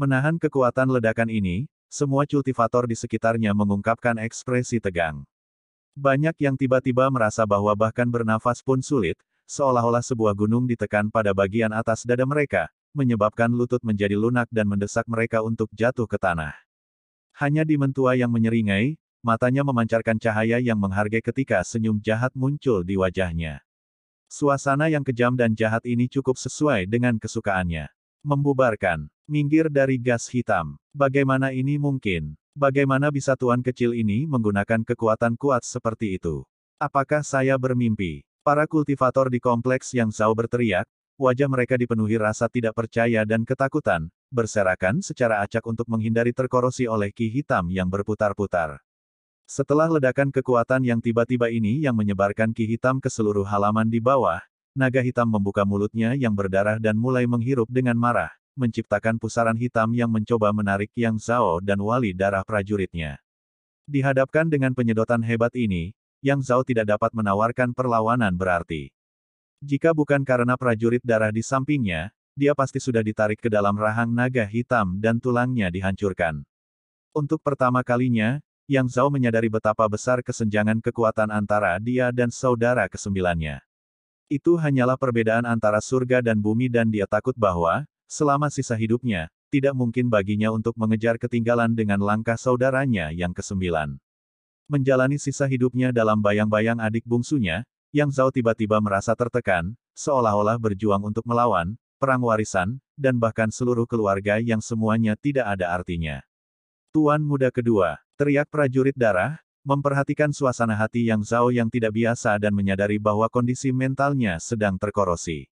Menahan kekuatan ledakan ini, semua cultivator di sekitarnya mengungkapkan ekspresi tegang. Banyak yang tiba-tiba merasa bahwa bahkan bernafas pun sulit, seolah-olah sebuah gunung ditekan pada bagian atas dada mereka, menyebabkan lutut menjadi lunak dan mendesak mereka untuk jatuh ke tanah. Hanya di mentua yang menyeringai, matanya memancarkan cahaya yang menghargai ketika senyum jahat muncul di wajahnya. Suasana yang kejam dan jahat ini cukup sesuai dengan kesukaannya. Membubarkan. Minggir dari gas hitam. Bagaimana ini mungkin? Bagaimana bisa tuan kecil ini menggunakan kekuatan kuat seperti itu? Apakah saya bermimpi? Para kultivator di kompleks yang sau berteriak, wajah mereka dipenuhi rasa tidak percaya dan ketakutan, berserakan secara acak untuk menghindari terkorosi oleh ki hitam yang berputar-putar. Setelah ledakan kekuatan yang tiba-tiba ini yang menyebarkan ki hitam ke seluruh halaman di bawah, naga hitam membuka mulutnya yang berdarah dan mulai menghirup dengan marah, menciptakan pusaran hitam yang mencoba menarik Yang Zhao dan wali darah prajuritnya. Dihadapkan dengan penyedotan hebat ini, Yang Zhao tidak dapat menawarkan perlawanan berarti. Jika bukan karena prajurit darah di sampingnya, dia pasti sudah ditarik ke dalam rahang naga hitam dan tulangnya dihancurkan. Untuk pertama kalinya, Yang Zhao menyadari betapa besar kesenjangan kekuatan antara dia dan saudara kesembilannya. Itu hanyalah perbedaan antara surga dan bumi dan dia takut bahwa, Selama sisa hidupnya, tidak mungkin baginya untuk mengejar ketinggalan dengan langkah saudaranya yang kesembilan. Menjalani sisa hidupnya dalam bayang-bayang adik bungsunya, Yang Zhao tiba-tiba merasa tertekan, seolah-olah berjuang untuk melawan, perang warisan, dan bahkan seluruh keluarga yang semuanya tidak ada artinya. Tuan muda kedua, teriak prajurit darah, memperhatikan suasana hati Yang Zhao yang tidak biasa dan menyadari bahwa kondisi mentalnya sedang terkorosi.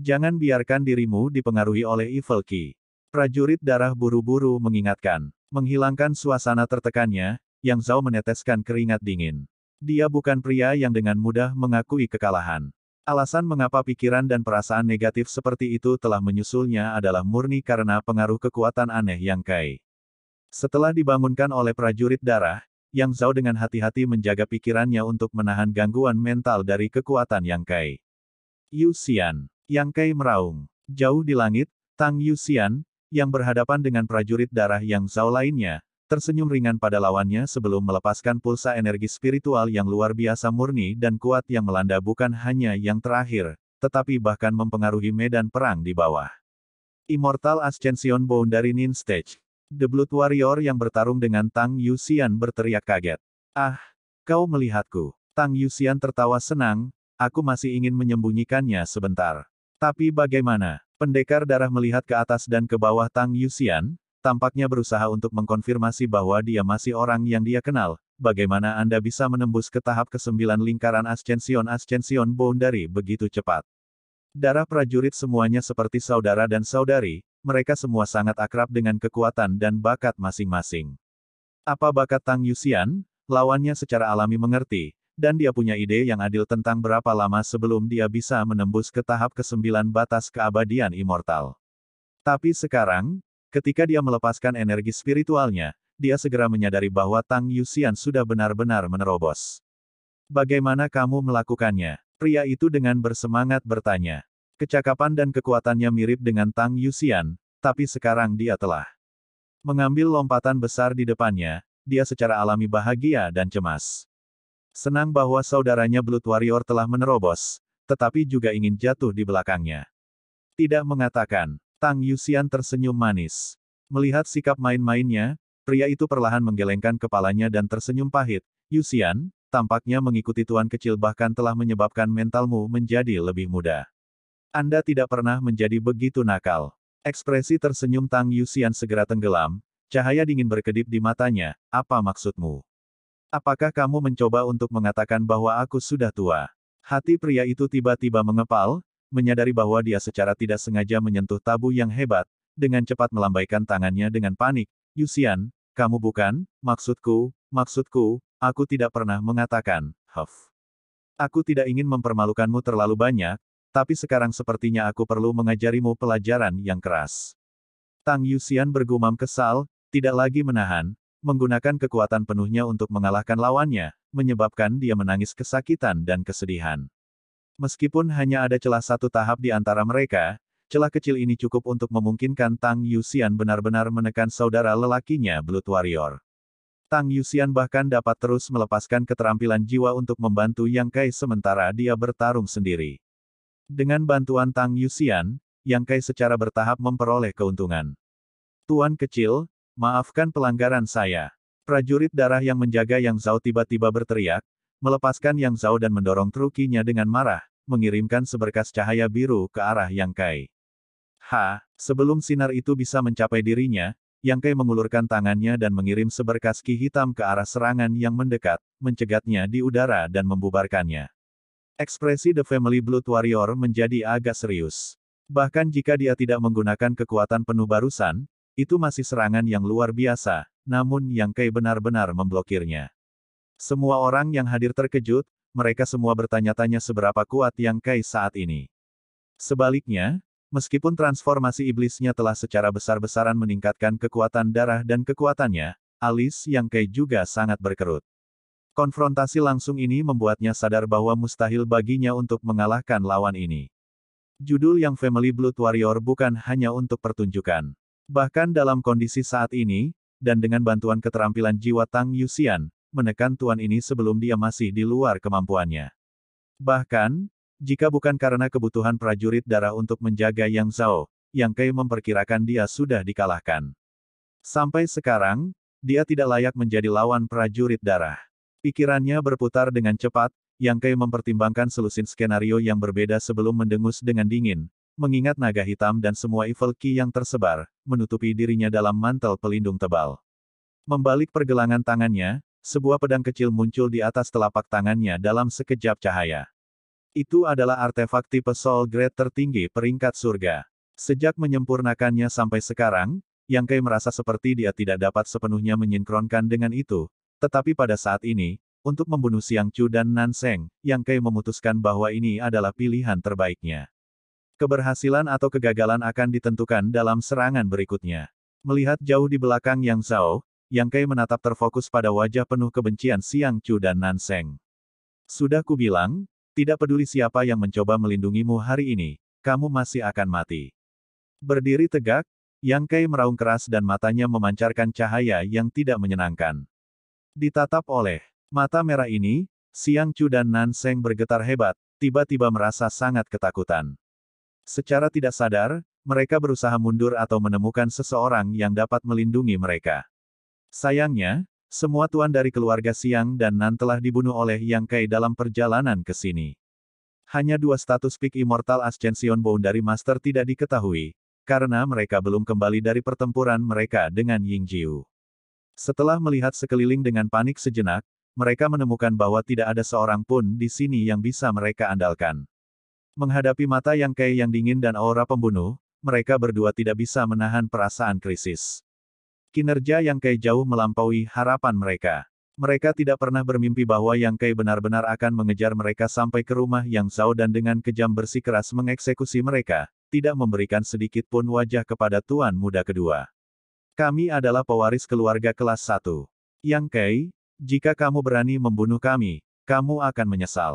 Jangan biarkan dirimu dipengaruhi oleh Evil Key. Prajurit darah buru-buru mengingatkan. Menghilangkan suasana tertekannya, Yang Zhao meneteskan keringat dingin. Dia bukan pria yang dengan mudah mengakui kekalahan. Alasan mengapa pikiran dan perasaan negatif seperti itu telah menyusulnya adalah murni karena pengaruh kekuatan aneh Yang Kai. Setelah dibangunkan oleh prajurit darah, Yang Zhao dengan hati-hati menjaga pikirannya untuk menahan gangguan mental dari kekuatan Yang Kai. Yu Xian, yang Kai meraung. Jauh di langit, Tang Yuxian, yang berhadapan dengan prajurit darah Yang Zhao lainnya, tersenyum ringan pada lawannya sebelum melepaskan pulsa energi spiritual yang luar biasa murni dan kuat yang melanda bukan hanya yang terakhir, tetapi bahkan mempengaruhi medan perang di bawah. Immortal Ascension Boundary Nin Stage. The Blood Warrior yang bertarung dengan Tang Yuxian berteriak kaget. Ah, kau melihatku. Tang Yuxian tertawa senang, aku masih ingin menyembunyikannya sebentar. Tapi bagaimana? Pendekar darah melihat ke atas dan ke bawah Tang Yuxian, tampaknya berusaha untuk mengkonfirmasi bahwa dia masih orang yang dia kenal. Bagaimana Anda bisa menembus ke tahap kesembilan lingkaran ascension-ascension boundary begitu cepat? Darah prajurit semuanya seperti saudara dan saudari, mereka semua sangat akrab dengan kekuatan dan bakat masing-masing. Apa bakat Tang Yuxian? Lawannya secara alami mengerti, dan dia punya ide yang adil tentang berapa lama sebelum dia bisa menembus ke tahap ke-9 batas keabadian immortal. Tapi sekarang, ketika dia melepaskan energi spiritualnya, dia segera menyadari bahwa Tang Yuxian sudah benar-benar menerobos. Bagaimana kamu melakukannya? Pria itu dengan bersemangat bertanya. Kecakapan dan kekuatannya mirip dengan Tang Yuxian, tapi sekarang dia telah mengambil lompatan besar di depannya, dia secara alami bahagia dan cemas. Senang bahwa saudaranya Blood Warrior telah menerobos, tetapi juga ingin jatuh di belakangnya. Tidak mengatakan, Tang Yuxian tersenyum manis. Melihat sikap main-mainnya, pria itu perlahan menggelengkan kepalanya dan tersenyum pahit. Yuxian, tampaknya mengikuti tuan kecil bahkan telah menyebabkan mentalmu menjadi lebih muda. Anda tidak pernah menjadi begitu nakal. Ekspresi tersenyum Tang Yuxian segera tenggelam, cahaya dingin berkedip di matanya, apa maksudmu? Apakah kamu mencoba untuk mengatakan bahwa aku sudah tua? Hati pria itu tiba-tiba mengepal, menyadari bahwa dia secara tidak sengaja menyentuh tabu yang hebat, dengan cepat melambaikan tangannya dengan panik. Yusian, kamu bukan, maksudku, maksudku, aku tidak pernah mengatakan, Huff. Aku tidak ingin mempermalukanmu terlalu banyak, tapi sekarang sepertinya aku perlu mengajarimu pelajaran yang keras. Tang Yusian bergumam kesal, tidak lagi menahan, menggunakan kekuatan penuhnya untuk mengalahkan lawannya, menyebabkan dia menangis kesakitan dan kesedihan. Meskipun hanya ada celah satu tahap di antara mereka, celah kecil ini cukup untuk memungkinkan Tang Yuxian benar-benar menekan saudara lelakinya Blood Warrior. Tang Yuxian bahkan dapat terus melepaskan keterampilan jiwa untuk membantu Yang Kai sementara dia bertarung sendiri. Dengan bantuan Tang Yuxian, Yang Kai secara bertahap memperoleh keuntungan. Tuan kecil, Maafkan pelanggaran saya. Prajurit darah yang menjaga Yang Zhao tiba-tiba berteriak, melepaskan Yang Zhao dan mendorong trukinya dengan marah, mengirimkan seberkas cahaya biru ke arah Yang Kai. Ha, sebelum sinar itu bisa mencapai dirinya, Yang Kai mengulurkan tangannya dan mengirim seberkas ki hitam ke arah serangan yang mendekat, mencegatnya di udara dan membubarkannya. Ekspresi The Family Blood Warrior menjadi agak serius. Bahkan jika dia tidak menggunakan kekuatan penuh barusan, itu masih serangan yang luar biasa, namun Yang Kai benar-benar memblokirnya. Semua orang yang hadir terkejut, mereka semua bertanya-tanya seberapa kuat Yang Kai saat ini. Sebaliknya, meskipun transformasi iblisnya telah secara besar-besaran meningkatkan kekuatan darah dan kekuatannya, alis Yang Kai juga sangat berkerut. Konfrontasi langsung ini membuatnya sadar bahwa mustahil baginya untuk mengalahkan lawan ini. Judul yang Family Blood Warrior bukan hanya untuk pertunjukan. Bahkan dalam kondisi saat ini, dan dengan bantuan keterampilan jiwa Tang Yuxian, menekan tuan ini sebelum dia masih di luar kemampuannya. Bahkan, jika bukan karena kebutuhan prajurit darah untuk menjaga Yang Zhao, Yang Kai memperkirakan dia sudah dikalahkan. Sampai sekarang, dia tidak layak menjadi lawan prajurit darah. Pikirannya berputar dengan cepat, Yang Kai mempertimbangkan selusin skenario yang berbeda sebelum mendengus dengan dingin, mengingat naga hitam dan semua evil ki yang tersebar, menutupi dirinya dalam mantel pelindung tebal. Membalik pergelangan tangannya, sebuah pedang kecil muncul di atas telapak tangannya dalam sekejap cahaya. Itu adalah artefak tipe Soul Grade tertinggi peringkat surga. Sejak menyempurnakannya sampai sekarang, Yang Kai merasa seperti dia tidak dapat sepenuhnya menyinkronkan dengan itu, tetapi pada saat ini, untuk membunuh Siang Chu dan Nan Seng, Yang Kai memutuskan bahwa ini adalah pilihan terbaiknya. Keberhasilan atau kegagalan akan ditentukan dalam serangan berikutnya. Melihat jauh di belakang Yang Zhao, Yang Kai menatap terfokus pada wajah penuh kebencian Siang Chu dan Nan Seng. Sudah kubilang, tidak peduli siapa yang mencoba melindungimu hari ini, kamu masih akan mati. Berdiri tegak, Yang Kai meraung keras dan matanya memancarkan cahaya yang tidak menyenangkan. Ditatap oleh mata merah ini, Siang Chu dan Nan Seng bergetar hebat, tiba-tiba merasa sangat ketakutan. Secara tidak sadar, mereka berusaha mundur atau menemukan seseorang yang dapat melindungi mereka. Sayangnya, semua tuan dari keluarga Siang dan Nan telah dibunuh oleh Yang Kai dalam perjalanan ke sini. Hanya dua status peak Immortal Ascension dari Master tidak diketahui, karena mereka belum kembali dari pertempuran mereka dengan Ying Jiu. Setelah melihat sekeliling dengan panik sejenak, mereka menemukan bahwa tidak ada seorang pun di sini yang bisa mereka andalkan. Menghadapi mata yang Kei yang dingin dan aura pembunuh, mereka berdua tidak bisa menahan perasaan krisis. Kinerja yang Kei jauh melampaui harapan mereka. Mereka tidak pernah bermimpi bahwa Yang Kai benar-benar akan mengejar mereka sampai ke rumah Yang Zhao dan dengan kejam bersikeras mengeksekusi mereka, tidak memberikan sedikit pun wajah kepada tuan muda kedua. Kami adalah pewaris keluarga kelas 1. Yang Kai, jika kamu berani membunuh kami, kamu akan menyesal.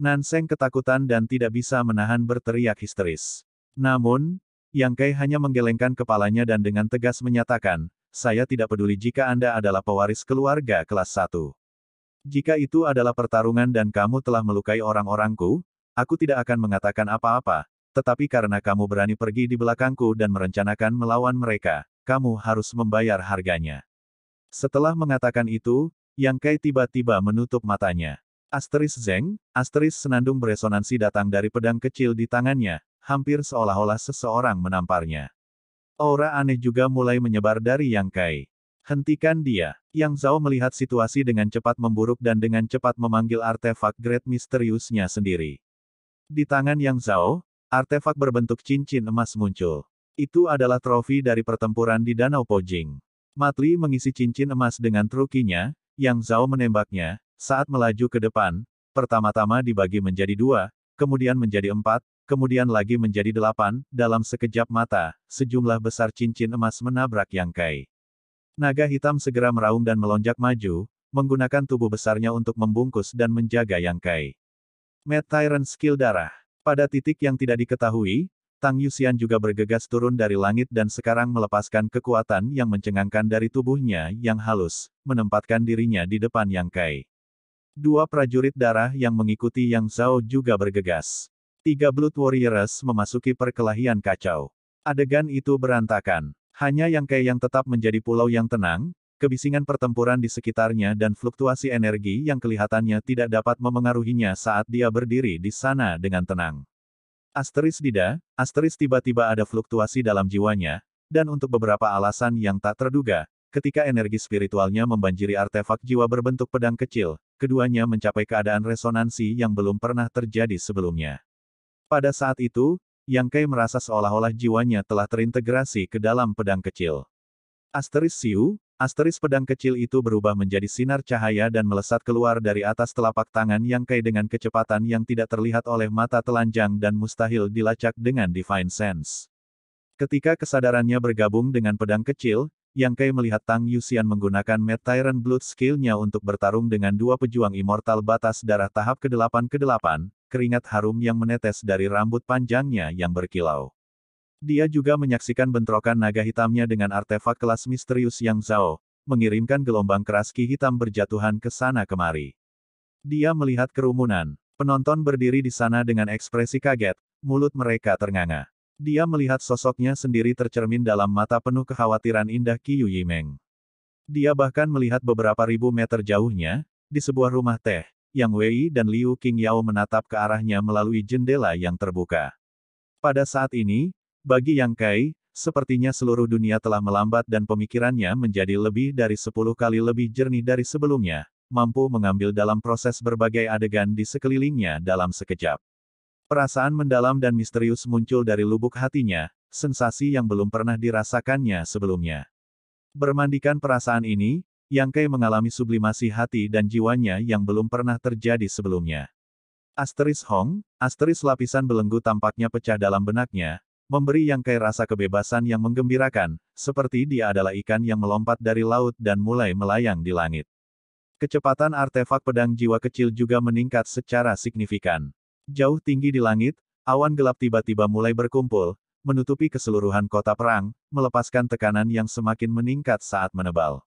Nanseng ketakutan dan tidak bisa menahan berteriak histeris. Namun, Yang Kai hanya menggelengkan kepalanya dan dengan tegas menyatakan, saya tidak peduli jika Anda adalah pewaris keluarga kelas 1. Jika itu adalah pertarungan dan kamu telah melukai orang-orangku, aku tidak akan mengatakan apa-apa, tetapi karena kamu berani pergi di belakangku dan merencanakan melawan mereka, kamu harus membayar harganya. Setelah mengatakan itu, Yang Kai tiba-tiba menutup matanya. Asteris Zeng, asteris senandung beresonansi datang dari pedang kecil di tangannya, hampir seolah-olah seseorang menamparnya. Aura aneh juga mulai menyebar dari Yang Kai. Hentikan dia. Yang Zhao melihat situasi dengan cepat memburuk dan dengan cepat memanggil artefak Great Misteriusnya sendiri. Di tangan Yang Zhao, artefak berbentuk cincin emas muncul. Itu adalah trofi dari pertempuran di Danau Pojing. Matli mengisi cincin emas dengan trukinya, Yang Zhao menembaknya, saat melaju ke depan, pertama-tama dibagi menjadi dua, kemudian menjadi empat, kemudian lagi menjadi delapan, dalam sekejap mata, sejumlah besar cincin emas menabrak yang kai. Naga hitam segera meraung dan melonjak maju, menggunakan tubuh besarnya untuk membungkus dan menjaga yang kai. Mad Tyrant skill darah. Pada titik yang tidak diketahui, Tang Yuxian juga bergegas turun dari langit dan sekarang melepaskan kekuatan yang mencengangkan dari tubuhnya yang halus, menempatkan dirinya di depan Yang Kai. Dua prajurit darah yang mengikuti Yang Zhao juga bergegas. Tiga Blood Warriors memasuki perkelahian kacau. Adegan itu berantakan. Hanya Yang Kei yang tetap menjadi pulau yang tenang, kebisingan pertempuran di sekitarnya dan fluktuasi energi yang kelihatannya tidak dapat memengaruhinya saat dia berdiri di sana dengan tenang. Asteris Dida, Asteris tiba-tiba ada fluktuasi dalam jiwanya, dan untuk beberapa alasan yang tak terduga, Ketika energi spiritualnya membanjiri artefak jiwa berbentuk pedang kecil, keduanya mencapai keadaan resonansi yang belum pernah terjadi sebelumnya. Pada saat itu, Yang Kai merasa seolah-olah jiwanya telah terintegrasi ke dalam pedang kecil. Asteris Siu, asteris pedang kecil itu berubah menjadi sinar cahaya dan melesat keluar dari atas telapak tangan Yang Kai dengan kecepatan yang tidak terlihat oleh mata telanjang dan mustahil dilacak dengan Divine Sense. Ketika kesadarannya bergabung dengan pedang kecil, yang Kai melihat Tang Yuxian menggunakan Tyrant Blood skill-nya untuk bertarung dengan dua pejuang immortal batas darah tahap ke-8-ke-8, keringat harum yang menetes dari rambut panjangnya yang berkilau. Dia juga menyaksikan bentrokan naga hitamnya dengan artefak kelas misterius Yang Zhao, mengirimkan gelombang keras ki hitam berjatuhan ke sana kemari. Dia melihat kerumunan. Penonton berdiri di sana dengan ekspresi kaget, mulut mereka ternganga. Dia melihat sosoknya sendiri tercermin dalam mata penuh kekhawatiran indah Qiyu Yimeng. Dia bahkan melihat beberapa ribu meter jauhnya, di sebuah rumah teh, yang Wei dan Liu King Yao menatap ke arahnya melalui jendela yang terbuka. Pada saat ini, bagi Yang Kai, sepertinya seluruh dunia telah melambat dan pemikirannya menjadi lebih dari sepuluh kali lebih jernih dari sebelumnya, mampu mengambil dalam proses berbagai adegan di sekelilingnya dalam sekejap. Perasaan mendalam dan misterius muncul dari lubuk hatinya, sensasi yang belum pernah dirasakannya sebelumnya. Bermandikan perasaan ini, Yang Kai mengalami sublimasi hati dan jiwanya yang belum pernah terjadi sebelumnya. Asteris Hong, asteris lapisan belenggu tampaknya pecah dalam benaknya, memberi Yang Kai rasa kebebasan yang menggembirakan, seperti dia adalah ikan yang melompat dari laut dan mulai melayang di langit. Kecepatan artefak pedang jiwa kecil juga meningkat secara signifikan. Jauh tinggi di langit, awan gelap tiba-tiba mulai berkumpul, menutupi keseluruhan kota perang, melepaskan tekanan yang semakin meningkat saat menebal.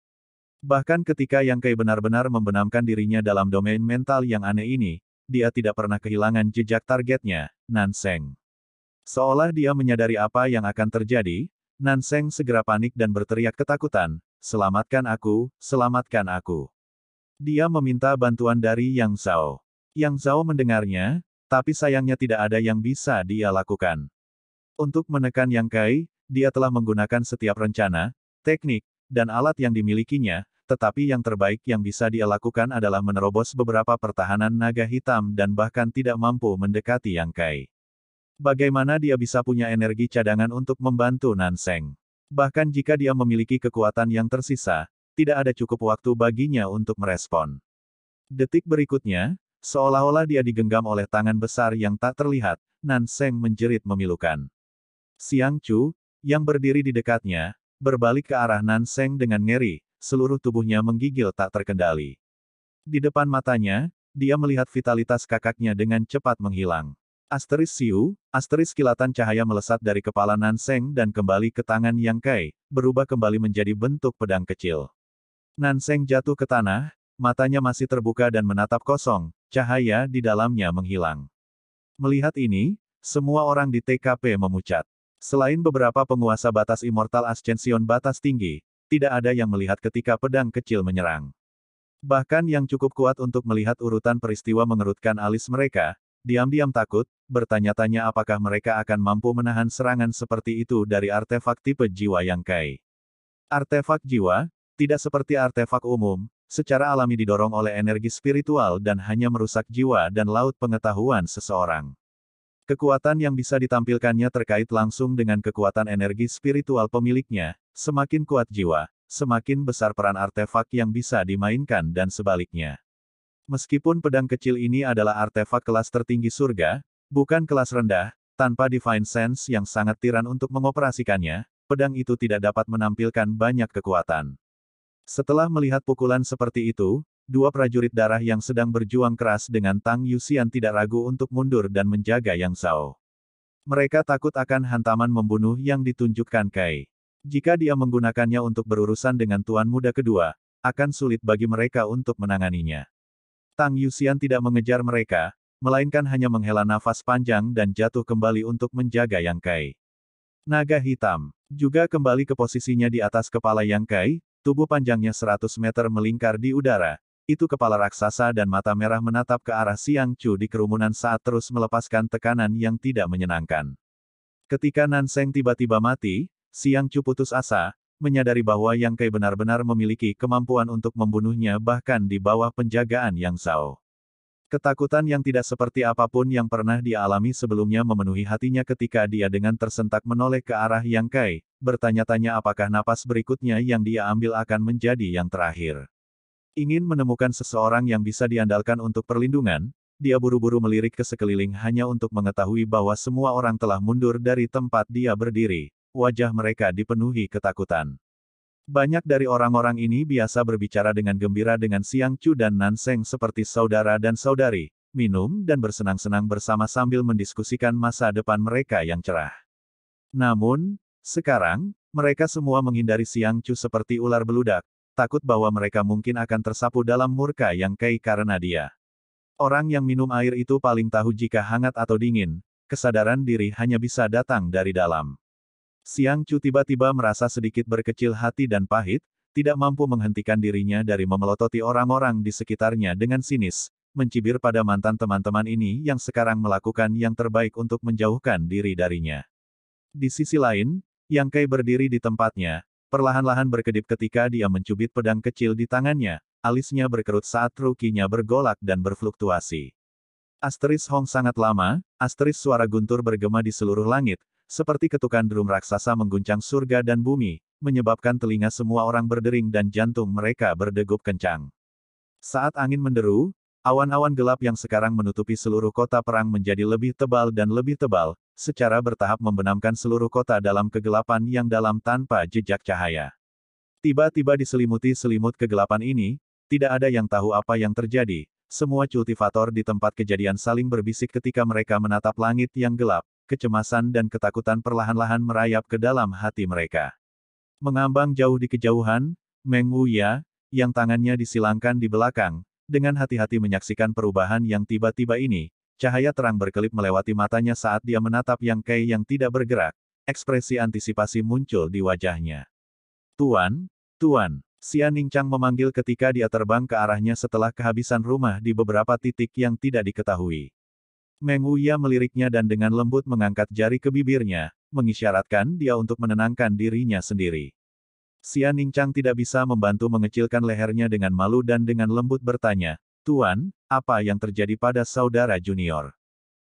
Bahkan ketika Yang Kai benar-benar membenamkan dirinya dalam domain mental yang aneh ini, dia tidak pernah kehilangan jejak targetnya, Nanseng. Seolah dia menyadari apa yang akan terjadi, Nanseng segera panik dan berteriak ketakutan, selamatkan aku, selamatkan aku. Dia meminta bantuan dari Yang Zhao. Yang Zhao mendengarnya, tapi sayangnya tidak ada yang bisa dia lakukan. Untuk menekan Yang Kai, dia telah menggunakan setiap rencana, teknik, dan alat yang dimilikinya, tetapi yang terbaik yang bisa dia lakukan adalah menerobos beberapa pertahanan naga hitam dan bahkan tidak mampu mendekati Yang Kai. Bagaimana dia bisa punya energi cadangan untuk membantu Nanseng? Bahkan jika dia memiliki kekuatan yang tersisa, tidak ada cukup waktu baginya untuk merespon. Detik berikutnya, Seolah-olah dia digenggam oleh tangan besar yang tak terlihat, Nan Seng menjerit memilukan. Siang Chu, yang berdiri di dekatnya, berbalik ke arah Nan Seng dengan ngeri, seluruh tubuhnya menggigil tak terkendali. Di depan matanya, dia melihat vitalitas kakaknya dengan cepat menghilang. Asteris Siu, asteris kilatan cahaya melesat dari kepala Nanseng dan kembali ke tangan Yang Kai, berubah kembali menjadi bentuk pedang kecil. Nanseng jatuh ke tanah, matanya masih terbuka dan menatap kosong, cahaya di dalamnya menghilang. Melihat ini, semua orang di TKP memucat. Selain beberapa penguasa batas Immortal Ascension batas tinggi, tidak ada yang melihat ketika pedang kecil menyerang. Bahkan yang cukup kuat untuk melihat urutan peristiwa mengerutkan alis mereka, diam-diam takut, bertanya-tanya apakah mereka akan mampu menahan serangan seperti itu dari artefak tipe jiwa yang kai. Artefak jiwa, tidak seperti artefak umum, secara alami didorong oleh energi spiritual dan hanya merusak jiwa dan laut pengetahuan seseorang. Kekuatan yang bisa ditampilkannya terkait langsung dengan kekuatan energi spiritual pemiliknya, semakin kuat jiwa, semakin besar peran artefak yang bisa dimainkan dan sebaliknya. Meskipun pedang kecil ini adalah artefak kelas tertinggi surga, bukan kelas rendah, tanpa divine sense yang sangat tiran untuk mengoperasikannya, pedang itu tidak dapat menampilkan banyak kekuatan. Setelah melihat pukulan seperti itu, dua prajurit darah yang sedang berjuang keras dengan Tang Yuxian tidak ragu untuk mundur dan menjaga Yang Zhao. Mereka takut akan hantaman membunuh yang ditunjukkan Kai. Jika dia menggunakannya untuk berurusan dengan Tuan Muda kedua, akan sulit bagi mereka untuk menanganinya. Tang Yuxian tidak mengejar mereka, melainkan hanya menghela nafas panjang dan jatuh kembali untuk menjaga Yang Kai. Naga hitam juga kembali ke posisinya di atas kepala Yang Kai, Tubuh panjangnya 100 meter melingkar di udara. Itu kepala raksasa dan mata merah menatap ke arah Siang Chu di kerumunan saat terus melepaskan tekanan yang tidak menyenangkan. Ketika Nanseng tiba-tiba mati, Siang Chu putus asa, menyadari bahwa Yang Kai benar-benar memiliki kemampuan untuk membunuhnya bahkan di bawah penjagaan Yang Sao. Ketakutan yang tidak seperti apapun yang pernah dialami sebelumnya memenuhi hatinya ketika dia dengan tersentak menoleh ke arah Yang Kai, bertanya-tanya apakah napas berikutnya yang dia ambil akan menjadi yang terakhir. Ingin menemukan seseorang yang bisa diandalkan untuk perlindungan, dia buru-buru melirik ke sekeliling hanya untuk mengetahui bahwa semua orang telah mundur dari tempat dia berdiri. Wajah mereka dipenuhi ketakutan. Banyak dari orang-orang ini biasa berbicara dengan gembira dengan Siang Chu dan Nanseng seperti saudara dan saudari, minum dan bersenang-senang bersama sambil mendiskusikan masa depan mereka yang cerah. Namun, sekarang, mereka semua menghindari Siang Chu seperti ular beludak, takut bahwa mereka mungkin akan tersapu dalam murka yang kei karena dia. Orang yang minum air itu paling tahu jika hangat atau dingin, kesadaran diri hanya bisa datang dari dalam. Siang Chu tiba-tiba merasa sedikit berkecil hati dan pahit, tidak mampu menghentikan dirinya dari memelototi orang-orang di sekitarnya dengan sinis, mencibir pada mantan teman-teman ini yang sekarang melakukan yang terbaik untuk menjauhkan diri darinya. Di sisi lain, Yang Kai berdiri di tempatnya, perlahan-lahan berkedip ketika dia mencubit pedang kecil di tangannya, alisnya berkerut saat rukinya bergolak dan berfluktuasi. Asteris Hong sangat lama, asteris suara guntur bergema di seluruh langit, seperti ketukan drum raksasa mengguncang surga dan bumi, menyebabkan telinga semua orang berdering dan jantung mereka berdegup kencang. Saat angin menderu, awan-awan gelap yang sekarang menutupi seluruh kota perang menjadi lebih tebal dan lebih tebal, secara bertahap membenamkan seluruh kota dalam kegelapan yang dalam tanpa jejak cahaya. Tiba-tiba diselimuti selimut kegelapan ini, tidak ada yang tahu apa yang terjadi, semua kultivator di tempat kejadian saling berbisik ketika mereka menatap langit yang gelap, kecemasan dan ketakutan perlahan-lahan merayap ke dalam hati mereka. Mengambang jauh di kejauhan, Meng Wuya, yang tangannya disilangkan di belakang, dengan hati-hati menyaksikan perubahan yang tiba-tiba ini, cahaya terang berkelip melewati matanya saat dia menatap Yang Kei yang tidak bergerak, ekspresi antisipasi muncul di wajahnya. Tuan, Tuan, Xian Ningchang memanggil ketika dia terbang ke arahnya setelah kehabisan rumah di beberapa titik yang tidak diketahui. Meng Wuya meliriknya dan dengan lembut mengangkat jari ke bibirnya, mengisyaratkan dia untuk menenangkan dirinya sendiri. Xian Ningchang tidak bisa membantu mengecilkan lehernya dengan malu dan dengan lembut bertanya, Tuan, apa yang terjadi pada saudara junior?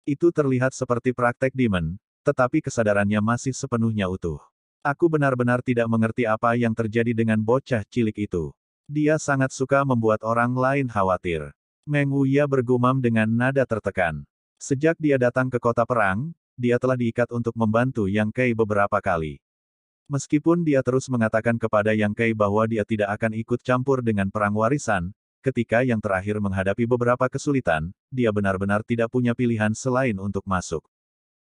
Itu terlihat seperti praktek demon, tetapi kesadarannya masih sepenuhnya utuh. Aku benar-benar tidak mengerti apa yang terjadi dengan bocah cilik itu. Dia sangat suka membuat orang lain khawatir. Meng Wuya bergumam dengan nada tertekan. Sejak dia datang ke kota perang, dia telah diikat untuk membantu Yang Kei beberapa kali. Meskipun dia terus mengatakan kepada Yang Kei bahwa dia tidak akan ikut campur dengan perang warisan, ketika yang terakhir menghadapi beberapa kesulitan, dia benar-benar tidak punya pilihan selain untuk masuk.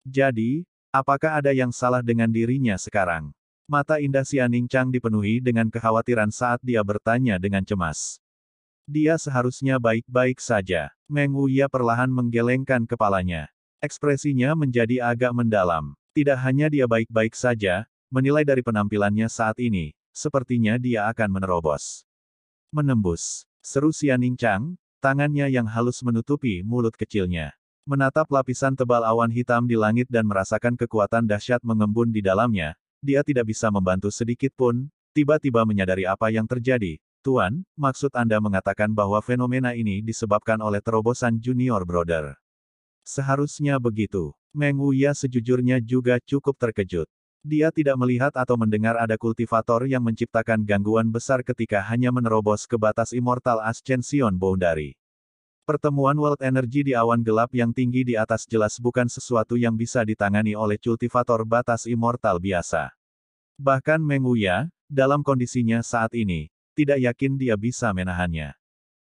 Jadi, Apakah ada yang salah dengan dirinya sekarang? Mata indah Sianing Chang dipenuhi dengan kekhawatiran saat dia bertanya dengan cemas. Dia seharusnya baik-baik saja. Meng Wuya perlahan menggelengkan kepalanya. Ekspresinya menjadi agak mendalam. Tidak hanya dia baik-baik saja, menilai dari penampilannya saat ini, sepertinya dia akan menerobos. Menembus. Seru Sianing Chang, tangannya yang halus menutupi mulut kecilnya. Menatap lapisan tebal awan hitam di langit dan merasakan kekuatan dahsyat mengembun di dalamnya, dia tidak bisa membantu sedikit pun, tiba-tiba menyadari apa yang terjadi. Tuan, maksud Anda mengatakan bahwa fenomena ini disebabkan oleh terobosan junior brother. Seharusnya begitu. Meng Wuya sejujurnya juga cukup terkejut. Dia tidak melihat atau mendengar ada kultivator yang menciptakan gangguan besar ketika hanya menerobos ke batas Immortal Ascension Boundary. Pertemuan World Energy di awan gelap yang tinggi di atas jelas bukan sesuatu yang bisa ditangani oleh kultivator batas immortal biasa. Bahkan Menguya, dalam kondisinya saat ini, tidak yakin dia bisa menahannya.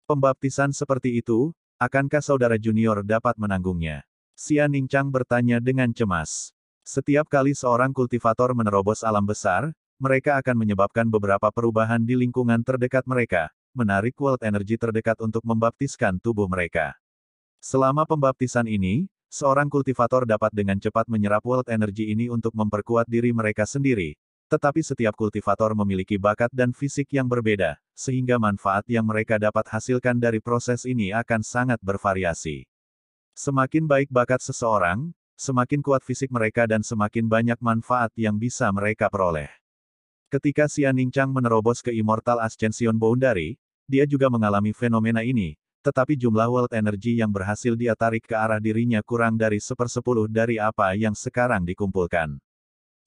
Pembaptisan seperti itu, akankah saudara junior dapat menanggungnya? Xia Ningchang bertanya dengan cemas. Setiap kali seorang kultivator menerobos alam besar, mereka akan menyebabkan beberapa perubahan di lingkungan terdekat mereka, menarik world energy terdekat untuk membaptiskan tubuh mereka. Selama pembaptisan ini, seorang kultivator dapat dengan cepat menyerap world energy ini untuk memperkuat diri mereka sendiri, tetapi setiap kultivator memiliki bakat dan fisik yang berbeda, sehingga manfaat yang mereka dapat hasilkan dari proses ini akan sangat bervariasi. Semakin baik bakat seseorang, semakin kuat fisik mereka dan semakin banyak manfaat yang bisa mereka peroleh. Ketika Xian Ningchang menerobos ke Immortal Ascension Boundary, dia juga mengalami fenomena ini, tetapi jumlah world energy yang berhasil dia tarik ke arah dirinya kurang dari sepersepuluh dari apa yang sekarang dikumpulkan.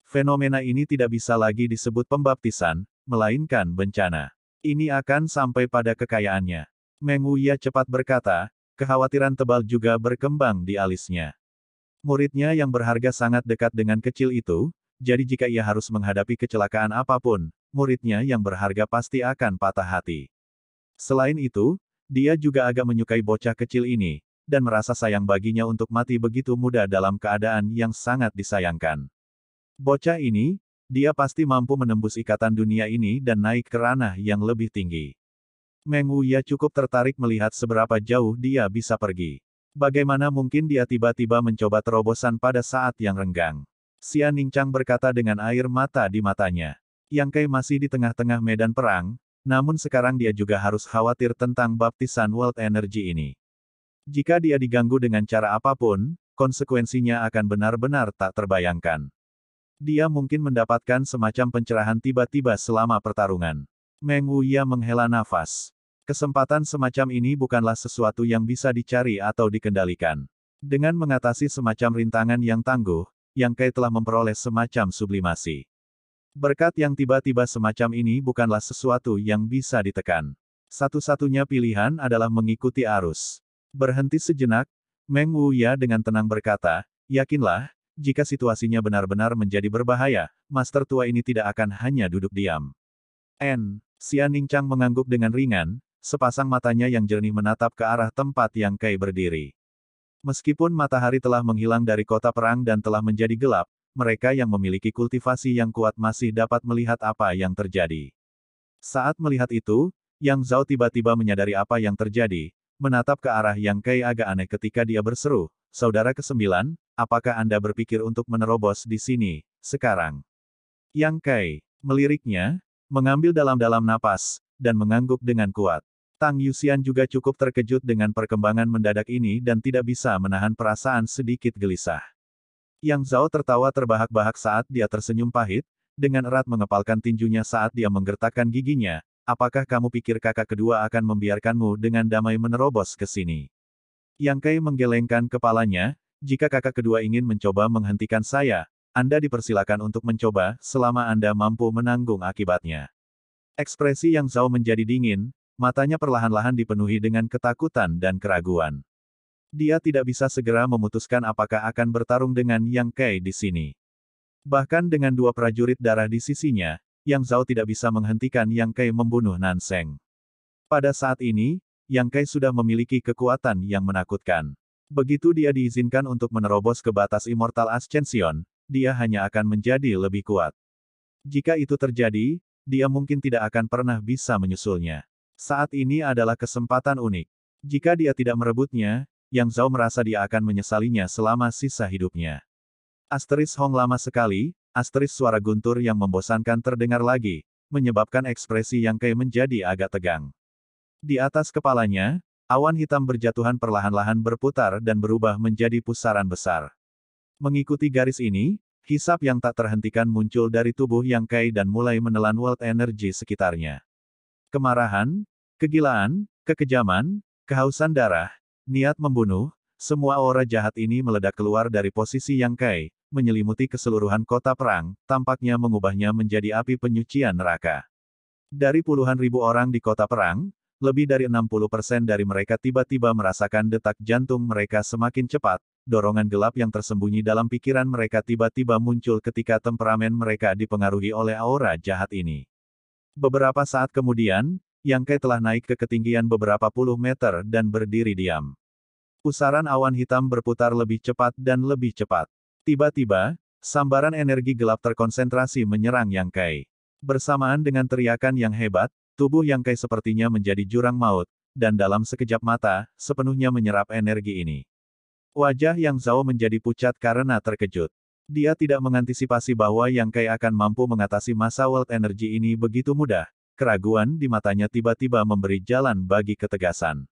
Fenomena ini tidak bisa lagi disebut pembaptisan, melainkan bencana. Ini akan sampai pada kekayaannya. Meng Wuya cepat berkata, kekhawatiran tebal juga berkembang di alisnya. Muridnya yang berharga sangat dekat dengan kecil itu, jadi jika ia harus menghadapi kecelakaan apapun, muridnya yang berharga pasti akan patah hati. Selain itu, dia juga agak menyukai bocah kecil ini, dan merasa sayang baginya untuk mati begitu muda dalam keadaan yang sangat disayangkan. Bocah ini, dia pasti mampu menembus ikatan dunia ini dan naik ke ranah yang lebih tinggi. Meng Wuya cukup tertarik melihat seberapa jauh dia bisa pergi. Bagaimana mungkin dia tiba-tiba mencoba terobosan pada saat yang renggang? Xia Ningcang berkata dengan air mata di matanya. Yang Kai masih di tengah-tengah medan perang, namun sekarang dia juga harus khawatir tentang baptisan World Energy ini. Jika dia diganggu dengan cara apapun, konsekuensinya akan benar-benar tak terbayangkan. Dia mungkin mendapatkan semacam pencerahan tiba-tiba selama pertarungan. Meng Wuya menghela nafas. Kesempatan semacam ini bukanlah sesuatu yang bisa dicari atau dikendalikan. Dengan mengatasi semacam rintangan yang tangguh, yang Kai telah memperoleh semacam sublimasi. Berkat yang tiba-tiba semacam ini bukanlah sesuatu yang bisa ditekan. Satu-satunya pilihan adalah mengikuti arus. Berhenti sejenak, Meng Wu ya dengan tenang berkata, yakinlah, jika situasinya benar-benar menjadi berbahaya, Master Tua ini tidak akan hanya duduk diam. N. Xian Ning Chang mengangguk dengan ringan, sepasang matanya yang jernih menatap ke arah tempat yang Kai berdiri. Meskipun matahari telah menghilang dari kota perang dan telah menjadi gelap, mereka yang memiliki kultivasi yang kuat masih dapat melihat apa yang terjadi. Saat melihat itu, Yang Zhao tiba-tiba menyadari apa yang terjadi, menatap ke arah Yang Kei agak aneh ketika dia berseru, Saudara kesembilan, apakah Anda berpikir untuk menerobos di sini, sekarang? Yang Kai, meliriknya, mengambil dalam-dalam napas, dan mengangguk dengan kuat. Tang Yuxian juga cukup terkejut dengan perkembangan mendadak ini dan tidak bisa menahan perasaan sedikit gelisah. Yang Zhao tertawa terbahak-bahak saat dia tersenyum pahit, dengan erat mengepalkan tinjunya saat dia menggertakkan giginya, apakah kamu pikir kakak kedua akan membiarkanmu dengan damai menerobos ke sini? Yang Kai menggelengkan kepalanya, jika kakak kedua ingin mencoba menghentikan saya, Anda dipersilakan untuk mencoba, selama Anda mampu menanggung akibatnya. Ekspresi Yang Zhao menjadi dingin, matanya perlahan-lahan dipenuhi dengan ketakutan dan keraguan. Dia tidak bisa segera memutuskan apakah akan bertarung dengan Yang Kai di sini. Bahkan dengan dua prajurit darah di sisinya, Yang Zhao tidak bisa menghentikan Yang Kai membunuh Nanseng. Pada saat ini, Yang Kai sudah memiliki kekuatan yang menakutkan. Begitu dia diizinkan untuk menerobos ke batas Immortal Ascension, dia hanya akan menjadi lebih kuat. Jika itu terjadi, dia mungkin tidak akan pernah bisa menyusulnya. Saat ini adalah kesempatan unik. Jika dia tidak merebutnya, Yang Zhao merasa dia akan menyesalinya selama sisa hidupnya. Asteris Hong lama sekali, asteris suara guntur yang membosankan terdengar lagi, menyebabkan ekspresi Yang Kai menjadi agak tegang. Di atas kepalanya, awan hitam berjatuhan perlahan-lahan berputar dan berubah menjadi pusaran besar. Mengikuti garis ini, hisap yang tak terhentikan muncul dari tubuh Yang Kai dan mulai menelan world energy sekitarnya. Kemarahan, Kegilaan, kekejaman, kehausan darah, niat membunuh, semua aura jahat ini meledak keluar dari posisi yang kai, menyelimuti keseluruhan kota perang, tampaknya mengubahnya menjadi api penyucian neraka. Dari puluhan ribu orang di kota perang, lebih dari 60% dari mereka tiba-tiba merasakan detak jantung mereka semakin cepat, dorongan gelap yang tersembunyi dalam pikiran mereka tiba-tiba muncul ketika temperamen mereka dipengaruhi oleh aura jahat ini. Beberapa saat kemudian, yang Kai telah naik ke ketinggian beberapa puluh meter dan berdiri diam. Pusaran awan hitam berputar lebih cepat dan lebih cepat. Tiba-tiba, sambaran energi gelap terkonsentrasi menyerang Yang Kai. Bersamaan dengan teriakan yang hebat, tubuh Yang Kai sepertinya menjadi jurang maut, dan dalam sekejap mata, sepenuhnya menyerap energi ini. Wajah Yang Zhao menjadi pucat karena terkejut. Dia tidak mengantisipasi bahwa Yang Kai akan mampu mengatasi masa world energy ini begitu mudah, Keraguan di matanya tiba-tiba memberi jalan bagi ketegasan.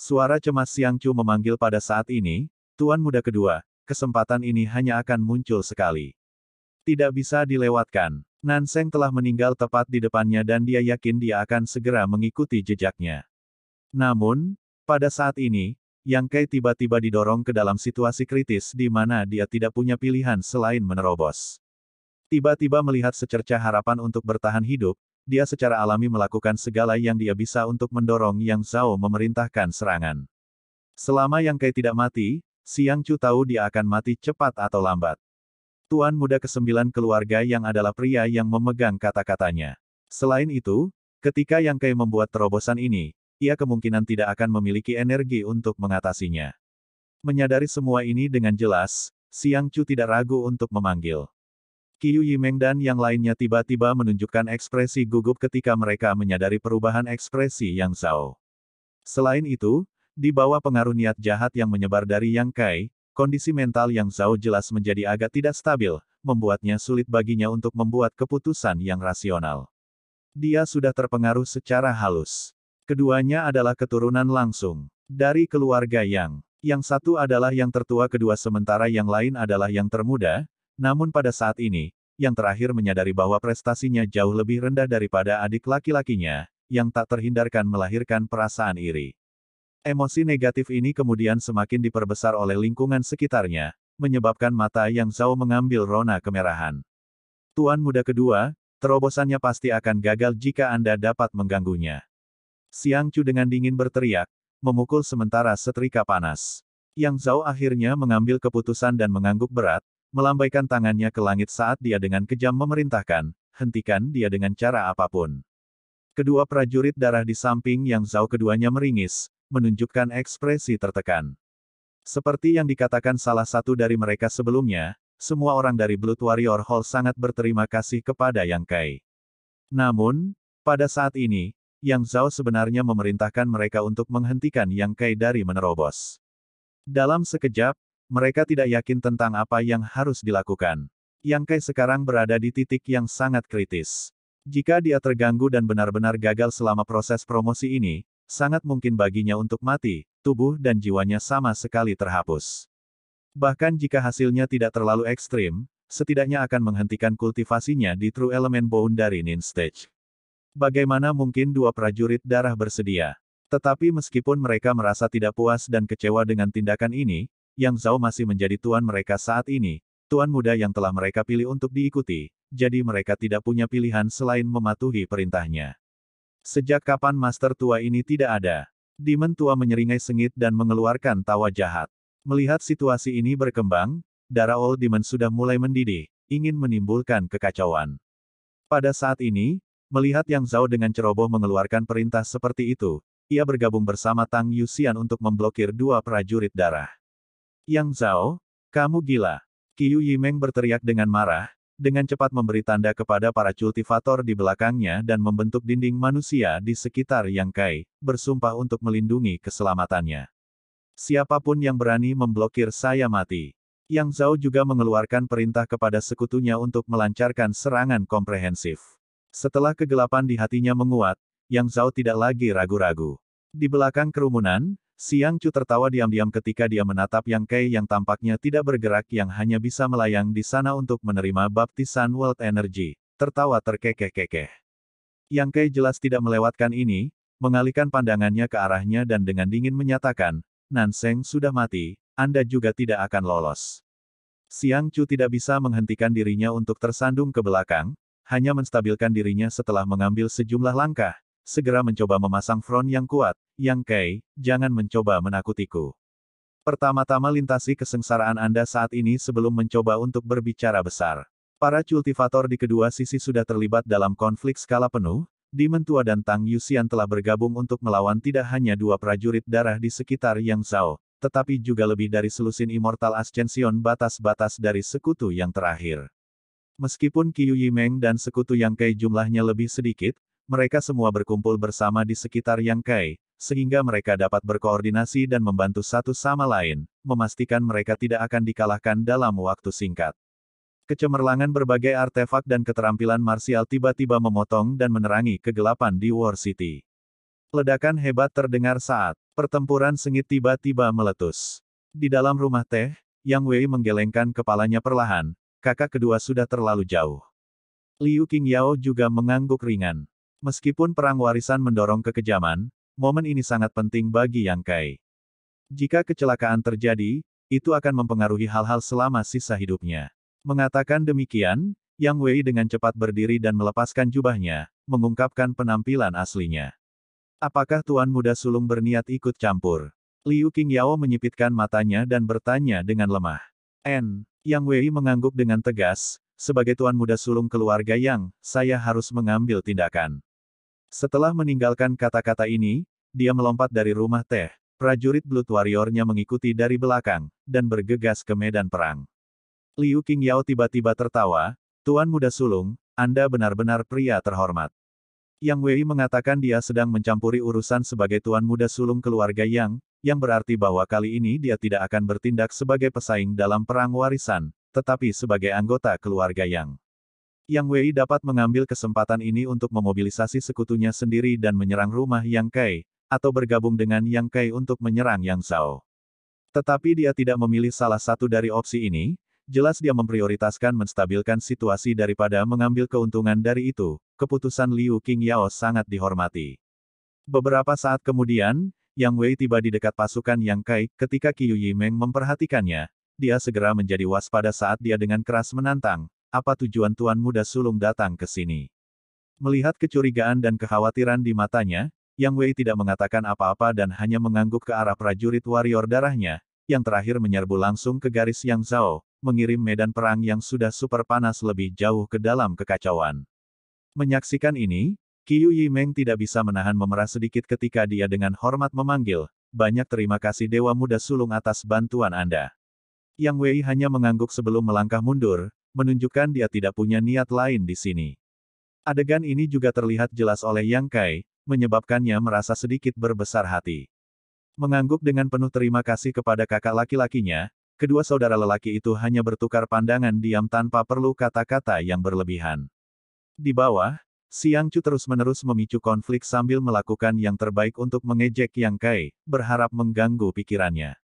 Suara cemas Siang Chu memanggil pada saat ini, Tuan Muda kedua, kesempatan ini hanya akan muncul sekali. Tidak bisa dilewatkan. Nan Seng telah meninggal tepat di depannya dan dia yakin dia akan segera mengikuti jejaknya. Namun, pada saat ini, Yang Kai tiba-tiba didorong ke dalam situasi kritis di mana dia tidak punya pilihan selain menerobos. Tiba-tiba melihat secerca harapan untuk bertahan hidup, dia secara alami melakukan segala yang dia bisa untuk mendorong Yang Zhao memerintahkan serangan. Selama Yang Kai tidak mati, Siang Chu tahu dia akan mati cepat atau lambat. Tuan muda kesembilan keluarga yang adalah pria yang memegang kata-katanya. Selain itu, ketika Yang Kai membuat terobosan ini, ia kemungkinan tidak akan memiliki energi untuk mengatasinya. Menyadari semua ini dengan jelas, Siang Chu tidak ragu untuk memanggil. Qiu Yimeng dan yang lainnya tiba-tiba menunjukkan ekspresi gugup ketika mereka menyadari perubahan ekspresi Yang Zhao. Selain itu, di bawah pengaruh niat jahat yang menyebar dari Yang Kai, kondisi mental Yang Zhao jelas menjadi agak tidak stabil, membuatnya sulit baginya untuk membuat keputusan yang rasional. Dia sudah terpengaruh secara halus. Keduanya adalah keturunan langsung dari keluarga Yang. Yang satu adalah yang tertua kedua sementara yang lain adalah yang termuda, namun pada saat ini, yang terakhir menyadari bahwa prestasinya jauh lebih rendah daripada adik laki-lakinya, yang tak terhindarkan melahirkan perasaan iri. Emosi negatif ini kemudian semakin diperbesar oleh lingkungan sekitarnya, menyebabkan mata yang Zhao mengambil rona kemerahan. Tuan muda kedua, terobosannya pasti akan gagal jika Anda dapat mengganggunya. Siang Chu dengan dingin berteriak, memukul sementara setrika panas. Yang Zhao akhirnya mengambil keputusan dan mengangguk berat, melambaikan tangannya ke langit saat dia dengan kejam memerintahkan, hentikan dia dengan cara apapun. Kedua prajurit darah di samping yang Zhao keduanya meringis, menunjukkan ekspresi tertekan. Seperti yang dikatakan salah satu dari mereka sebelumnya, semua orang dari Blood Warrior Hall sangat berterima kasih kepada Yang Kai. Namun, pada saat ini, Yang Zhao sebenarnya memerintahkan mereka untuk menghentikan Yang Kai dari menerobos. Dalam sekejap, mereka tidak yakin tentang apa yang harus dilakukan. Yang Kai sekarang berada di titik yang sangat kritis. Jika dia terganggu dan benar-benar gagal selama proses promosi ini, sangat mungkin baginya untuk mati, tubuh dan jiwanya sama sekali terhapus. Bahkan jika hasilnya tidak terlalu ekstrim, setidaknya akan menghentikan kultivasinya di True Element dari Nin Stage. Bagaimana mungkin dua prajurit darah bersedia? Tetapi meskipun mereka merasa tidak puas dan kecewa dengan tindakan ini, yang Zhao masih menjadi tuan mereka saat ini, tuan muda yang telah mereka pilih untuk diikuti, jadi mereka tidak punya pilihan selain mematuhi perintahnya. Sejak kapan master tua ini tidak ada? Demon tua menyeringai sengit dan mengeluarkan tawa jahat. Melihat situasi ini berkembang, darah Old Demon sudah mulai mendidih, ingin menimbulkan kekacauan. Pada saat ini, melihat Yang Zhao dengan ceroboh mengeluarkan perintah seperti itu, ia bergabung bersama Tang Yuxian untuk memblokir dua prajurit darah. Yang Zhao, kamu gila. Qiu Yimeng berteriak dengan marah, dengan cepat memberi tanda kepada para kultivator di belakangnya dan membentuk dinding manusia di sekitar Yang Kai, bersumpah untuk melindungi keselamatannya. Siapapun yang berani memblokir saya mati. Yang Zhao juga mengeluarkan perintah kepada sekutunya untuk melancarkan serangan komprehensif. Setelah kegelapan di hatinya menguat, Yang Zhao tidak lagi ragu-ragu. Di belakang kerumunan, Siang Chu tertawa diam-diam ketika dia menatap Yang Kei yang tampaknya tidak bergerak yang hanya bisa melayang di sana untuk menerima baptisan World Energy. Tertawa terkekeh-kekeh. Yang Kei jelas tidak melewatkan ini, mengalihkan pandangannya ke arahnya dan dengan dingin menyatakan, Nanseng sudah mati, Anda juga tidak akan lolos. Siang Chu tidak bisa menghentikan dirinya untuk tersandung ke belakang, hanya menstabilkan dirinya setelah mengambil sejumlah langkah, segera mencoba memasang front yang kuat, Yang Kei, jangan mencoba menakutiku. Pertama-tama lintasi kesengsaraan Anda saat ini sebelum mencoba untuk berbicara besar. Para cultivator di kedua sisi sudah terlibat dalam konflik skala penuh, Di Mentua dan Tang Yusian telah bergabung untuk melawan tidak hanya dua prajurit darah di sekitar Yang Zhao, tetapi juga lebih dari selusin Immortal Ascension batas-batas dari sekutu yang terakhir. Meskipun Qiu Yimeng dan sekutu Yang Kei jumlahnya lebih sedikit, mereka semua berkumpul bersama di sekitar Yang Kai, sehingga mereka dapat berkoordinasi dan membantu satu sama lain, memastikan mereka tidak akan dikalahkan dalam waktu singkat. Kecemerlangan berbagai artefak dan keterampilan marsial tiba-tiba memotong dan menerangi kegelapan di War City. Ledakan hebat terdengar saat pertempuran sengit tiba-tiba meletus. Di dalam rumah teh, Yang Wei menggelengkan kepalanya perlahan, kakak kedua sudah terlalu jauh. Liu Qingyao juga mengangguk ringan. Meskipun perang warisan mendorong kekejaman, momen ini sangat penting bagi Yang Kai. Jika kecelakaan terjadi, itu akan mempengaruhi hal-hal selama sisa hidupnya. Mengatakan demikian, Yang Wei dengan cepat berdiri dan melepaskan jubahnya, mengungkapkan penampilan aslinya. Apakah Tuan Muda Sulung berniat ikut campur? Liu Qingyao menyipitkan matanya dan bertanya dengan lemah. N. Yang Wei mengangguk dengan tegas, sebagai tuan muda sulung keluarga yang, saya harus mengambil tindakan. Setelah meninggalkan kata-kata ini, dia melompat dari rumah teh, prajurit Blood Warrior-nya mengikuti dari belakang, dan bergegas ke medan perang. Liu Yao tiba-tiba tertawa, Tuan Muda Sulung, Anda benar-benar pria terhormat. Yang Wei mengatakan dia sedang mencampuri urusan sebagai Tuan Muda Sulung keluarga Yang, yang berarti bahwa kali ini dia tidak akan bertindak sebagai pesaing dalam perang warisan, tetapi sebagai anggota keluarga Yang. Yang Wei dapat mengambil kesempatan ini untuk memobilisasi sekutunya sendiri dan menyerang rumah Yang Kai, atau bergabung dengan Yang Kai untuk menyerang Yang Zhao. Tetapi dia tidak memilih salah satu dari opsi ini, jelas dia memprioritaskan menstabilkan situasi daripada mengambil keuntungan dari itu, keputusan Liu Yao sangat dihormati. Beberapa saat kemudian, Yang Wei tiba di dekat pasukan Yang Kai, ketika Qiu Yimeng memperhatikannya, dia segera menjadi waspada saat dia dengan keras menantang, apa tujuan Tuan Muda Sulung datang ke sini? Melihat kecurigaan dan kekhawatiran di matanya, Yang Wei tidak mengatakan apa-apa dan hanya mengangguk ke arah prajurit warrior darahnya, yang terakhir menyerbu langsung ke garis Yang Zhao, mengirim medan perang yang sudah super panas lebih jauh ke dalam kekacauan. Menyaksikan ini, Qiu Meng tidak bisa menahan memerah sedikit ketika dia dengan hormat memanggil, banyak terima kasih Dewa Muda Sulung atas bantuan Anda. Yang Wei hanya mengangguk sebelum melangkah mundur, menunjukkan dia tidak punya niat lain di sini. Adegan ini juga terlihat jelas oleh Yang Kai, menyebabkannya merasa sedikit berbesar hati. Mengangguk dengan penuh terima kasih kepada kakak laki-lakinya, kedua saudara lelaki itu hanya bertukar pandangan diam tanpa perlu kata-kata yang berlebihan. Di bawah, Siang Chu terus-menerus memicu konflik sambil melakukan yang terbaik untuk mengejek Yang Kai, berharap mengganggu pikirannya.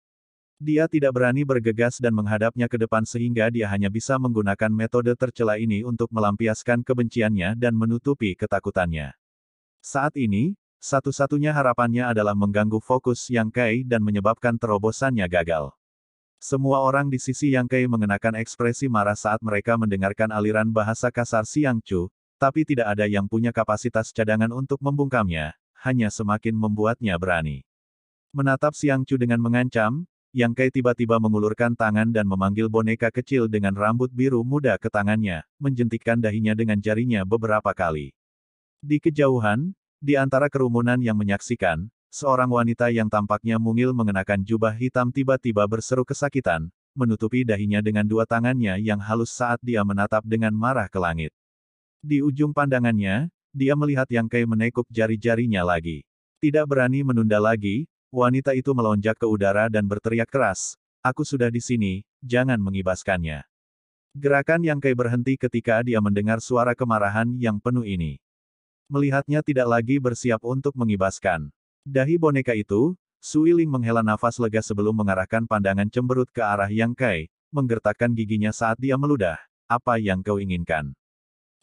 Dia tidak berani bergegas dan menghadapnya ke depan sehingga dia hanya bisa menggunakan metode tercela ini untuk melampiaskan kebenciannya dan menutupi ketakutannya. Saat ini, satu-satunya harapannya adalah mengganggu fokus Yang Kai dan menyebabkan terobosannya gagal. Semua orang di sisi Yang Kai mengenakan ekspresi marah saat mereka mendengarkan aliran bahasa kasar Siang Chu, tapi tidak ada yang punya kapasitas cadangan untuk membungkamnya, hanya semakin membuatnya berani. Menatap Siang Chu dengan mengancam, yang Kai tiba-tiba mengulurkan tangan dan memanggil boneka kecil dengan rambut biru muda ke tangannya, menjentikkan dahinya dengan jarinya beberapa kali. Di kejauhan, di antara kerumunan yang menyaksikan, seorang wanita yang tampaknya mungil mengenakan jubah hitam tiba-tiba berseru kesakitan, menutupi dahinya dengan dua tangannya yang halus saat dia menatap dengan marah ke langit. Di ujung pandangannya, dia melihat Yang Kai menekuk jari-jarinya lagi. Tidak berani menunda lagi, Wanita itu melonjak ke udara dan berteriak keras, Aku sudah di sini, jangan mengibaskannya. Gerakan yang Kai berhenti ketika dia mendengar suara kemarahan yang penuh ini. Melihatnya tidak lagi bersiap untuk mengibaskan. Dahi boneka itu, Sui Ling menghela nafas lega sebelum mengarahkan pandangan cemberut ke arah Yang Kai, menggertakkan giginya saat dia meludah. Apa yang kau inginkan?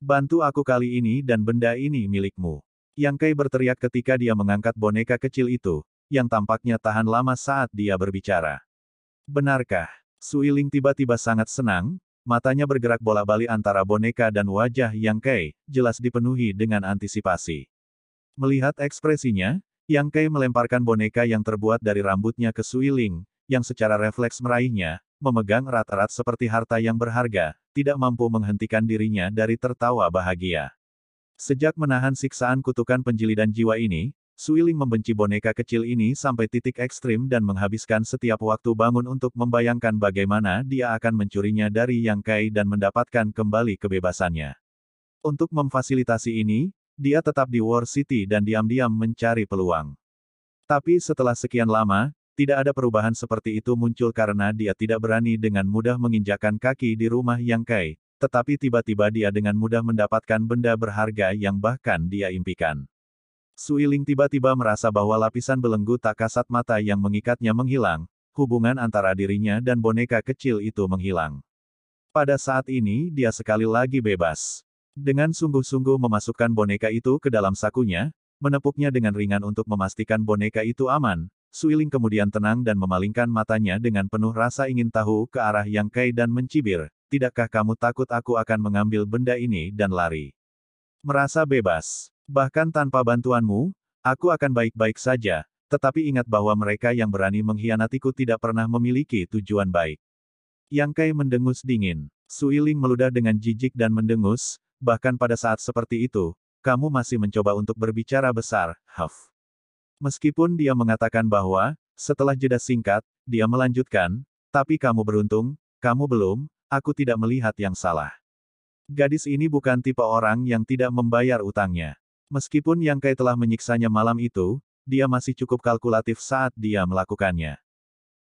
Bantu aku kali ini dan benda ini milikmu. Yang Kai berteriak ketika dia mengangkat boneka kecil itu, yang tampaknya tahan lama saat dia berbicara. Benarkah? Suiling tiba-tiba sangat senang, matanya bergerak bola-balik antara boneka dan wajah Yang Kei, jelas dipenuhi dengan antisipasi. Melihat ekspresinya, Yang Kei melemparkan boneka yang terbuat dari rambutnya ke Suiling, yang secara refleks meraihnya, memegang erat-erat seperti harta yang berharga, tidak mampu menghentikan dirinya dari tertawa bahagia. Sejak menahan siksaan kutukan penjilidan jiwa ini, Suiling membenci boneka kecil ini sampai titik ekstrim dan menghabiskan setiap waktu bangun untuk membayangkan bagaimana dia akan mencurinya dari Yang Kai dan mendapatkan kembali kebebasannya. Untuk memfasilitasi ini, dia tetap di War City dan diam-diam mencari peluang. Tapi setelah sekian lama, tidak ada perubahan seperti itu muncul karena dia tidak berani dengan mudah menginjakan kaki di rumah Yang Kai, tetapi tiba-tiba dia dengan mudah mendapatkan benda berharga yang bahkan dia impikan. Suiling tiba-tiba merasa bahwa lapisan belenggu tak kasat mata yang mengikatnya menghilang, hubungan antara dirinya dan boneka kecil itu menghilang. Pada saat ini dia sekali lagi bebas. Dengan sungguh-sungguh memasukkan boneka itu ke dalam sakunya, menepuknya dengan ringan untuk memastikan boneka itu aman, Suiling kemudian tenang dan memalingkan matanya dengan penuh rasa ingin tahu ke arah Yang Kai dan mencibir, Tidakkah kamu takut aku akan mengambil benda ini dan lari? Merasa bebas, Bahkan tanpa bantuanmu, aku akan baik-baik saja, tetapi ingat bahwa mereka yang berani mengkhianatiku tidak pernah memiliki tujuan baik. Yang Kai mendengus dingin. Suiling meludah dengan jijik dan mendengus, bahkan pada saat seperti itu, kamu masih mencoba untuk berbicara besar, Huff. Meskipun dia mengatakan bahwa, setelah jeda singkat, dia melanjutkan, tapi kamu beruntung, kamu belum, aku tidak melihat yang salah. Gadis ini bukan tipe orang yang tidak membayar utangnya. Meskipun Yang Kai telah menyiksanya malam itu, dia masih cukup kalkulatif saat dia melakukannya.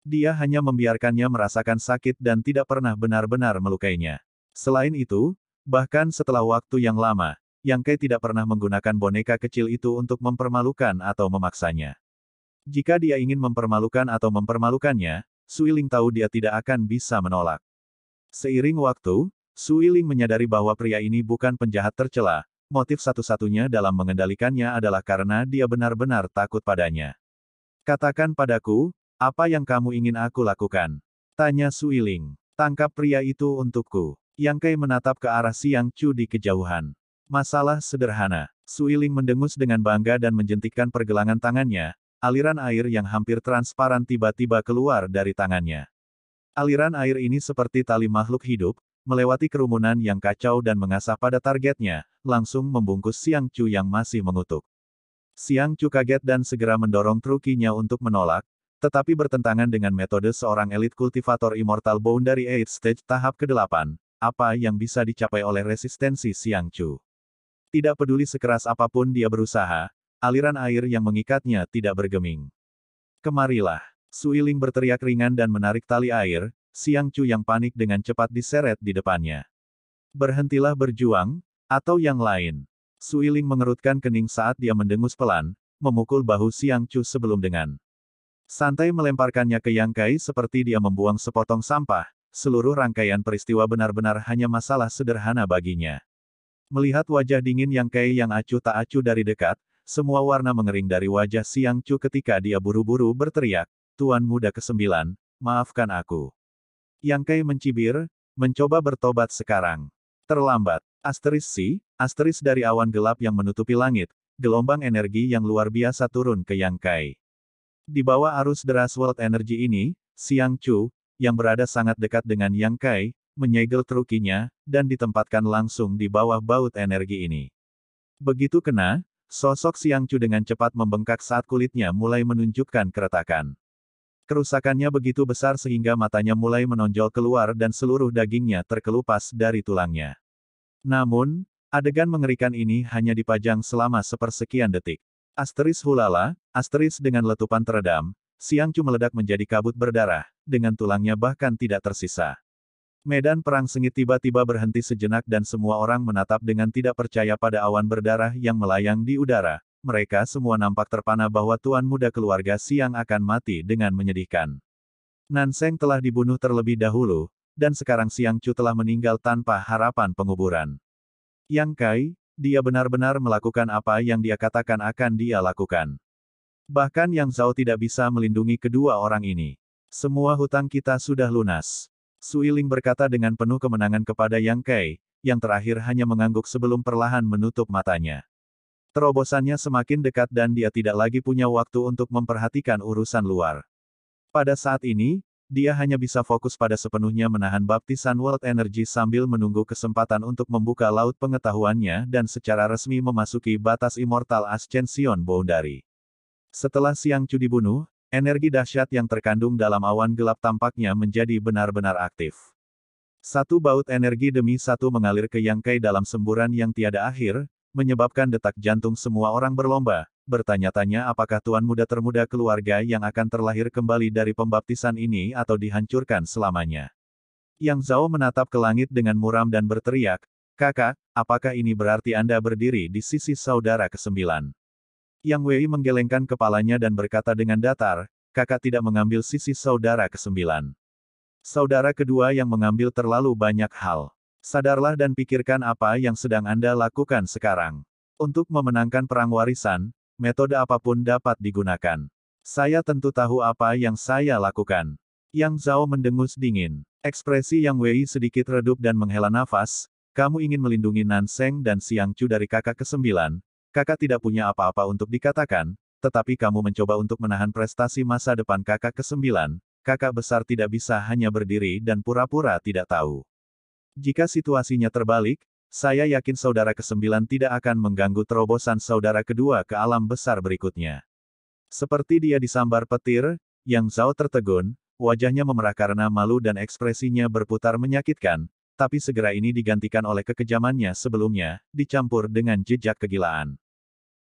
Dia hanya membiarkannya merasakan sakit dan tidak pernah benar-benar melukainya. Selain itu, bahkan setelah waktu yang lama, Yang Kai tidak pernah menggunakan boneka kecil itu untuk mempermalukan atau memaksanya. Jika dia ingin mempermalukan atau mempermalukannya, Suiling tahu dia tidak akan bisa menolak. Seiring waktu, Suiling menyadari bahwa pria ini bukan penjahat tercela, motif satu-satunya dalam mengendalikannya adalah karena dia benar-benar takut padanya. Katakan padaku, apa yang kamu ingin aku lakukan? Tanya Suiling. Tangkap pria itu untukku. Yang Kai menatap ke arah Siang Chu di kejauhan. Masalah sederhana. Suiling mendengus dengan bangga dan menjentikkan pergelangan tangannya, aliran air yang hampir transparan tiba-tiba keluar dari tangannya. Aliran air ini seperti tali makhluk hidup, melewati kerumunan yang kacau dan mengasah pada targetnya, langsung membungkus Siang Chu yang masih mengutuk. Siang Chu kaget dan segera mendorong trukinya untuk menolak, tetapi bertentangan dengan metode seorang elit kultivator Immortal Bone dari Eight Stage tahap ke-8, apa yang bisa dicapai oleh resistensi Siang Chu. Tidak peduli sekeras apapun dia berusaha, aliran air yang mengikatnya tidak bergeming. Kemarilah. Suiling berteriak ringan dan menarik tali air, Siang Chu yang panik dengan cepat diseret di depannya. Berhentilah berjuang, atau yang lain. Suiling mengerutkan kening saat dia mendengus pelan, memukul bahu Siang Chu sebelum dengan santai melemparkannya ke Yang Kai seperti dia membuang sepotong sampah, seluruh rangkaian peristiwa benar-benar hanya masalah sederhana baginya. Melihat wajah dingin Yang Kai yang acuh tak acuh dari dekat, semua warna mengering dari wajah Siang Chu ketika dia buru-buru berteriak, Tuan Muda Kesembilan, maafkan aku. Yang Kai mencibir, mencoba bertobat sekarang. Terlambat. Asteris si, asteris dari awan gelap yang menutupi langit, gelombang energi yang luar biasa turun ke Yang Kai. Di bawah arus deras world energy ini, Siang Chu, yang berada sangat dekat dengan Yang Kai, menyegel trukinya, dan ditempatkan langsung di bawah baut energi ini. Begitu kena, sosok Siang Chu dengan cepat membengkak saat kulitnya mulai menunjukkan keretakan. Kerusakannya begitu besar sehingga matanya mulai menonjol keluar dan seluruh dagingnya terkelupas dari tulangnya. Namun, adegan mengerikan ini hanya dipajang selama sepersekian detik. Asteris hulala, asteris dengan letupan teredam, siang cuma meledak menjadi kabut berdarah, dengan tulangnya bahkan tidak tersisa. Medan perang sengit tiba-tiba berhenti sejenak dan semua orang menatap dengan tidak percaya pada awan berdarah yang melayang di udara, mereka semua nampak terpana bahwa tuan muda keluarga Siang akan mati dengan menyedihkan. Nanseng telah dibunuh terlebih dahulu, dan sekarang Siang Chu telah meninggal tanpa harapan penguburan. Yang Kai, dia benar-benar melakukan apa yang dia katakan akan dia lakukan. Bahkan Yang Zhao tidak bisa melindungi kedua orang ini. Semua hutang kita sudah lunas. Suiling berkata dengan penuh kemenangan kepada Yang Kai, yang terakhir hanya mengangguk sebelum perlahan menutup matanya. Terobosannya semakin dekat dan dia tidak lagi punya waktu untuk memperhatikan urusan luar. Pada saat ini, dia hanya bisa fokus pada sepenuhnya menahan baptisan World Energy sambil menunggu kesempatan untuk membuka laut pengetahuannya dan secara resmi memasuki batas Immortal Ascension Boundary. Setelah siang cu dibunuh, energi dahsyat yang terkandung dalam awan gelap tampaknya menjadi benar-benar aktif. Satu baut energi demi satu mengalir ke Yang Kai dalam semburan yang tiada akhir, menyebabkan detak jantung semua orang berlomba, bertanya-tanya apakah tuan muda termuda keluarga yang akan terlahir kembali dari pembaptisan ini atau dihancurkan selamanya. Yang Zhao menatap ke langit dengan muram dan berteriak, Kakak, apakah ini berarti Anda berdiri di sisi saudara kesembilan? Yang Wei menggelengkan kepalanya dan berkata dengan datar, kakak tidak mengambil sisi saudara kesembilan. Saudara kedua yang mengambil terlalu banyak hal. Sadarlah dan pikirkan apa yang sedang Anda lakukan sekarang. Untuk memenangkan perang warisan, metode apapun dapat digunakan. Saya tentu tahu apa yang saya lakukan. Yang Zhao mendengus dingin. Ekspresi Yang Wei sedikit redup dan menghela nafas, kamu ingin melindungi Nanseng dan Siang Chu dari kakak ke-9. kakak tidak punya apa-apa untuk dikatakan, tetapi kamu mencoba untuk menahan prestasi masa depan kakak ke-9. kakak besar tidak bisa hanya berdiri dan pura-pura tidak tahu. Jika situasinya terbalik, saya yakin saudara kesembilan tidak akan mengganggu terobosan saudara kedua ke alam besar berikutnya. Seperti dia disambar petir, Yang Zhao tertegun, wajahnya memerah karena malu dan ekspresinya berputar menyakitkan, tapi segera ini digantikan oleh kekejamannya sebelumnya, dicampur dengan jejak kegilaan.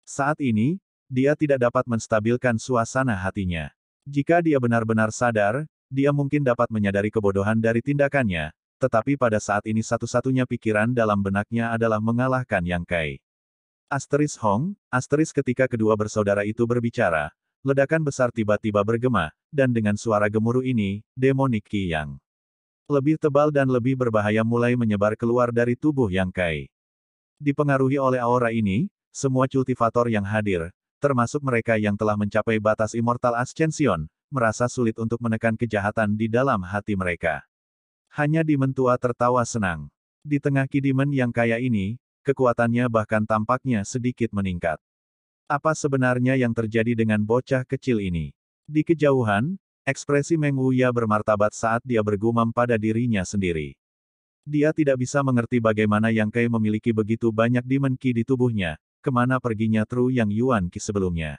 Saat ini, dia tidak dapat menstabilkan suasana hatinya. Jika dia benar-benar sadar, dia mungkin dapat menyadari kebodohan dari tindakannya, tetapi pada saat ini satu-satunya pikiran dalam benaknya adalah mengalahkan Yang Kai. Asteris Hong, asteris ketika kedua bersaudara itu berbicara, ledakan besar tiba-tiba bergema, dan dengan suara gemuruh ini, demonik Qi Yang. Lebih tebal dan lebih berbahaya mulai menyebar keluar dari tubuh Yang Kai. Dipengaruhi oleh aura ini, semua kultivator yang hadir, termasuk mereka yang telah mencapai batas Immortal Ascension, merasa sulit untuk menekan kejahatan di dalam hati mereka. Hanya di mentua tertawa senang. Di tengah Kidimen yang kaya ini, kekuatannya bahkan tampaknya sedikit meningkat. Apa sebenarnya yang terjadi dengan bocah kecil ini? Di kejauhan, ekspresi Meng Wuya bermartabat saat dia bergumam pada dirinya sendiri. Dia tidak bisa mengerti bagaimana Yang Kai memiliki begitu banyak Demon Ki di tubuhnya, kemana perginya Tru Yang Yuan Ki sebelumnya.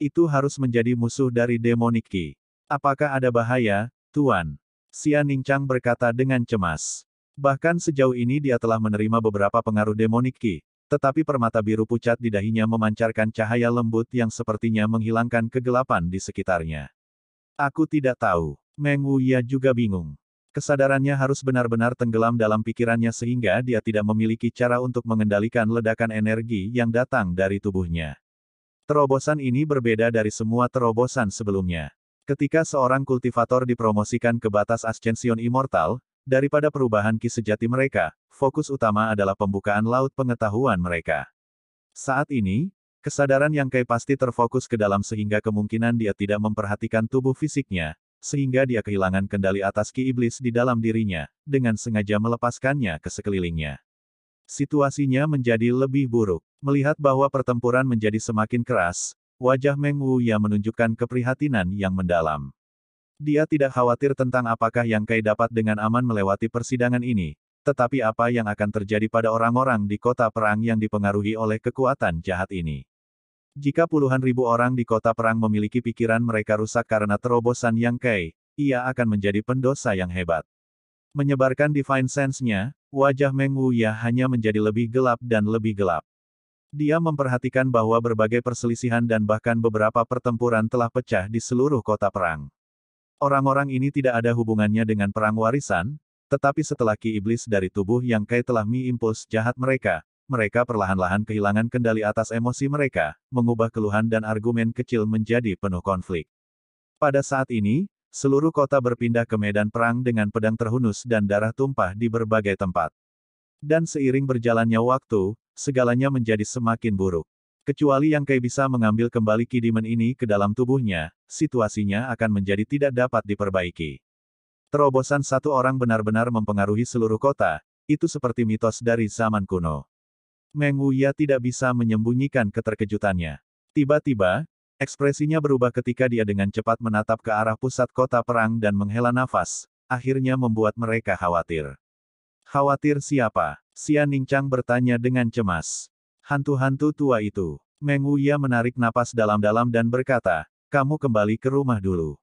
Itu harus menjadi musuh dari Demonic Ki. Apakah ada bahaya, Tuan? Xia Ningchang berkata dengan cemas. Bahkan sejauh ini dia telah menerima beberapa pengaruh demonik Qi, tetapi permata biru pucat di dahinya memancarkan cahaya lembut yang sepertinya menghilangkan kegelapan di sekitarnya. Aku tidak tahu. Meng Wuya juga bingung. Kesadarannya harus benar-benar tenggelam dalam pikirannya sehingga dia tidak memiliki cara untuk mengendalikan ledakan energi yang datang dari tubuhnya. Terobosan ini berbeda dari semua terobosan sebelumnya. Ketika seorang kultivator dipromosikan ke batas Ascension Immortal, daripada perubahan ki sejati mereka, fokus utama adalah pembukaan laut pengetahuan mereka. Saat ini, kesadaran yang Kai pasti terfokus ke dalam sehingga kemungkinan dia tidak memperhatikan tubuh fisiknya, sehingga dia kehilangan kendali atas ki iblis di dalam dirinya, dengan sengaja melepaskannya ke sekelilingnya. Situasinya menjadi lebih buruk. Melihat bahwa pertempuran menjadi semakin keras, Wajah Meng Wu Ya menunjukkan keprihatinan yang mendalam. Dia tidak khawatir tentang apakah Yang Kai dapat dengan aman melewati persidangan ini, tetapi apa yang akan terjadi pada orang-orang di kota perang yang dipengaruhi oleh kekuatan jahat ini. Jika puluhan ribu orang di kota perang memiliki pikiran mereka rusak karena terobosan Yang Kai, ia akan menjadi pendosa yang hebat. Menyebarkan divine sense-nya, wajah Meng Wu Ya hanya menjadi lebih gelap dan lebih gelap. Dia memperhatikan bahwa berbagai perselisihan dan bahkan beberapa pertempuran telah pecah di seluruh kota perang. Orang-orang ini tidak ada hubungannya dengan perang warisan, tetapi setelah ki iblis dari tubuh yang kai telah mi impuls jahat mereka, mereka perlahan-lahan kehilangan kendali atas emosi mereka, mengubah keluhan dan argumen kecil menjadi penuh konflik. Pada saat ini, seluruh kota berpindah ke medan perang dengan pedang terhunus dan darah tumpah di berbagai tempat. Dan seiring berjalannya waktu, segalanya menjadi semakin buruk. Kecuali yang Kei bisa mengambil kembali Kidimen ini ke dalam tubuhnya, situasinya akan menjadi tidak dapat diperbaiki. Terobosan satu orang benar-benar mempengaruhi seluruh kota, itu seperti mitos dari zaman kuno. Meng Wuya tidak bisa menyembunyikan keterkejutannya. Tiba-tiba, ekspresinya berubah ketika dia dengan cepat menatap ke arah pusat kota perang dan menghela nafas, akhirnya membuat mereka khawatir. Khawatir siapa? Xia Ningchang bertanya dengan cemas. Hantu-hantu tua itu. Meng Wuya menarik napas dalam-dalam dan berkata, kamu kembali ke rumah dulu.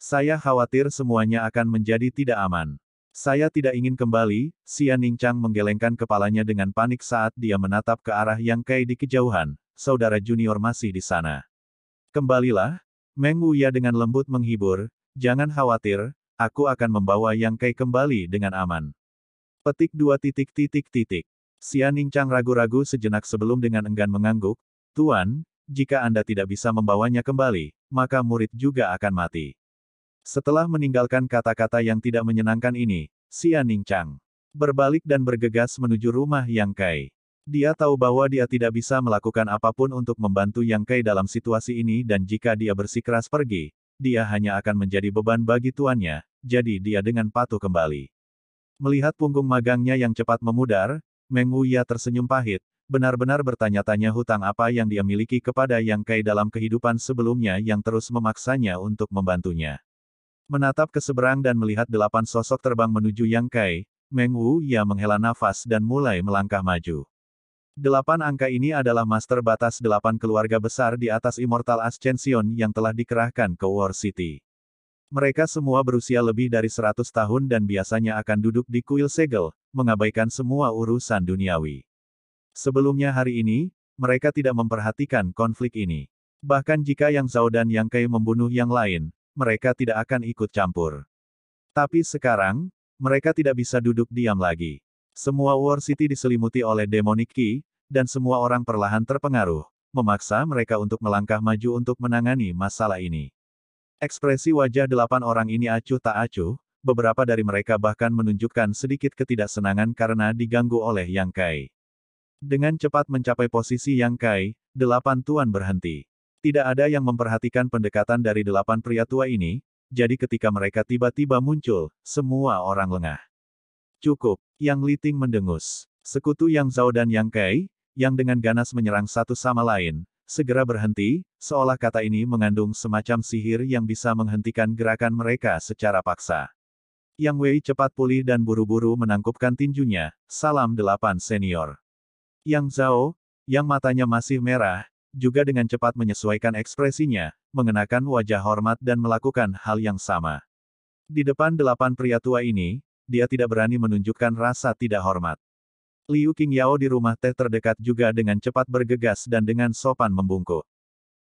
Saya khawatir semuanya akan menjadi tidak aman. Saya tidak ingin kembali, Xia Ningchang menggelengkan kepalanya dengan panik saat dia menatap ke arah Yang Kai di kejauhan, saudara junior masih di sana. Kembalilah, Meng Wuya dengan lembut menghibur, jangan khawatir, aku akan membawa Yang Kai kembali dengan aman. Petik dua titik titik titik. Xia Ningchang ragu-ragu sejenak sebelum dengan enggan mengangguk, Tuan, jika Anda tidak bisa membawanya kembali, maka murid juga akan mati. Setelah meninggalkan kata-kata yang tidak menyenangkan ini, Xia Ningchang berbalik dan bergegas menuju rumah Yang Kai. Dia tahu bahwa dia tidak bisa melakukan apapun untuk membantu Yang Kai dalam situasi ini dan jika dia bersikeras pergi, dia hanya akan menjadi beban bagi tuannya, jadi dia dengan patuh kembali. Melihat punggung magangnya yang cepat memudar, Meng Wuya tersenyum pahit, benar-benar bertanya-tanya hutang apa yang dia miliki kepada Yang Kai dalam kehidupan sebelumnya yang terus memaksanya untuk membantunya. Menatap ke seberang dan melihat delapan sosok terbang menuju Yang Kai, Meng Wuya menghela nafas dan mulai melangkah maju. Delapan angka ini adalah master batas delapan keluarga besar di atas Immortal Ascension yang telah dikerahkan ke War City. Mereka semua berusia lebih dari 100 tahun dan biasanya akan duduk di kuil segel, mengabaikan semua urusan duniawi. Sebelumnya hari ini, mereka tidak memperhatikan konflik ini. Bahkan jika Yang Zhao dan Yang Kai membunuh yang lain, mereka tidak akan ikut campur. Tapi sekarang, mereka tidak bisa duduk diam lagi. Semua War City diselimuti oleh demonic Ki, dan semua orang perlahan terpengaruh, memaksa mereka untuk melangkah maju untuk menangani masalah ini. Ekspresi wajah delapan orang ini acuh tak acuh, beberapa dari mereka bahkan menunjukkan sedikit ketidaksenangan karena diganggu oleh Yang Kai. Dengan cepat mencapai posisi Yang Kai, delapan tuan berhenti. Tidak ada yang memperhatikan pendekatan dari delapan pria tua ini, jadi ketika mereka tiba-tiba muncul, semua orang lengah. Cukup, Yang Liting mendengus. Sekutu Yang Zhao dan Yang Kai, yang dengan ganas menyerang satu sama lain, segera berhenti, seolah kata ini mengandung semacam sihir yang bisa menghentikan gerakan mereka secara paksa. Yang Wei cepat pulih dan buru-buru menangkupkan tinjunya, salam delapan senior. Yang Zhao, yang matanya masih merah, juga dengan cepat menyesuaikan ekspresinya, mengenakan wajah hormat dan melakukan hal yang sama. Di depan delapan pria tua ini, dia tidak berani menunjukkan rasa tidak hormat. Liu Qingyao di rumah teh terdekat juga dengan cepat bergegas dan dengan sopan membungkuk.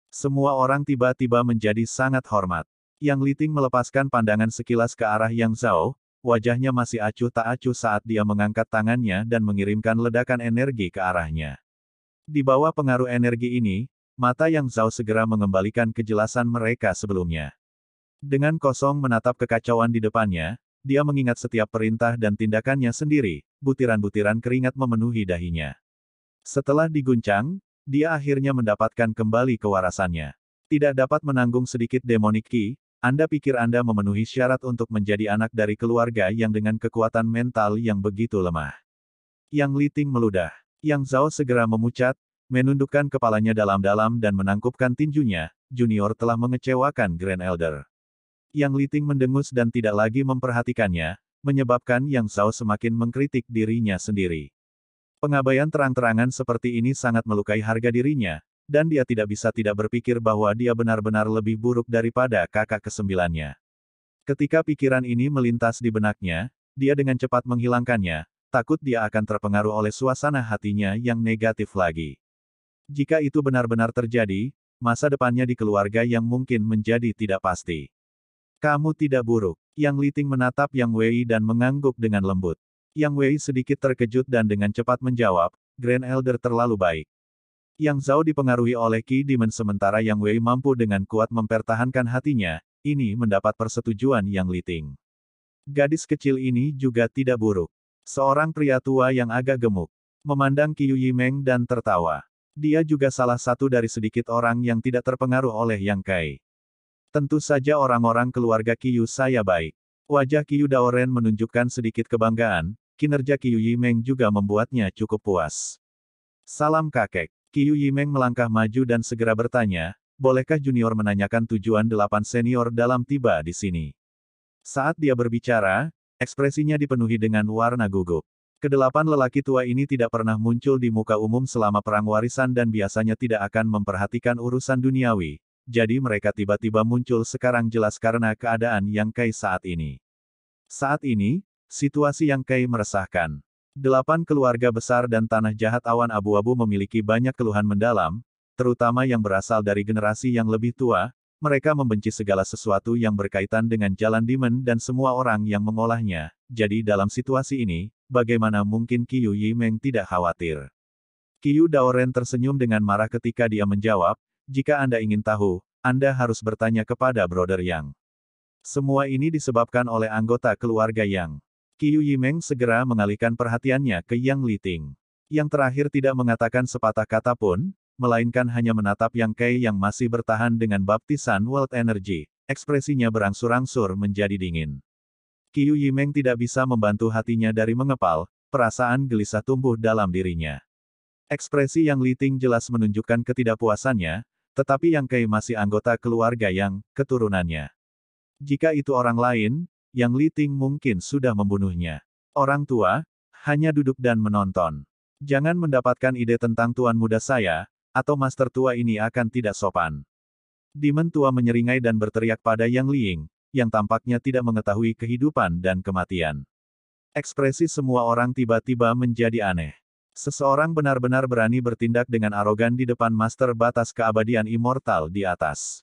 Semua orang tiba-tiba menjadi sangat hormat. Yang Liting melepaskan pandangan sekilas ke arah Yang Zhao, wajahnya masih acuh tak acuh saat dia mengangkat tangannya dan mengirimkan ledakan energi ke arahnya. Di bawah pengaruh energi ini, mata Yang Zhao segera mengembalikan kejelasan mereka sebelumnya. Dengan kosong menatap kekacauan di depannya, dia mengingat setiap perintah dan tindakannya sendiri, butiran-butiran keringat memenuhi dahinya. Setelah diguncang, dia akhirnya mendapatkan kembali kewarasannya. Tidak dapat menanggung sedikit demonic ki, Anda pikir Anda memenuhi syarat untuk menjadi anak dari keluarga yang dengan kekuatan mental yang begitu lemah. Yang Liting meludah. Yang Zhao segera memucat, menundukkan kepalanya dalam-dalam dan menangkupkan tinjunya, Junior telah mengecewakan Grand Elder. Yang Liting mendengus dan tidak lagi memperhatikannya, menyebabkan Yang Zhao semakin mengkritik dirinya sendiri. Pengabaian terang-terangan seperti ini sangat melukai harga dirinya, dan dia tidak bisa tidak berpikir bahwa dia benar-benar lebih buruk daripada kakak kesembilannya. Ketika pikiran ini melintas di benaknya, dia dengan cepat menghilangkannya, takut dia akan terpengaruh oleh suasana hatinya yang negatif lagi. Jika itu benar-benar terjadi, masa depannya di keluarga yang mungkin menjadi tidak pasti. Kamu tidak buruk. Yang Liting menatap Yang Wei dan mengangguk dengan lembut. Yang Wei sedikit terkejut dan dengan cepat menjawab, Grand Elder terlalu baik. Yang Zhao dipengaruhi oleh Qi Demon sementara Yang Wei mampu dengan kuat mempertahankan hatinya, ini mendapat persetujuan Yang Liting. Gadis kecil ini juga tidak buruk. Seorang pria tua yang agak gemuk, memandang Yu Yimeng dan tertawa. Dia juga salah satu dari sedikit orang yang tidak terpengaruh oleh Yang Kai. Tentu saja orang-orang keluarga Kiyu saya baik. Wajah Kiyu Daoren menunjukkan sedikit kebanggaan, kinerja Kiyu Yimeng juga membuatnya cukup puas. Salam kakek. Kiyu Yimeng melangkah maju dan segera bertanya, bolehkah junior menanyakan tujuan delapan senior dalam tiba di sini? Saat dia berbicara, ekspresinya dipenuhi dengan warna gugup. Kedelapan lelaki tua ini tidak pernah muncul di muka umum selama perang warisan dan biasanya tidak akan memperhatikan urusan duniawi, jadi mereka tiba-tiba muncul sekarang jelas karena keadaan Yang Kai saat ini. Saat ini, situasi Yang Kai meresahkan. Delapan keluarga besar dan tanah jahat awan abu-abu memiliki banyak keluhan mendalam, terutama yang berasal dari generasi yang lebih tua, mereka membenci segala sesuatu yang berkaitan dengan jalan dimen dan semua orang yang mengolahnya, jadi dalam situasi ini, bagaimana mungkin Qiu Yimeng tidak khawatir. Qiu Daoren tersenyum dengan marah ketika dia menjawab, jika Anda ingin tahu, Anda harus bertanya kepada Brother Yang. Semua ini disebabkan oleh anggota keluarga Yang. Qiu Yimeng segera mengalihkan perhatiannya ke Yang Liting. Yang terakhir tidak mengatakan sepatah kata pun, melainkan hanya menatap Yang Kai yang masih bertahan dengan baptisan World Energy. Ekspresinya berangsur-angsur menjadi dingin. Qiu Yimeng tidak bisa membantu hatinya dari mengepal, perasaan gelisah tumbuh dalam dirinya. Ekspresi Yang Liting jelas menunjukkan ketidakpuasannya, tetapi Yang Kei masih anggota keluarga Yang, keturunannya. Jika itu orang lain, Yang Li Ting mungkin sudah membunuhnya. Orang tua, hanya duduk dan menonton. Jangan mendapatkan ide tentang tuan muda saya, atau master tua ini akan tidak sopan. Dimen tua menyeringai dan berteriak pada Yang Liing, yang tampaknya tidak mengetahui kehidupan dan kematian. Ekspresi semua orang tiba-tiba menjadi aneh. Seseorang benar-benar berani bertindak dengan arogan di depan master batas keabadian immortal di atas.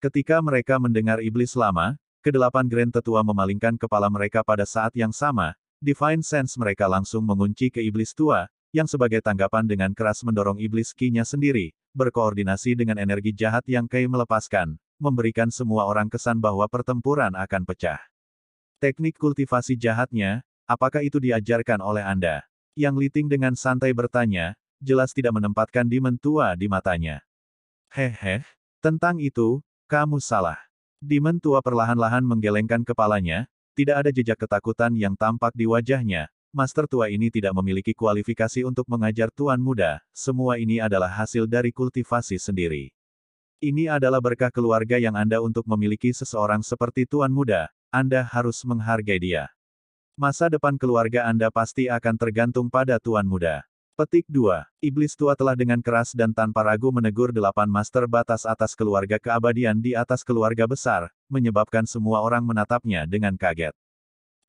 Ketika mereka mendengar iblis lama, kedelapan Grand Tetua memalingkan kepala mereka pada saat yang sama, Divine Sense mereka langsung mengunci ke iblis tua, yang sebagai tanggapan dengan keras mendorong iblis kinya sendiri, berkoordinasi dengan energi jahat yang Kei melepaskan, memberikan semua orang kesan bahwa pertempuran akan pecah. Teknik kultivasi jahatnya, apakah itu diajarkan oleh Anda? Yang Liting dengan santai bertanya, jelas tidak menempatkan Demon tua di matanya. Hehe, tentang itu, kamu salah. Demon tua perlahan-lahan menggelengkan kepalanya, tidak ada jejak ketakutan yang tampak di wajahnya. Master tua ini tidak memiliki kualifikasi untuk mengajar tuan muda, semua ini adalah hasil dari kultivasi sendiri. Ini adalah berkah keluarga yang Anda untuk memiliki seseorang seperti tuan muda, Anda harus menghargai dia. Masa depan keluarga Anda pasti akan tergantung pada Tuan Muda. Petik 2. Iblis tua telah dengan keras dan tanpa ragu menegur delapan master batas atas keluarga keabadian di atas keluarga besar, menyebabkan semua orang menatapnya dengan kaget.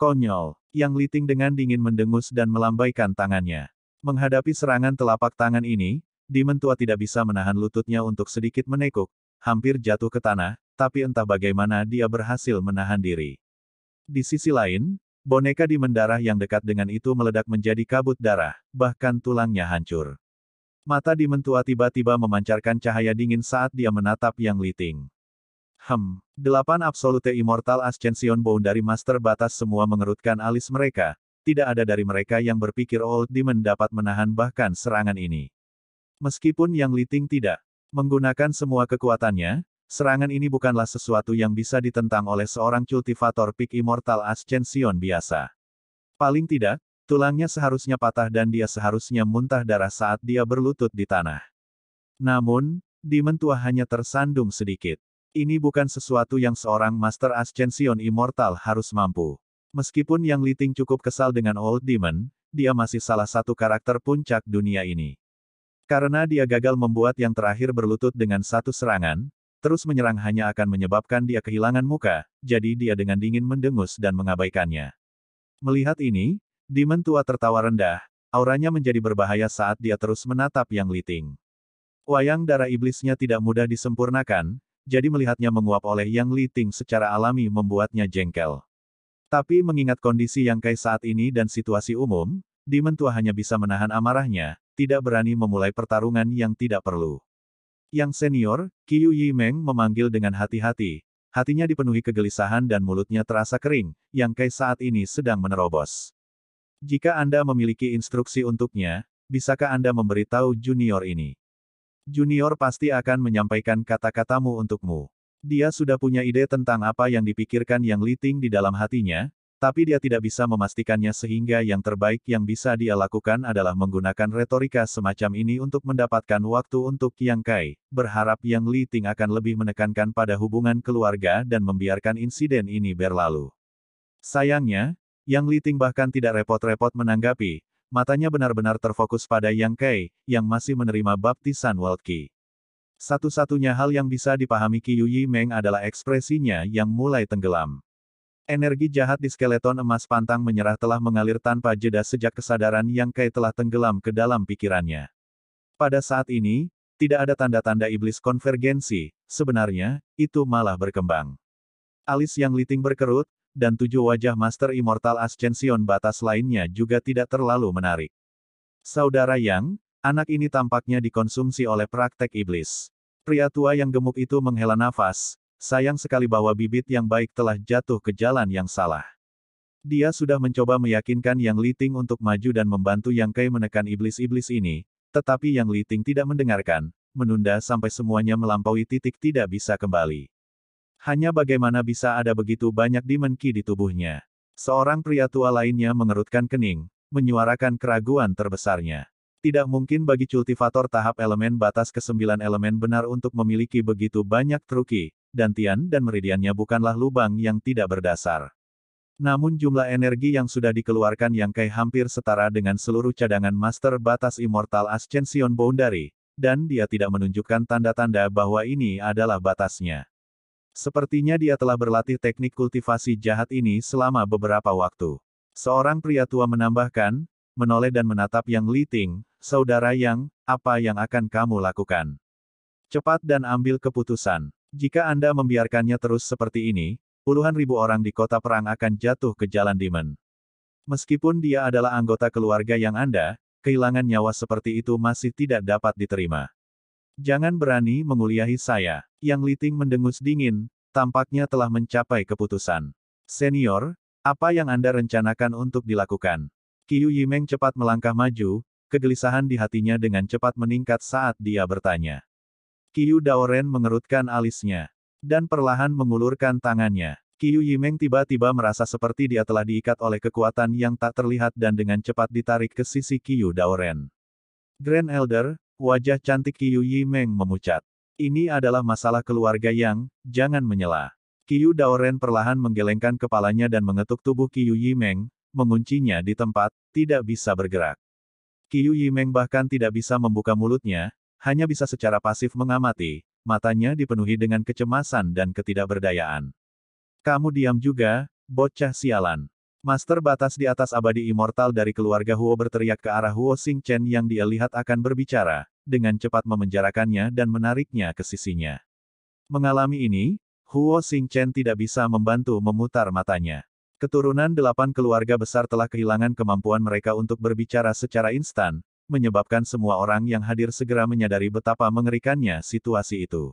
Konyol, yang liting dengan dingin mendengus dan melambaikan tangannya. Menghadapi serangan telapak tangan ini, Demon tua tidak bisa menahan lututnya untuk sedikit menekuk, hampir jatuh ke tanah, tapi entah bagaimana dia berhasil menahan diri. Di sisi lain, Boneka di mendarah yang dekat dengan itu meledak menjadi kabut darah, bahkan tulangnya hancur. Mata di mentua tiba-tiba memancarkan cahaya dingin saat dia menatap yang liting. Hem, delapan absolute immortal ascension dari master batas semua mengerutkan alis mereka, tidak ada dari mereka yang berpikir Old oh, Demon dapat menahan bahkan serangan ini. Meskipun yang liting tidak menggunakan semua kekuatannya, Serangan ini bukanlah sesuatu yang bisa ditentang oleh seorang kultivator pik immortal ascension biasa. Paling tidak, tulangnya seharusnya patah dan dia seharusnya muntah darah saat dia berlutut di tanah. Namun, Demon tua hanya tersandung sedikit. Ini bukan sesuatu yang seorang Master Ascension Immortal harus mampu. Meskipun Yang Liting cukup kesal dengan Old Demon, dia masih salah satu karakter puncak dunia ini. Karena dia gagal membuat yang terakhir berlutut dengan satu serangan, Terus menyerang hanya akan menyebabkan dia kehilangan muka, jadi dia dengan dingin mendengus dan mengabaikannya. Melihat ini, Demon tua tertawa rendah, auranya menjadi berbahaya saat dia terus menatap yang liting. Wayang darah iblisnya tidak mudah disempurnakan, jadi melihatnya menguap oleh yang liting secara alami membuatnya jengkel. Tapi mengingat kondisi yang Kai saat ini dan situasi umum, Demon tua hanya bisa menahan amarahnya, tidak berani memulai pertarungan yang tidak perlu. Yang senior, Qiu Meng memanggil dengan hati-hati. Hatinya dipenuhi kegelisahan dan mulutnya terasa kering, yang Kai saat ini sedang menerobos. Jika Anda memiliki instruksi untuknya, bisakah Anda memberitahu junior ini? Junior pasti akan menyampaikan kata-katamu untukmu. Dia sudah punya ide tentang apa yang dipikirkan Yang Liting di dalam hatinya, tapi dia tidak bisa memastikannya sehingga yang terbaik yang bisa dia lakukan adalah menggunakan retorika semacam ini untuk mendapatkan waktu untuk Yang Kai, berharap Yang Li Ting akan lebih menekankan pada hubungan keluarga dan membiarkan insiden ini berlalu. Sayangnya, Yang Li Ting bahkan tidak repot-repot menanggapi, matanya benar-benar terfokus pada Yang Kai, yang masih menerima baptisan World Qi. Satu-satunya hal yang bisa dipahami Qi Yi Meng adalah ekspresinya yang mulai tenggelam. Energi jahat di skeleton emas pantang menyerah telah mengalir tanpa jeda sejak kesadaran yang Kai telah tenggelam ke dalam pikirannya. Pada saat ini, tidak ada tanda-tanda iblis konvergensi, sebenarnya, itu malah berkembang. Alis yang liting berkerut, dan tujuh wajah Master Immortal Ascension batas lainnya juga tidak terlalu menarik. Saudara Yang, anak ini tampaknya dikonsumsi oleh praktek iblis. Pria tua yang gemuk itu menghela nafas, Sayang sekali bahwa bibit yang baik telah jatuh ke jalan yang salah. Dia sudah mencoba meyakinkan Yang Liting untuk maju dan membantu Yang Kai menekan iblis-iblis ini, tetapi Yang Liting tidak mendengarkan, menunda sampai semuanya melampaui titik tidak bisa kembali. Hanya bagaimana bisa ada begitu banyak dimenki di tubuhnya. Seorang pria tua lainnya mengerutkan kening, menyuarakan keraguan terbesarnya. Tidak mungkin bagi kultivator tahap elemen batas ke-9 elemen benar untuk memiliki begitu banyak truki, dantian dan meridiannya bukanlah lubang yang tidak berdasar. Namun jumlah energi yang sudah dikeluarkan yang Kai hampir setara dengan seluruh cadangan Master Batas Immortal Ascension Boundary, dan dia tidak menunjukkan tanda-tanda bahwa ini adalah batasnya. Sepertinya dia telah berlatih teknik kultivasi jahat ini selama beberapa waktu. Seorang pria tua menambahkan, menoleh dan menatap yang liting, saudara yang, apa yang akan kamu lakukan? Cepat dan ambil keputusan. Jika Anda membiarkannya terus seperti ini, puluhan ribu orang di kota perang akan jatuh ke jalan Demon. Meskipun dia adalah anggota keluarga yang Anda, kehilangan nyawa seperti itu masih tidak dapat diterima. Jangan berani menguliahi saya. Yang Liting mendengus dingin, tampaknya telah mencapai keputusan. Senior, apa yang Anda rencanakan untuk dilakukan? Qiu Yimeng cepat melangkah maju, kegelisahan di hatinya dengan cepat meningkat saat dia bertanya. Qiu Daoren mengerutkan alisnya. Dan perlahan mengulurkan tangannya. Qiu Yimeng tiba-tiba merasa seperti dia telah diikat oleh kekuatan yang tak terlihat dan dengan cepat ditarik ke sisi Qiu Daoren. Grand Elder, wajah cantik Qiu Yimeng memucat. Ini adalah masalah keluarga yang, jangan menyela. Qiu Daoren perlahan menggelengkan kepalanya dan mengetuk tubuh Qiu Yimeng, menguncinya di tempat, tidak bisa bergerak. Qiu Yimeng bahkan tidak bisa membuka mulutnya, hanya bisa secara pasif mengamati, matanya dipenuhi dengan kecemasan dan ketidakberdayaan. Kamu diam juga, bocah sialan. Master batas di atas abadi immortal dari keluarga Huo berteriak ke arah Huo Sing Chen yang dia lihat akan berbicara, dengan cepat memenjarakannya dan menariknya ke sisinya. Mengalami ini, Huo Sing Chen tidak bisa membantu memutar matanya. Keturunan delapan keluarga besar telah kehilangan kemampuan mereka untuk berbicara secara instan, menyebabkan semua orang yang hadir segera menyadari betapa mengerikannya situasi itu.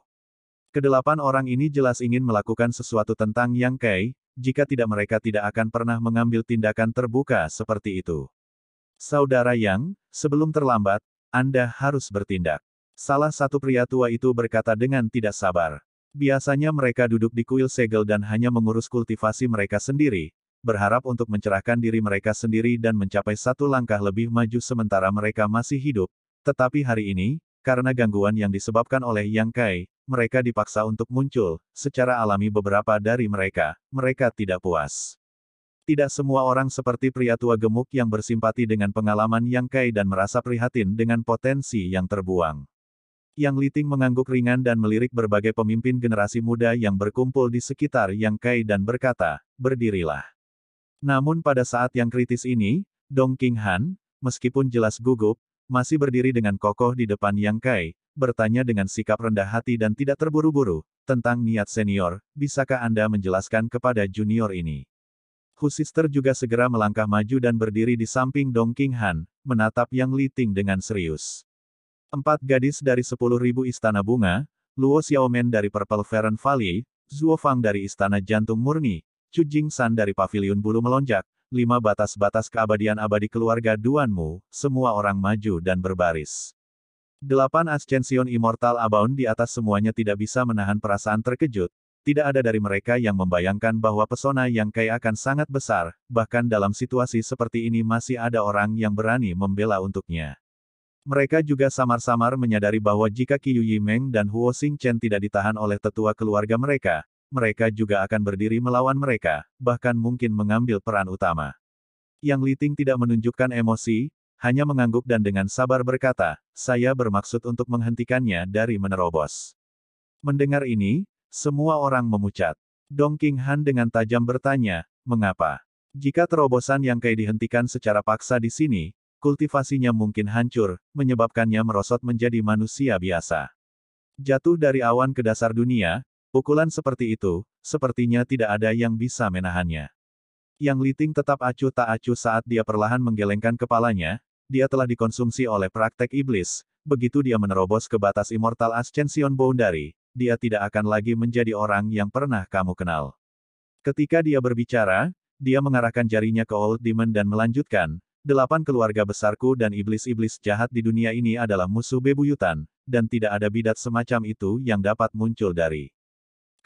Kedelapan orang ini jelas ingin melakukan sesuatu tentang Yang Kai, jika tidak mereka tidak akan pernah mengambil tindakan terbuka seperti itu. Saudara Yang, sebelum terlambat, Anda harus bertindak. Salah satu pria tua itu berkata dengan tidak sabar. Biasanya mereka duduk di kuil segel dan hanya mengurus kultivasi mereka sendiri, berharap untuk mencerahkan diri mereka sendiri dan mencapai satu langkah lebih maju sementara mereka masih hidup. Tetapi hari ini, karena gangguan yang disebabkan oleh Yang Kai, mereka dipaksa untuk muncul, secara alami beberapa dari mereka, mereka tidak puas. Tidak semua orang seperti pria tua gemuk yang bersimpati dengan pengalaman Yang Kai dan merasa prihatin dengan potensi yang terbuang. Yang Liting mengangguk ringan dan melirik berbagai pemimpin generasi muda yang berkumpul di sekitar Yang Kai dan berkata, berdirilah. Namun pada saat yang kritis ini, Dong King Han, meskipun jelas gugup, masih berdiri dengan kokoh di depan Yang Kai, bertanya dengan sikap rendah hati dan tidak terburu-buru, tentang niat senior, bisakah Anda menjelaskan kepada junior ini? Hu Sister juga segera melangkah maju dan berdiri di samping Dong King Han, menatap Yang Li Ting dengan serius. Empat gadis dari sepuluh ribu Istana Bunga, Luo Xiaomen dari Purple Fern Valley, Zhuo Fang dari Istana Jantung Murni, Cu Jing San dari pavilion bulu melonjak, lima batas-batas keabadian abadi keluarga Duanmu, semua orang maju dan berbaris. Delapan Ascension Immortal Abound di atas semuanya tidak bisa menahan perasaan terkejut, tidak ada dari mereka yang membayangkan bahwa pesona yang kaya akan sangat besar, bahkan dalam situasi seperti ini masih ada orang yang berani membela untuknya. Mereka juga samar-samar menyadari bahwa jika Qiyu Yimeng dan Huo Xingchen tidak ditahan oleh tetua keluarga mereka, mereka juga akan berdiri melawan mereka, bahkan mungkin mengambil peran utama. Yang Liting tidak menunjukkan emosi, hanya mengangguk dan dengan sabar berkata, saya bermaksud untuk menghentikannya dari menerobos. Mendengar ini, semua orang memucat. Dong King Han dengan tajam bertanya, mengapa? Jika terobosan yang Kai dihentikan secara paksa di sini, kultivasinya mungkin hancur, menyebabkannya merosot menjadi manusia biasa. Jatuh dari awan ke dasar dunia, Pukulan seperti itu, sepertinya tidak ada yang bisa menahannya. Yang Liting tetap acuh tak acuh saat dia perlahan menggelengkan kepalanya, dia telah dikonsumsi oleh praktek iblis, begitu dia menerobos ke batas Immortal Ascension Boundary, dia tidak akan lagi menjadi orang yang pernah kamu kenal. Ketika dia berbicara, dia mengarahkan jarinya ke Old Demon dan melanjutkan, delapan keluarga besarku dan iblis-iblis jahat di dunia ini adalah musuh bebuyutan, dan tidak ada bidat semacam itu yang dapat muncul dari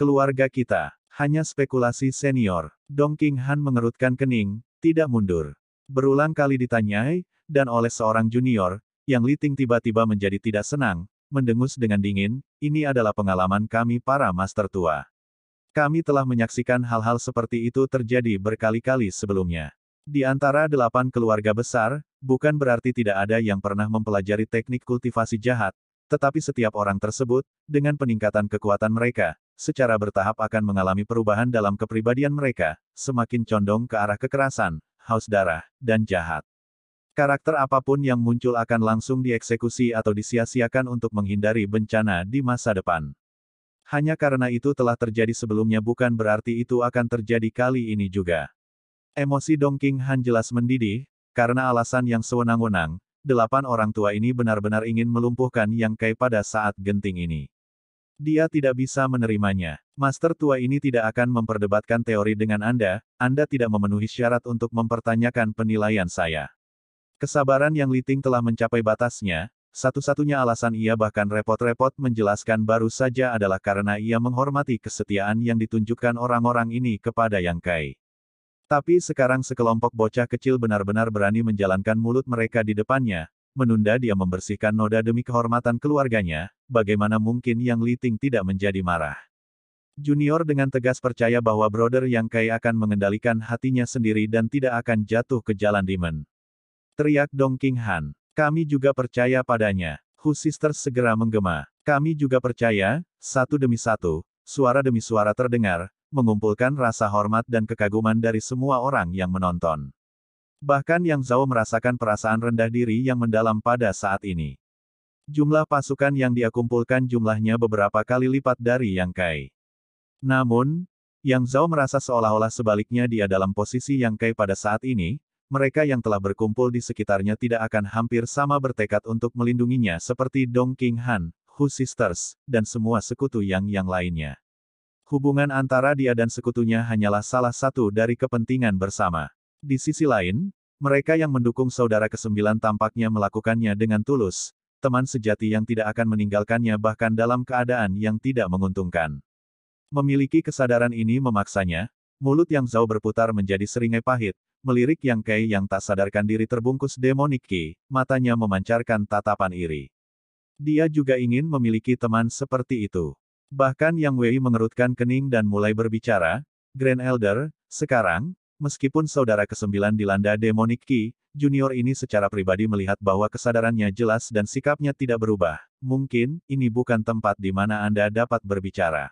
Keluarga kita, hanya spekulasi senior. Dong King Han mengerutkan kening, tidak mundur. Berulang kali ditanyai, dan oleh seorang junior, yang Liting tiba-tiba menjadi tidak senang, mendengus dengan dingin, ini adalah pengalaman kami para master tua. Kami telah menyaksikan hal-hal seperti itu terjadi berkali-kali sebelumnya. Di antara delapan keluarga besar, bukan berarti tidak ada yang pernah mempelajari teknik kultivasi jahat, tetapi setiap orang tersebut, dengan peningkatan kekuatan mereka, secara bertahap akan mengalami perubahan dalam kepribadian mereka, semakin condong ke arah kekerasan, haus darah, dan jahat. Karakter apapun yang muncul akan langsung dieksekusi atau disia-siakan untuk menghindari bencana di masa depan. Hanya karena itu telah terjadi sebelumnya bukan berarti itu akan terjadi kali ini juga. Emosi Dong King Han jelas mendidih, karena alasan yang sewenang-wenang, delapan orang tua ini benar-benar ingin melumpuhkan Yang Kai pada saat genting ini. Dia tidak bisa menerimanya. Master tua ini tidak akan memperdebatkan teori dengan Anda, Anda tidak memenuhi syarat untuk mempertanyakan penilaian saya. Kesabaran yang Liting telah mencapai batasnya, satu-satunya alasan ia bahkan repot-repot menjelaskan baru saja adalah karena ia menghormati kesetiaan yang ditunjukkan orang-orang ini kepada Yang Kai. Tapi sekarang sekelompok bocah kecil benar-benar berani menjalankan mulut mereka di depannya, menunda dia membersihkan noda demi kehormatan keluarganya, bagaimana mungkin Yang Li Ting tidak menjadi marah. Junior dengan tegas percaya bahwa brother Yang Kai akan mengendalikan hatinya sendiri dan tidak akan jatuh ke jalan Demon. Teriak Dong King Han. Kami juga percaya padanya. Hu Sisters segera menggema. Kami juga percaya, satu demi satu, suara demi suara terdengar, mengumpulkan rasa hormat dan kekaguman dari semua orang yang menonton. Bahkan Yang Zhao merasakan perasaan rendah diri yang mendalam pada saat ini. Jumlah pasukan yang dia kumpulkan jumlahnya beberapa kali lipat dari Yang Kai. Namun, Yang Zhao merasa seolah-olah sebaliknya dia dalam posisi Yang Kai pada saat ini, mereka yang telah berkumpul di sekitarnya tidak akan hampir sama bertekad untuk melindunginya seperti Dong King Han, Hu Sisters, dan semua sekutu Yang yang lainnya hubungan antara dia dan sekutunya hanyalah salah satu dari kepentingan bersama. Di sisi lain, mereka yang mendukung saudara kesembilan tampaknya melakukannya dengan tulus, teman sejati yang tidak akan meninggalkannya bahkan dalam keadaan yang tidak menguntungkan. Memiliki kesadaran ini memaksanya, mulut yang Zhao berputar menjadi seringai pahit, melirik yang Kei yang tak sadarkan diri terbungkus demonik Ki, matanya memancarkan tatapan iri. Dia juga ingin memiliki teman seperti itu. Bahkan Yang Wei mengerutkan kening dan mulai berbicara, Grand Elder, sekarang, Meskipun saudara kesembilan dilanda demonik ki, junior ini secara pribadi melihat bahwa kesadarannya jelas dan sikapnya tidak berubah. Mungkin, ini bukan tempat di mana Anda dapat berbicara.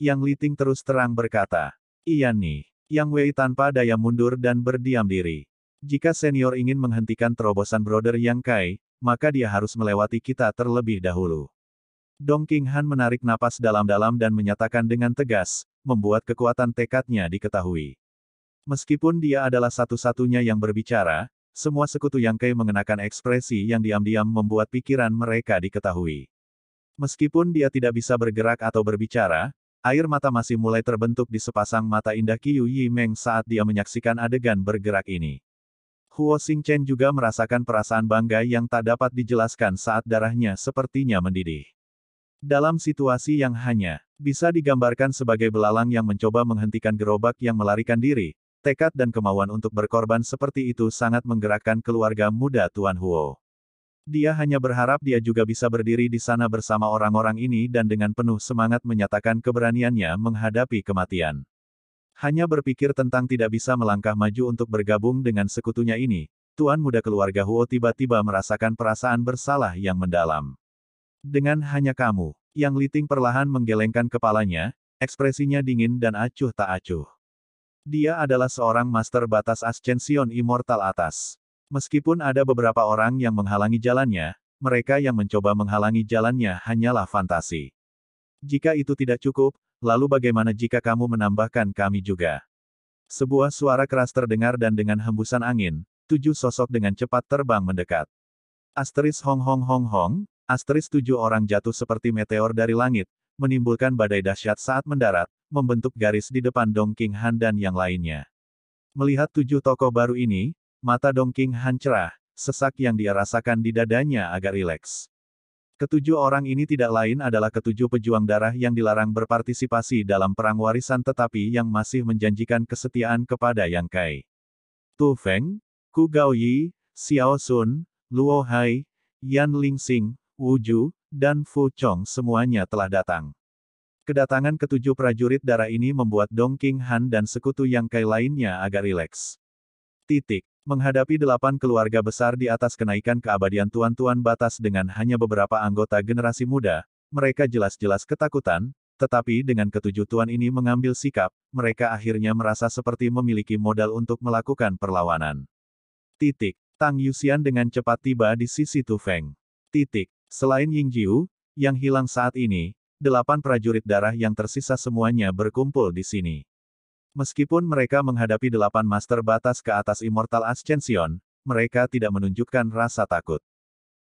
Yang Liting terus terang berkata, Iya nih. Yang Wei tanpa daya mundur dan berdiam diri. Jika senior ingin menghentikan terobosan brother Yang Kai, maka dia harus melewati kita terlebih dahulu. Dong King Han menarik napas dalam-dalam dan menyatakan dengan tegas, membuat kekuatan tekadnya diketahui. Meskipun dia adalah satu-satunya yang berbicara, semua sekutu yang Kei mengenakan ekspresi yang diam-diam membuat pikiran mereka diketahui. Meskipun dia tidak bisa bergerak atau berbicara, air mata masih mulai terbentuk di sepasang mata indah Qiu Yi Meng saat dia menyaksikan adegan bergerak ini. Huo Chen juga merasakan perasaan bangga yang tak dapat dijelaskan saat darahnya sepertinya mendidih. Dalam situasi yang hanya bisa digambarkan sebagai belalang yang mencoba menghentikan gerobak yang melarikan diri, Tekad dan kemauan untuk berkorban seperti itu sangat menggerakkan keluarga muda Tuan Huo. Dia hanya berharap dia juga bisa berdiri di sana bersama orang-orang ini dan dengan penuh semangat menyatakan keberaniannya menghadapi kematian. Hanya berpikir tentang tidak bisa melangkah maju untuk bergabung dengan sekutunya ini, Tuan muda keluarga Huo tiba-tiba merasakan perasaan bersalah yang mendalam. Dengan hanya kamu, yang Liting perlahan menggelengkan kepalanya, ekspresinya dingin dan acuh tak acuh. Dia adalah seorang master batas Ascension Immortal atas. Meskipun ada beberapa orang yang menghalangi jalannya, mereka yang mencoba menghalangi jalannya hanyalah fantasi. Jika itu tidak cukup, lalu bagaimana jika kamu menambahkan kami juga? Sebuah suara keras terdengar dan dengan hembusan angin, tujuh sosok dengan cepat terbang mendekat. Asteris hong hong hong hong, asteris tujuh orang jatuh seperti meteor dari langit, menimbulkan badai dahsyat saat mendarat, membentuk garis di depan Dong King Han dan yang lainnya. Melihat tujuh tokoh baru ini, mata Dong King Han cerah, sesak yang dia rasakan di dadanya agak rileks. Ketujuh orang ini tidak lain adalah ketujuh pejuang darah yang dilarang berpartisipasi dalam perang warisan tetapi yang masih menjanjikan kesetiaan kepada Yang Kai. Tu Feng, Ku Gao Yi, Xiao Sun, Luo Hai, Yan Ling Xing, Wu Ju, dan Fu Chong semuanya telah datang. Kedatangan ketujuh prajurit darah ini membuat Dong King Han dan sekutu yang Kai lainnya agak rileks. Titik. Menghadapi delapan keluarga besar di atas kenaikan keabadian tuan-tuan batas dengan hanya beberapa anggota generasi muda, mereka jelas-jelas ketakutan, tetapi dengan ketujuh tuan ini mengambil sikap, mereka akhirnya merasa seperti memiliki modal untuk melakukan perlawanan. Titik. Tang Yuxian dengan cepat tiba di sisi Tu Feng. Titik. Selain Ying Jiu, yang hilang saat ini, delapan prajurit darah yang tersisa semuanya berkumpul di sini. Meskipun mereka menghadapi delapan master batas ke atas Immortal Ascension, mereka tidak menunjukkan rasa takut.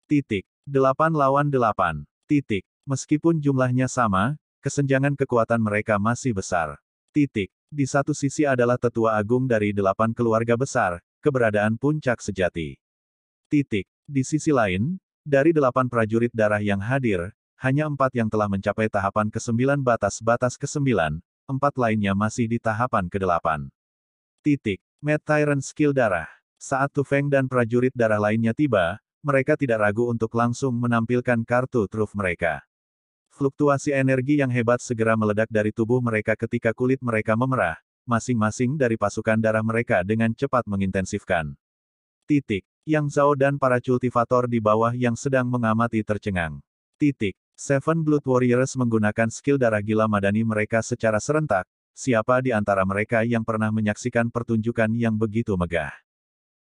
Titik. Delapan lawan delapan. Titik. Meskipun jumlahnya sama, kesenjangan kekuatan mereka masih besar. Titik. Di satu sisi adalah tetua agung dari delapan keluarga besar, keberadaan puncak sejati. Titik. Di sisi lain, dari delapan prajurit darah yang hadir, hanya empat yang telah mencapai tahapan ke-9 batas-batas ke-9, empat lainnya masih di tahapan ke-8. Titik. Mad Tyrant skill darah. Saat Tufeng dan prajurit darah lainnya tiba, mereka tidak ragu untuk langsung menampilkan kartu truf mereka. Fluktuasi energi yang hebat segera meledak dari tubuh mereka ketika kulit mereka memerah, masing-masing dari pasukan darah mereka dengan cepat mengintensifkan. Titik. Yang Zhao dan para kultivator di bawah yang sedang mengamati tercengang. Titik. Seven Blood Warriors menggunakan skill darah gila madani mereka secara serentak, siapa di antara mereka yang pernah menyaksikan pertunjukan yang begitu megah?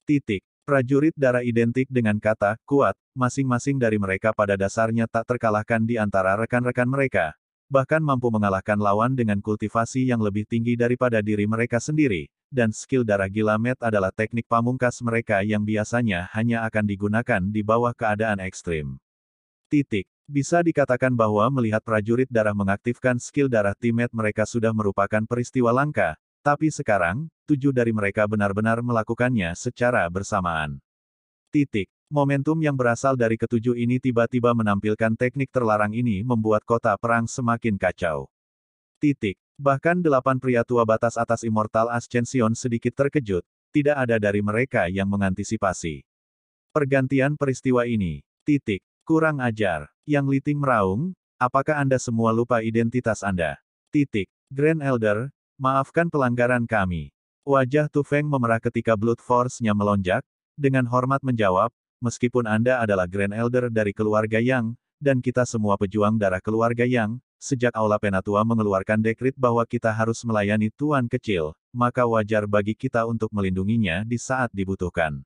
Titik. Prajurit darah identik dengan kata, kuat, masing-masing dari mereka pada dasarnya tak terkalahkan di antara rekan-rekan mereka, bahkan mampu mengalahkan lawan dengan kultivasi yang lebih tinggi daripada diri mereka sendiri, dan skill darah gila met adalah teknik pamungkas mereka yang biasanya hanya akan digunakan di bawah keadaan ekstrim. Titik. Bisa dikatakan bahwa melihat prajurit darah mengaktifkan skill darah timet mereka sudah merupakan peristiwa langka, tapi sekarang, tujuh dari mereka benar-benar melakukannya secara bersamaan. Titik. Momentum yang berasal dari ketujuh ini tiba-tiba menampilkan teknik terlarang ini membuat kota perang semakin kacau. Titik. Bahkan delapan pria tua batas atas Immortal Ascension sedikit terkejut, tidak ada dari mereka yang mengantisipasi. Pergantian peristiwa ini. Titik. Kurang ajar. Yang Liting meraung, apakah Anda semua lupa identitas Anda? Titik. Grand Elder, maafkan pelanggaran kami. Wajah Tufeng memerah ketika Blood Force-nya melonjak, dengan hormat menjawab, meskipun Anda adalah Grand Elder dari keluarga Yang, dan kita semua pejuang darah keluarga Yang, sejak Aula Penatua mengeluarkan dekrit bahwa kita harus melayani Tuan Kecil, maka wajar bagi kita untuk melindunginya di saat dibutuhkan.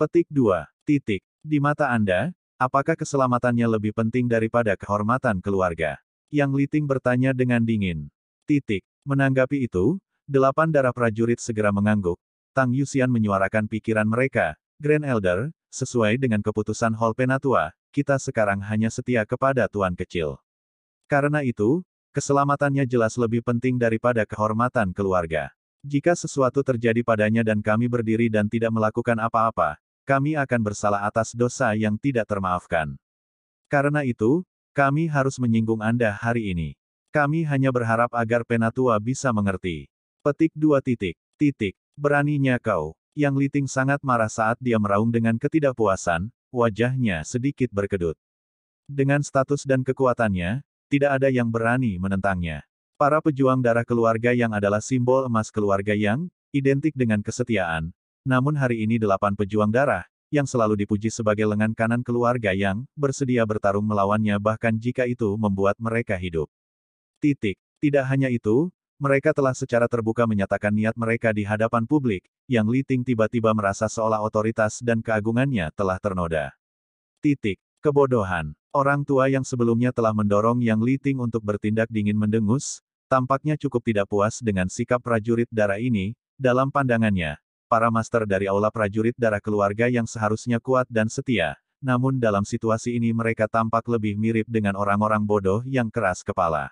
Petik 2. Titik. Di mata Anda, Apakah keselamatannya lebih penting daripada kehormatan keluarga? Yang Liting bertanya dengan dingin. Titik. Menanggapi itu, delapan darah prajurit segera mengangguk. Tang Yusian menyuarakan pikiran mereka. Grand Elder, sesuai dengan keputusan Hall Penatua, kita sekarang hanya setia kepada Tuan Kecil. Karena itu, keselamatannya jelas lebih penting daripada kehormatan keluarga. Jika sesuatu terjadi padanya dan kami berdiri dan tidak melakukan apa-apa, kami akan bersalah atas dosa yang tidak termaafkan. Karena itu, kami harus menyinggung Anda hari ini. Kami hanya berharap agar penatua bisa mengerti. Petik dua titik, titik, beraninya kau. Yang Liting sangat marah saat dia meraung dengan ketidakpuasan, wajahnya sedikit berkedut. Dengan status dan kekuatannya, tidak ada yang berani menentangnya. Para pejuang darah keluarga yang adalah simbol emas keluarga yang identik dengan kesetiaan, namun hari ini delapan pejuang darah, yang selalu dipuji sebagai lengan kanan keluarga yang bersedia bertarung melawannya bahkan jika itu membuat mereka hidup. Titik. Tidak hanya itu, mereka telah secara terbuka menyatakan niat mereka di hadapan publik, yang Li Ting tiba-tiba merasa seolah otoritas dan keagungannya telah ternoda. Titik. Kebodohan. Orang tua yang sebelumnya telah mendorong Yang Li Ting untuk bertindak dingin mendengus, tampaknya cukup tidak puas dengan sikap prajurit darah ini, dalam pandangannya, para master dari aula prajurit darah keluarga yang seharusnya kuat dan setia, namun dalam situasi ini mereka tampak lebih mirip dengan orang-orang bodoh yang keras kepala.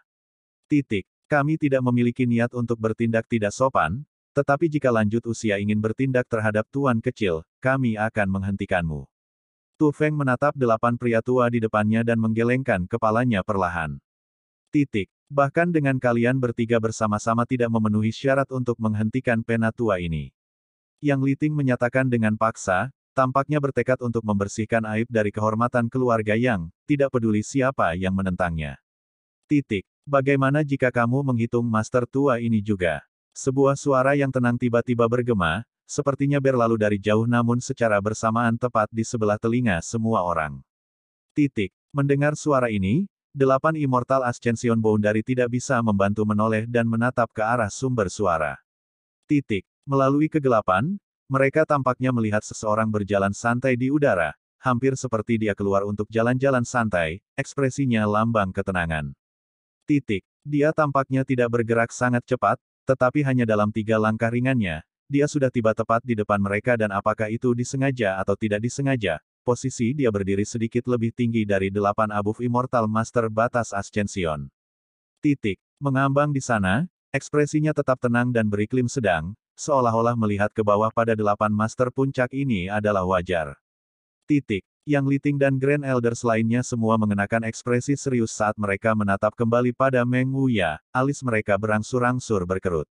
Titik. Kami tidak memiliki niat untuk bertindak tidak sopan, tetapi jika lanjut usia ingin bertindak terhadap tuan kecil, kami akan menghentikanmu. Tu Feng menatap delapan pria tua di depannya dan menggelengkan kepalanya perlahan. Titik. Bahkan dengan kalian bertiga bersama-sama tidak memenuhi syarat untuk menghentikan pena tua ini. Yang Liting menyatakan dengan paksa, tampaknya bertekad untuk membersihkan aib dari kehormatan keluarga yang tidak peduli siapa yang menentangnya. Titik. Bagaimana jika kamu menghitung master tua ini juga? Sebuah suara yang tenang tiba-tiba bergema, sepertinya berlalu dari jauh namun secara bersamaan tepat di sebelah telinga semua orang. Titik. Mendengar suara ini, delapan Immortal Ascension Boundary tidak bisa membantu menoleh dan menatap ke arah sumber suara. Titik. Melalui kegelapan, mereka tampaknya melihat seseorang berjalan santai di udara, hampir seperti dia keluar untuk jalan-jalan santai, ekspresinya lambang ketenangan. Titik. Dia tampaknya tidak bergerak sangat cepat, tetapi hanya dalam tiga langkah ringannya, dia sudah tiba tepat di depan mereka dan apakah itu disengaja atau tidak disengaja, posisi dia berdiri sedikit lebih tinggi dari delapan abuf Immortal Master batas Ascension. Titik. Mengambang di sana, ekspresinya tetap tenang dan beriklim sedang, seolah-olah melihat ke bawah pada delapan master puncak ini adalah wajar. Titik. Yang Liting dan Grand Elders lainnya semua mengenakan ekspresi serius saat mereka menatap kembali pada Meng Wuya, alis mereka berangsur-angsur berkerut.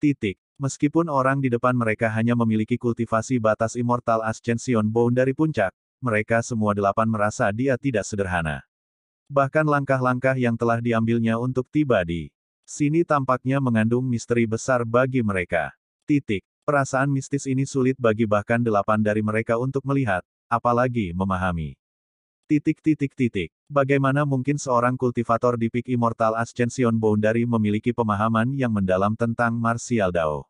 Titik. Meskipun orang di depan mereka hanya memiliki kultivasi batas Immortal Ascension Bone dari puncak, mereka semua delapan merasa dia tidak sederhana. Bahkan langkah-langkah yang telah diambilnya untuk tiba di sini tampaknya mengandung misteri besar bagi mereka. Titik. Perasaan mistis ini sulit bagi bahkan delapan dari mereka untuk melihat, apalagi memahami. Titik titik titik. Bagaimana mungkin seorang kultivator di Peak Immortal Ascension Boundary memiliki pemahaman yang mendalam tentang Martial Dao?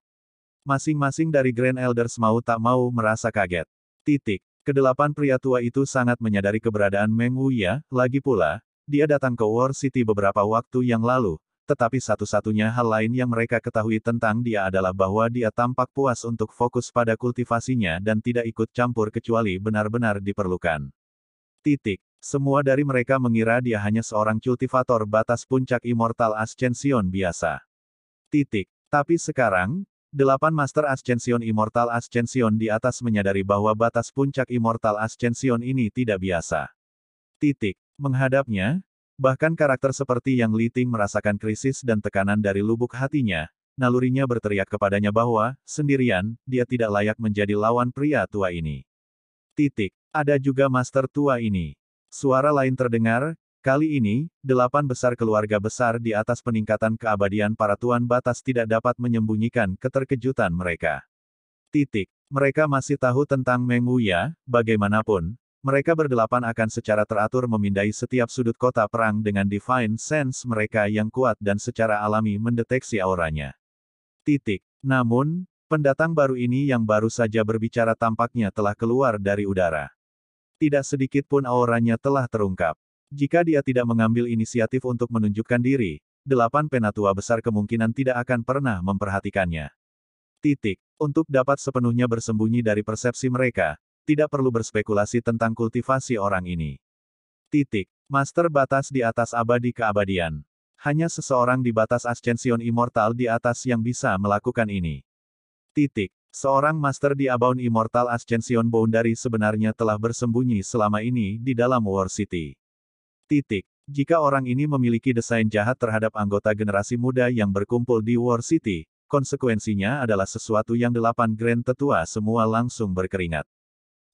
Masing-masing dari Grand Elders mau tak mau merasa kaget. Titik. Kedelapan pria tua itu sangat menyadari keberadaan Meng Wuya, lagi pula, dia datang ke War City beberapa waktu yang lalu, tetapi satu-satunya hal lain yang mereka ketahui tentang dia adalah bahwa dia tampak puas untuk fokus pada kultivasinya dan tidak ikut campur kecuali benar-benar diperlukan. Titik. Semua dari mereka mengira dia hanya seorang kultivator batas puncak Immortal Ascension biasa. Titik. Tapi sekarang, delapan Master Ascension Immortal Ascension di atas menyadari bahwa batas puncak Immortal Ascension ini tidak biasa. Titik. Menghadapnya, Bahkan karakter seperti yang Li Ting merasakan krisis dan tekanan dari lubuk hatinya, nalurinya berteriak kepadanya bahwa, sendirian, dia tidak layak menjadi lawan pria tua ini. Titik. Ada juga master tua ini. Suara lain terdengar, kali ini, delapan besar keluarga besar di atas peningkatan keabadian para tuan batas tidak dapat menyembunyikan keterkejutan mereka. Titik. Mereka masih tahu tentang Meng Wuya, bagaimanapun, mereka berdelapan akan secara teratur memindai setiap sudut kota perang dengan divine sense mereka yang kuat dan secara alami mendeteksi auranya. Titik. Namun, pendatang baru ini yang baru saja berbicara tampaknya telah keluar dari udara. Tidak sedikit pun auranya telah terungkap. Jika dia tidak mengambil inisiatif untuk menunjukkan diri, delapan penatua besar kemungkinan tidak akan pernah memperhatikannya. Titik. Untuk dapat sepenuhnya bersembunyi dari persepsi mereka, tidak perlu berspekulasi tentang kultivasi orang ini. Titik. Master batas di atas abadi keabadian. Hanya seseorang di batas ascension immortal di atas yang bisa melakukan ini. Titik. Seorang master di abaun Immortal Ascension Boundary sebenarnya telah bersembunyi selama ini di dalam War City. Titik. Jika orang ini memiliki desain jahat terhadap anggota generasi muda yang berkumpul di War City, konsekuensinya adalah sesuatu yang delapan Grand Tetua semua langsung berkeringat.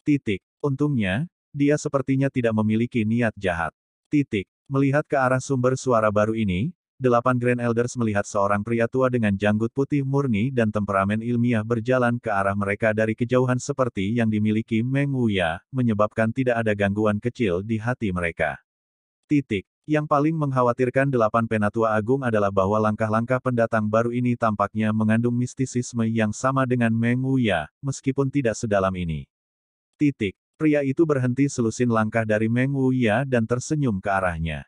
Titik. Untungnya, dia sepertinya tidak memiliki niat jahat. Titik. Melihat ke arah sumber suara baru ini, delapan Grand Elders melihat seorang pria tua dengan janggut putih murni dan temperamen ilmiah berjalan ke arah mereka dari kejauhan seperti yang dimiliki Meng Wuya, menyebabkan tidak ada gangguan kecil di hati mereka. Titik. Yang paling mengkhawatirkan delapan penatua agung adalah bahwa langkah-langkah pendatang baru ini tampaknya mengandung mistisisme yang sama dengan Meng Wuya, meskipun tidak sedalam ini. Titik. Pria itu berhenti selusin langkah dari Meng Wuya dan tersenyum ke arahnya.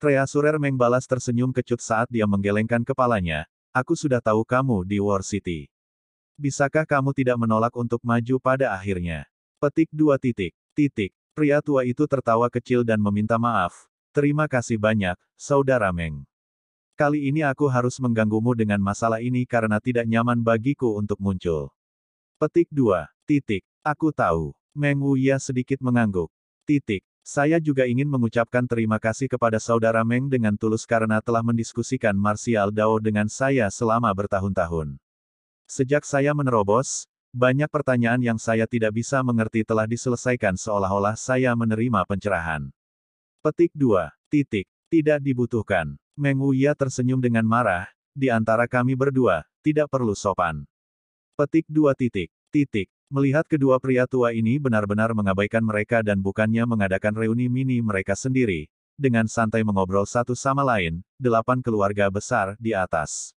Treasurer Meng balas tersenyum kecut saat dia menggelengkan kepalanya. Aku sudah tahu kamu di War City. Bisakah kamu tidak menolak untuk maju pada akhirnya? Petik dua titik. Titik. Pria tua itu tertawa kecil dan meminta maaf. Terima kasih banyak, Saudara Meng. Kali ini aku harus mengganggumu dengan masalah ini karena tidak nyaman bagiku untuk muncul. Petik dua. Titik. Aku tahu. Meng Wuya sedikit mengangguk. Titik. Saya juga ingin mengucapkan terima kasih kepada saudara Meng dengan tulus karena telah mendiskusikan martial Dao dengan saya selama bertahun-tahun. Sejak saya menerobos, banyak pertanyaan yang saya tidak bisa mengerti telah diselesaikan seolah-olah saya menerima pencerahan. Petik 2. Titik. Tidak dibutuhkan. Meng Wuya tersenyum dengan marah, di antara kami berdua, tidak perlu sopan. Petik 2 titik. Titik. Melihat kedua pria tua ini benar-benar mengabaikan mereka dan bukannya mengadakan reuni mini mereka sendiri, dengan santai mengobrol satu sama lain, delapan keluarga besar di atas.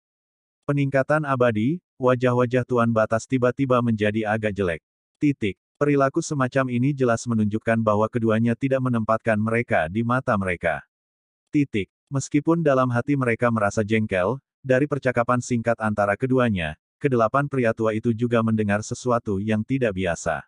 Peningkatan abadi, wajah-wajah Tuan Batas tiba-tiba menjadi agak jelek. Titik. Perilaku semacam ini jelas menunjukkan bahwa keduanya tidak menempatkan mereka di mata mereka. Titik. Meskipun dalam hati mereka merasa jengkel, dari percakapan singkat antara keduanya, kedelapan pria tua itu juga mendengar sesuatu yang tidak biasa.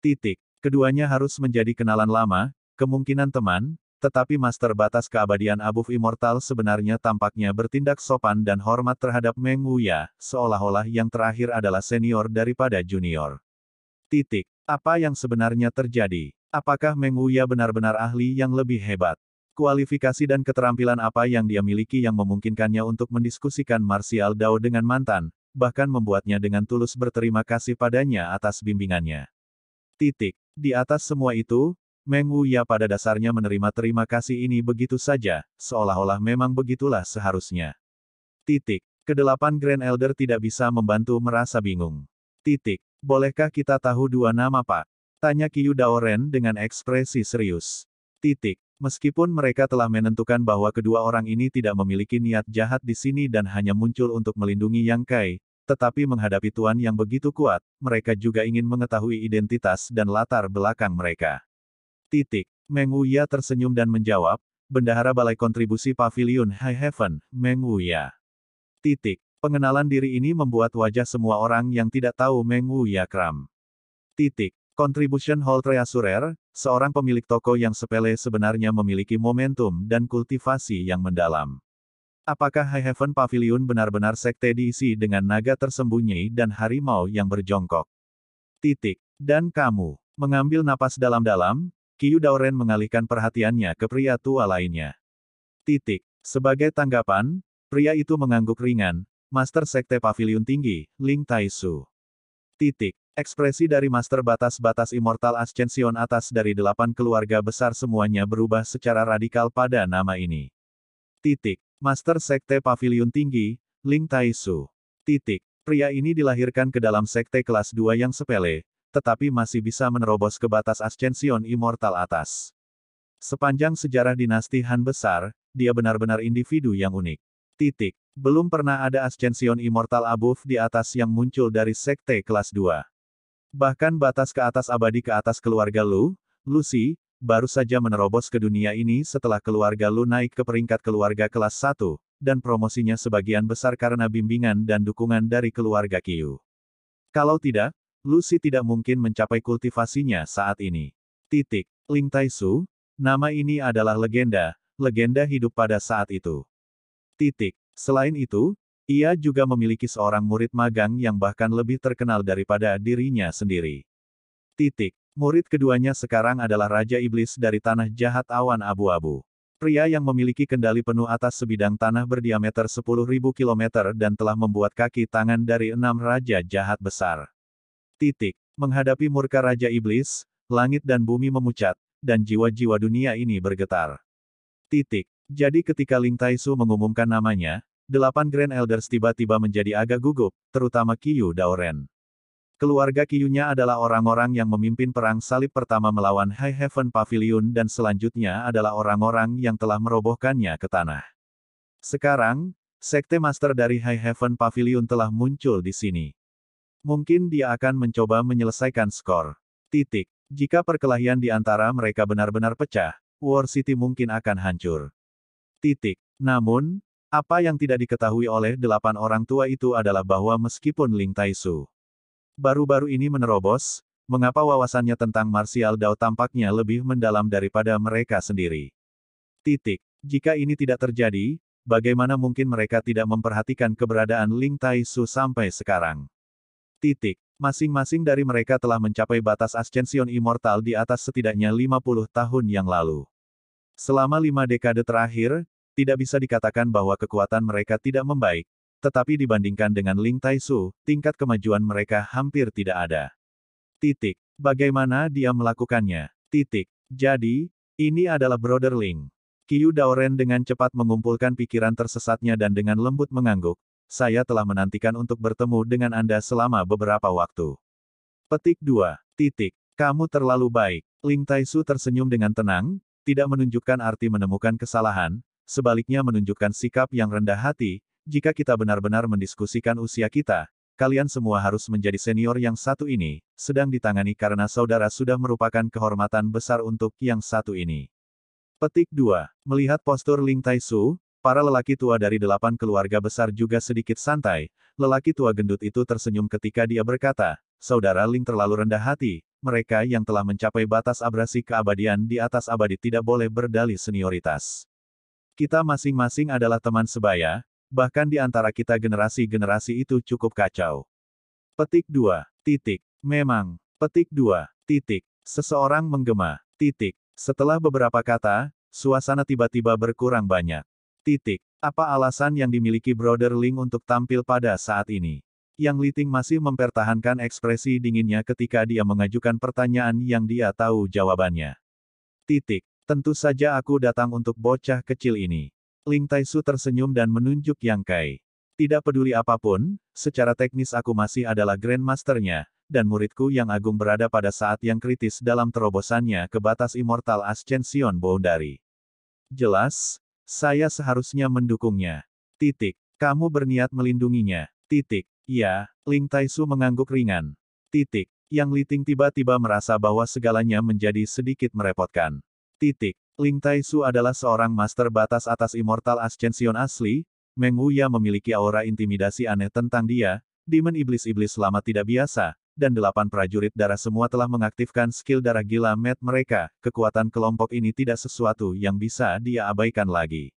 Titik. Keduanya harus menjadi kenalan lama, kemungkinan teman, tetapi master batas keabadian Abuf Immortal sebenarnya tampaknya bertindak sopan dan hormat terhadap Meng Wuya, seolah-olah yang terakhir adalah senior daripada junior. Titik. Apa yang sebenarnya terjadi? Apakah Meng Wuya benar-benar ahli yang lebih hebat? Kualifikasi dan keterampilan apa yang dia miliki yang memungkinkannya untuk mendiskusikan Martial Dao dengan mantan, bahkan membuatnya dengan tulus berterima kasih padanya atas bimbingannya. Titik. Di atas semua itu, Meng Wuya pada dasarnya menerima terima kasih ini begitu saja, seolah-olah memang begitulah seharusnya. Titik. Kedelapan Grand Elder tidak bisa membantu merasa bingung. Titik. Bolehkah kita tahu dua nama Pak? Tanya Kiyu Daoren dengan ekspresi serius. Titik. Meskipun mereka telah menentukan bahwa kedua orang ini tidak memiliki niat jahat di sini dan hanya muncul untuk melindungi Yang Kai, tetapi menghadapi Tuan yang begitu kuat, mereka juga ingin mengetahui identitas dan latar belakang mereka. Titik. Meng Wuya tersenyum dan menjawab, Bendahara Balai Kontribusi Pavilion High Heaven, Meng Wuya. Titik. Pengenalan diri ini membuat wajah semua orang yang tidak tahu Meng Wuya kram. Titik. Contribution Hall Treasurer, Seorang pemilik toko yang sepele sebenarnya memiliki momentum dan kultivasi yang mendalam. Apakah High Heaven Pavilion benar-benar sekte diisi dengan naga tersembunyi dan harimau yang berjongkok? Titik. Dan kamu, mengambil napas dalam-dalam, Kiyu Dauren mengalihkan perhatiannya ke pria tua lainnya. Titik. Sebagai tanggapan, pria itu mengangguk ringan, Master Sekte Pavilion Tinggi, Ling Taisu. Titik. Ekspresi dari Master Batas-Batas Immortal Ascension atas dari delapan keluarga besar semuanya berubah secara radikal pada nama ini. Titik. Master Sekte Pavilion Tinggi, Ling Tai Su. Titik. Pria ini dilahirkan ke dalam Sekte kelas 2 yang sepele, tetapi masih bisa menerobos ke batas Ascension Immortal atas. Sepanjang sejarah dinasti Han besar, dia benar-benar individu yang unik. Titik. Belum pernah ada Ascension Immortal Above di atas yang muncul dari Sekte kelas 2. Bahkan batas ke atas abadi ke atas keluarga Lu, Lucy, baru saja menerobos ke dunia ini setelah keluarga Lu naik ke peringkat keluarga kelas 1, dan promosinya sebagian besar karena bimbingan dan dukungan dari keluarga Kiyu. Kalau tidak, Lucy tidak mungkin mencapai kultivasinya saat ini. Titik. Ling Taisu, nama ini adalah legenda, legenda hidup pada saat itu. Titik. Selain itu, ia juga memiliki seorang murid magang yang bahkan lebih terkenal daripada dirinya sendiri. Titik. Murid keduanya sekarang adalah Raja Iblis dari Tanah Jahat Awan Abu-Abu. Pria yang memiliki kendali penuh atas sebidang tanah berdiameter 10.000 km dan telah membuat kaki tangan dari enam Raja Jahat Besar. Titik. Menghadapi murka Raja Iblis, langit dan bumi memucat, dan jiwa-jiwa dunia ini bergetar. Titik. Jadi ketika Ling Taisu mengumumkan namanya, delapan Grand Elders tiba-tiba menjadi agak gugup, terutama Kiyu Daoren. Keluarga Kiyunya adalah orang-orang yang memimpin perang salib pertama melawan High Heaven Pavilion dan selanjutnya adalah orang-orang yang telah merobohkannya ke tanah. Sekarang, Sekte Master dari High Heaven Pavilion telah muncul di sini. Mungkin dia akan mencoba menyelesaikan skor. Titik. Jika perkelahian di antara mereka benar-benar pecah, War City mungkin akan hancur. Titik. Namun, apa yang tidak diketahui oleh delapan orang tua itu adalah bahwa meskipun Ling Taisu baru-baru ini menerobos, mengapa wawasannya tentang martial dao tampaknya lebih mendalam daripada mereka sendiri. Titik. Jika ini tidak terjadi, bagaimana mungkin mereka tidak memperhatikan keberadaan Ling Taisu sampai sekarang? Titik. Masing-masing dari mereka telah mencapai batas ascension immortal di atas setidaknya 50 tahun yang lalu. Selama lima dekade terakhir, tidak bisa dikatakan bahwa kekuatan mereka tidak membaik, tetapi dibandingkan dengan Ling Tai Su, tingkat kemajuan mereka hampir tidak ada. Titik. Bagaimana dia melakukannya? Titik. Jadi, ini adalah Brother Ling. Qiu Daoren dengan cepat mengumpulkan pikiran tersesatnya dan dengan lembut mengangguk, saya telah menantikan untuk bertemu dengan Anda selama beberapa waktu. Petik 2. Titik. Kamu terlalu baik. Ling Tai Su tersenyum dengan tenang, tidak menunjukkan arti menemukan kesalahan, sebaliknya menunjukkan sikap yang rendah hati, jika kita benar-benar mendiskusikan usia kita, kalian semua harus menjadi senior yang satu ini, sedang ditangani karena saudara sudah merupakan kehormatan besar untuk yang satu ini. Petik 2. Melihat postur Ling Tai Su, para lelaki tua dari delapan keluarga besar juga sedikit santai, lelaki tua gendut itu tersenyum ketika dia berkata, Saudara Ling terlalu rendah hati, mereka yang telah mencapai batas abrasi keabadian di atas abadi tidak boleh berdalih senioritas. Kita masing-masing adalah teman sebaya, bahkan di antara kita generasi-generasi itu cukup kacau. Petik 2. Titik. Memang. Petik 2. Titik. Seseorang menggema. Titik. Setelah beberapa kata, suasana tiba-tiba berkurang banyak. Titik. Apa alasan yang dimiliki Brother Ling untuk tampil pada saat ini? Yang Liting masih mempertahankan ekspresi dinginnya ketika dia mengajukan pertanyaan yang dia tahu jawabannya. Titik. Tentu saja aku datang untuk bocah kecil ini. Ling Taisu tersenyum dan menunjuk Yang Kai. Tidak peduli apapun, secara teknis aku masih adalah Grandmasternya, dan muridku yang agung berada pada saat yang kritis dalam terobosannya ke batas Immortal Ascension Boundary. Jelas, saya seharusnya mendukungnya. Titik. Kamu berniat melindunginya. Titik. Ya, Ling Taisu mengangguk ringan. Titik. Yang Liting tiba-tiba merasa bahwa segalanya menjadi sedikit merepotkan. Titik. Ling Tai Su adalah seorang master batas atas Immortal Ascension asli, Meng Wuya memiliki aura intimidasi aneh tentang dia, Demon Iblis-Iblis lama tidak biasa, dan delapan prajurit darah semua telah mengaktifkan skill darah gila met mereka, kekuatan kelompok ini tidak sesuatu yang bisa dia abaikan lagi.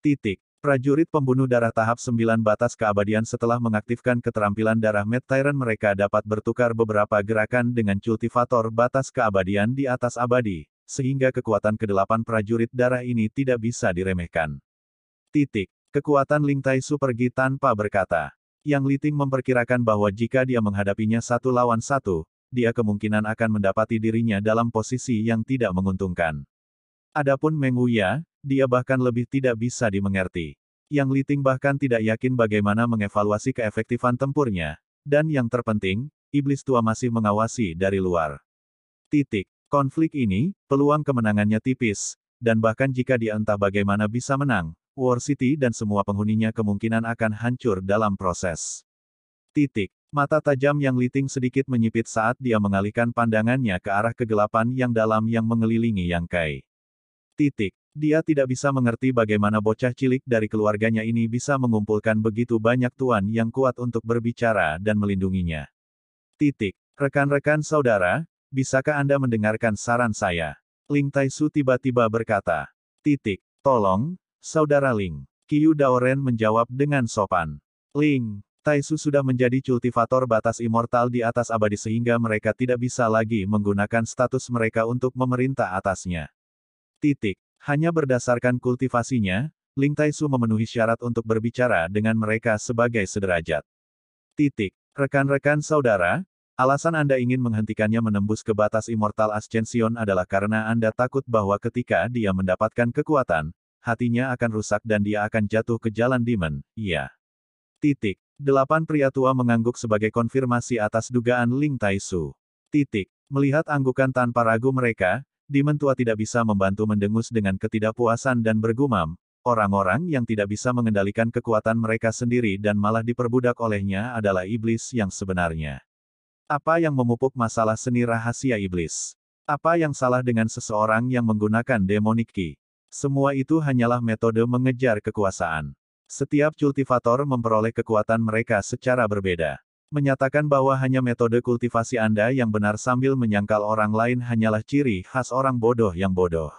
Titik. Prajurit pembunuh darah tahap 9 batas keabadian setelah mengaktifkan keterampilan darah Met Tyrant mereka dapat bertukar beberapa gerakan dengan cultivator batas keabadian di atas abadi, sehingga kekuatan kedelapan prajurit darah ini tidak bisa diremehkan. Titik. Kekuatan Lingtai Su pergi tanpa berkata. Yang Liting memperkirakan bahwa jika dia menghadapinya satu lawan satu, dia kemungkinan akan mendapati dirinya dalam posisi yang tidak menguntungkan. Adapun Meng Wuya, dia bahkan lebih tidak bisa dimengerti. Yang Liting bahkan tidak yakin bagaimana mengevaluasi keefektifan tempurnya. Dan yang terpenting, iblis tua masih mengawasi dari luar. Titik. Konflik ini, peluang kemenangannya tipis, dan bahkan jika dia entah bagaimana bisa menang, War City dan semua penghuninya kemungkinan akan hancur dalam proses. Titik. Mata tajam yang liting sedikit menyipit saat dia mengalihkan pandangannya ke arah kegelapan yang dalam yang mengelilingi Yang Kai. Titik. Dia tidak bisa mengerti bagaimana bocah cilik dari keluarganya ini bisa mengumpulkan begitu banyak tuan yang kuat untuk berbicara dan melindunginya. Titik. Rekan-rekan saudara, Bisakah Anda mendengarkan saran saya? Ling Taisu tiba-tiba berkata. Titik. Tolong, Saudara Ling. Qiu Daoren menjawab dengan sopan. Ling, Taisu sudah menjadi kultivator batas immortal di atas abadi sehingga mereka tidak bisa lagi menggunakan status mereka untuk memerintah atasnya. Titik. Hanya berdasarkan kultivasinya, Ling Taisu memenuhi syarat untuk berbicara dengan mereka sebagai sederajat. Titik. Rekan-rekan saudara, Alasan Anda ingin menghentikannya menembus ke batas Immortal Ascension adalah karena Anda takut bahwa ketika dia mendapatkan kekuatan, hatinya akan rusak dan dia akan jatuh ke jalan demon, iya. Titik. Delapan pria tua mengangguk sebagai konfirmasi atas dugaan Ling Taisu. Titik. Melihat anggukan tanpa ragu mereka, Demon tua tidak bisa membantu mendengus dengan ketidakpuasan dan bergumam, Orang-orang yang tidak bisa mengendalikan kekuatan mereka sendiri dan malah diperbudak olehnya adalah iblis yang sebenarnya. Apa yang memupuk masalah seni rahasia iblis? Apa yang salah dengan seseorang yang menggunakan demonic key? Semua itu hanyalah metode mengejar kekuasaan. Setiap kultivator memperoleh kekuatan mereka secara berbeda. Menyatakan bahwa hanya metode kultivasi Anda yang benar sambil menyangkal orang lain hanyalah ciri khas orang bodoh yang bodoh.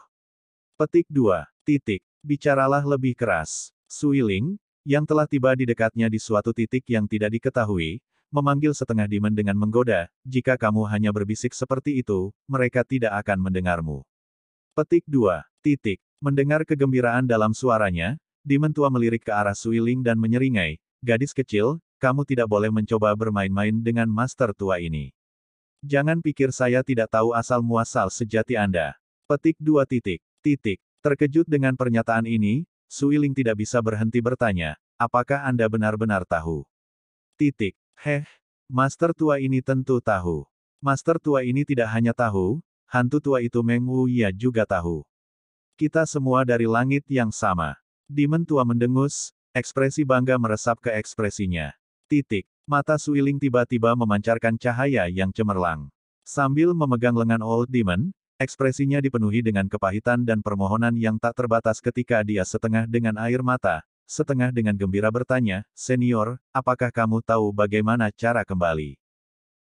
Petik 2. Titik. Bicaralah lebih keras. Suiling, yang telah tiba di dekatnya di suatu titik yang tidak diketahui, memanggil setengah dimen dengan menggoda, jika kamu hanya berbisik seperti itu, mereka tidak akan mendengarmu. Petik 2. Titik. Mendengar kegembiraan dalam suaranya, dimen tua melirik ke arah Suiling dan menyeringai, gadis kecil, kamu tidak boleh mencoba bermain-main dengan master tua ini. Jangan pikir saya tidak tahu asal-muasal sejati Anda. Petik 2. Titik. Titik. Terkejut dengan pernyataan ini, Suiling tidak bisa berhenti bertanya, apakah Anda benar-benar tahu? Titik. Heh, master tua ini tentu tahu. Master tua ini tidak hanya tahu, hantu tua itu Meng Wuya juga tahu. Kita semua dari langit yang sama. Dimen tua mendengus, ekspresi bangga meresap ke ekspresinya. Titik. Mata Suiling tiba-tiba memancarkan cahaya yang cemerlang. Sambil memegang lengan Old Demon, ekspresinya dipenuhi dengan kepahitan dan permohonan yang tak terbatas ketika dia setengah dengan air mata, setengah dengan gembira bertanya, Senior, apakah kamu tahu bagaimana cara kembali?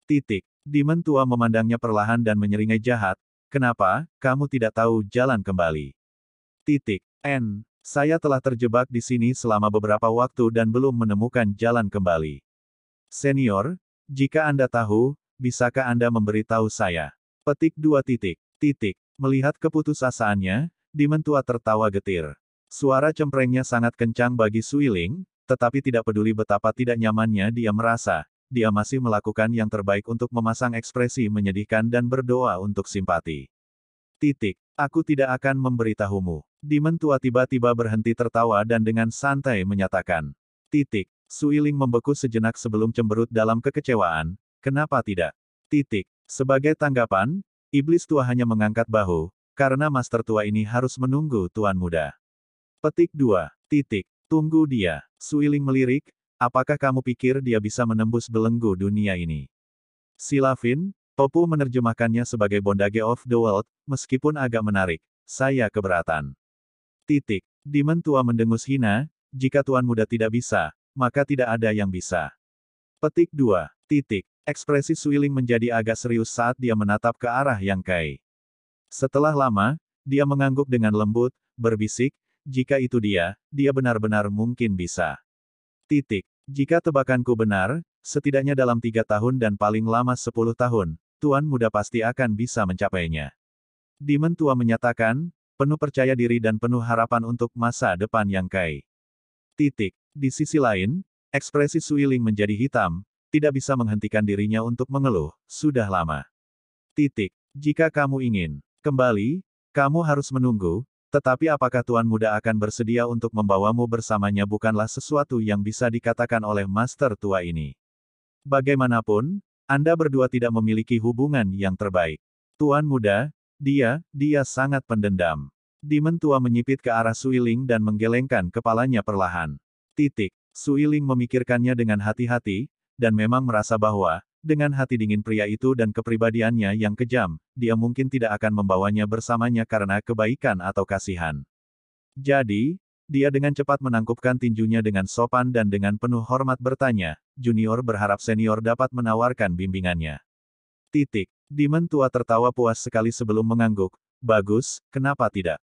Titik. Dimen tua memandangnya perlahan dan menyeringai jahat, kenapa, kamu tidak tahu jalan kembali? Titik. N. Saya telah terjebak di sini selama beberapa waktu dan belum menemukan jalan kembali. Senior, jika Anda tahu, bisakah Anda memberitahu saya? Petik dua titik, titik, melihat keputusasaannya, Dimentua tertawa getir. Suara cemprengnya sangat kencang bagi Suiling, tetapi tidak peduli betapa tidak nyamannya dia merasa, dia masih melakukan yang terbaik untuk memasang ekspresi menyedihkan dan berdoa untuk simpati. Titik. Aku tidak akan memberitahumu. Dimen tua tiba-tiba berhenti tertawa dan dengan santai menyatakan. Titik. Suiling membeku sejenak sebelum cemberut dalam kekecewaan. Kenapa tidak? Titik. Sebagai tanggapan, iblis tua hanya mengangkat bahu, karena master tua ini harus menunggu tuan muda. Petik 2. Titik. Tunggu dia. Suiling melirik, apakah kamu pikir dia bisa menembus belenggu dunia ini? Silafin, Popu menerjemahkannya sebagai Bondage of the World, meskipun agak menarik. Saya keberatan. Titik. dimentua tua mendengus hina, jika tuan muda tidak bisa, maka tidak ada yang bisa. Petik 2. Titik. Ekspresi Suiling menjadi agak serius saat dia menatap ke arah Yang Kai. Setelah lama, dia mengangguk dengan lembut, berbisik, jika itu dia, dia benar-benar mungkin bisa. Titik. Jika tebakanku benar, setidaknya dalam tiga tahun dan paling lama sepuluh tahun, Tuan Muda pasti akan bisa mencapainya. Dimen Tua menyatakan, penuh percaya diri dan penuh harapan untuk masa depan yang kai. Titik. Di sisi lain, ekspresi Suiling menjadi hitam, tidak bisa menghentikan dirinya untuk mengeluh, sudah lama. Titik. Jika kamu ingin kembali, kamu harus menunggu, tetapi apakah Tuan Muda akan bersedia untuk membawamu bersamanya bukanlah sesuatu yang bisa dikatakan oleh Master Tua ini. Bagaimanapun, Anda berdua tidak memiliki hubungan yang terbaik. Tuan Muda, dia, dia sangat pendendam. Dimen Tua menyipit ke arah Suiling dan menggelengkan kepalanya perlahan. Titik. Suiling memikirkannya dengan hati-hati, dan memang merasa bahwa, dengan hati dingin pria itu dan kepribadiannya yang kejam, dia mungkin tidak akan membawanya bersamanya karena kebaikan atau kasihan. Jadi, dia dengan cepat menangkupkan tinjunya dengan sopan dan dengan penuh hormat bertanya, junior berharap senior dapat menawarkan bimbingannya. Titik. Dimen tua tertawa puas sekali sebelum mengangguk, bagus, kenapa tidak?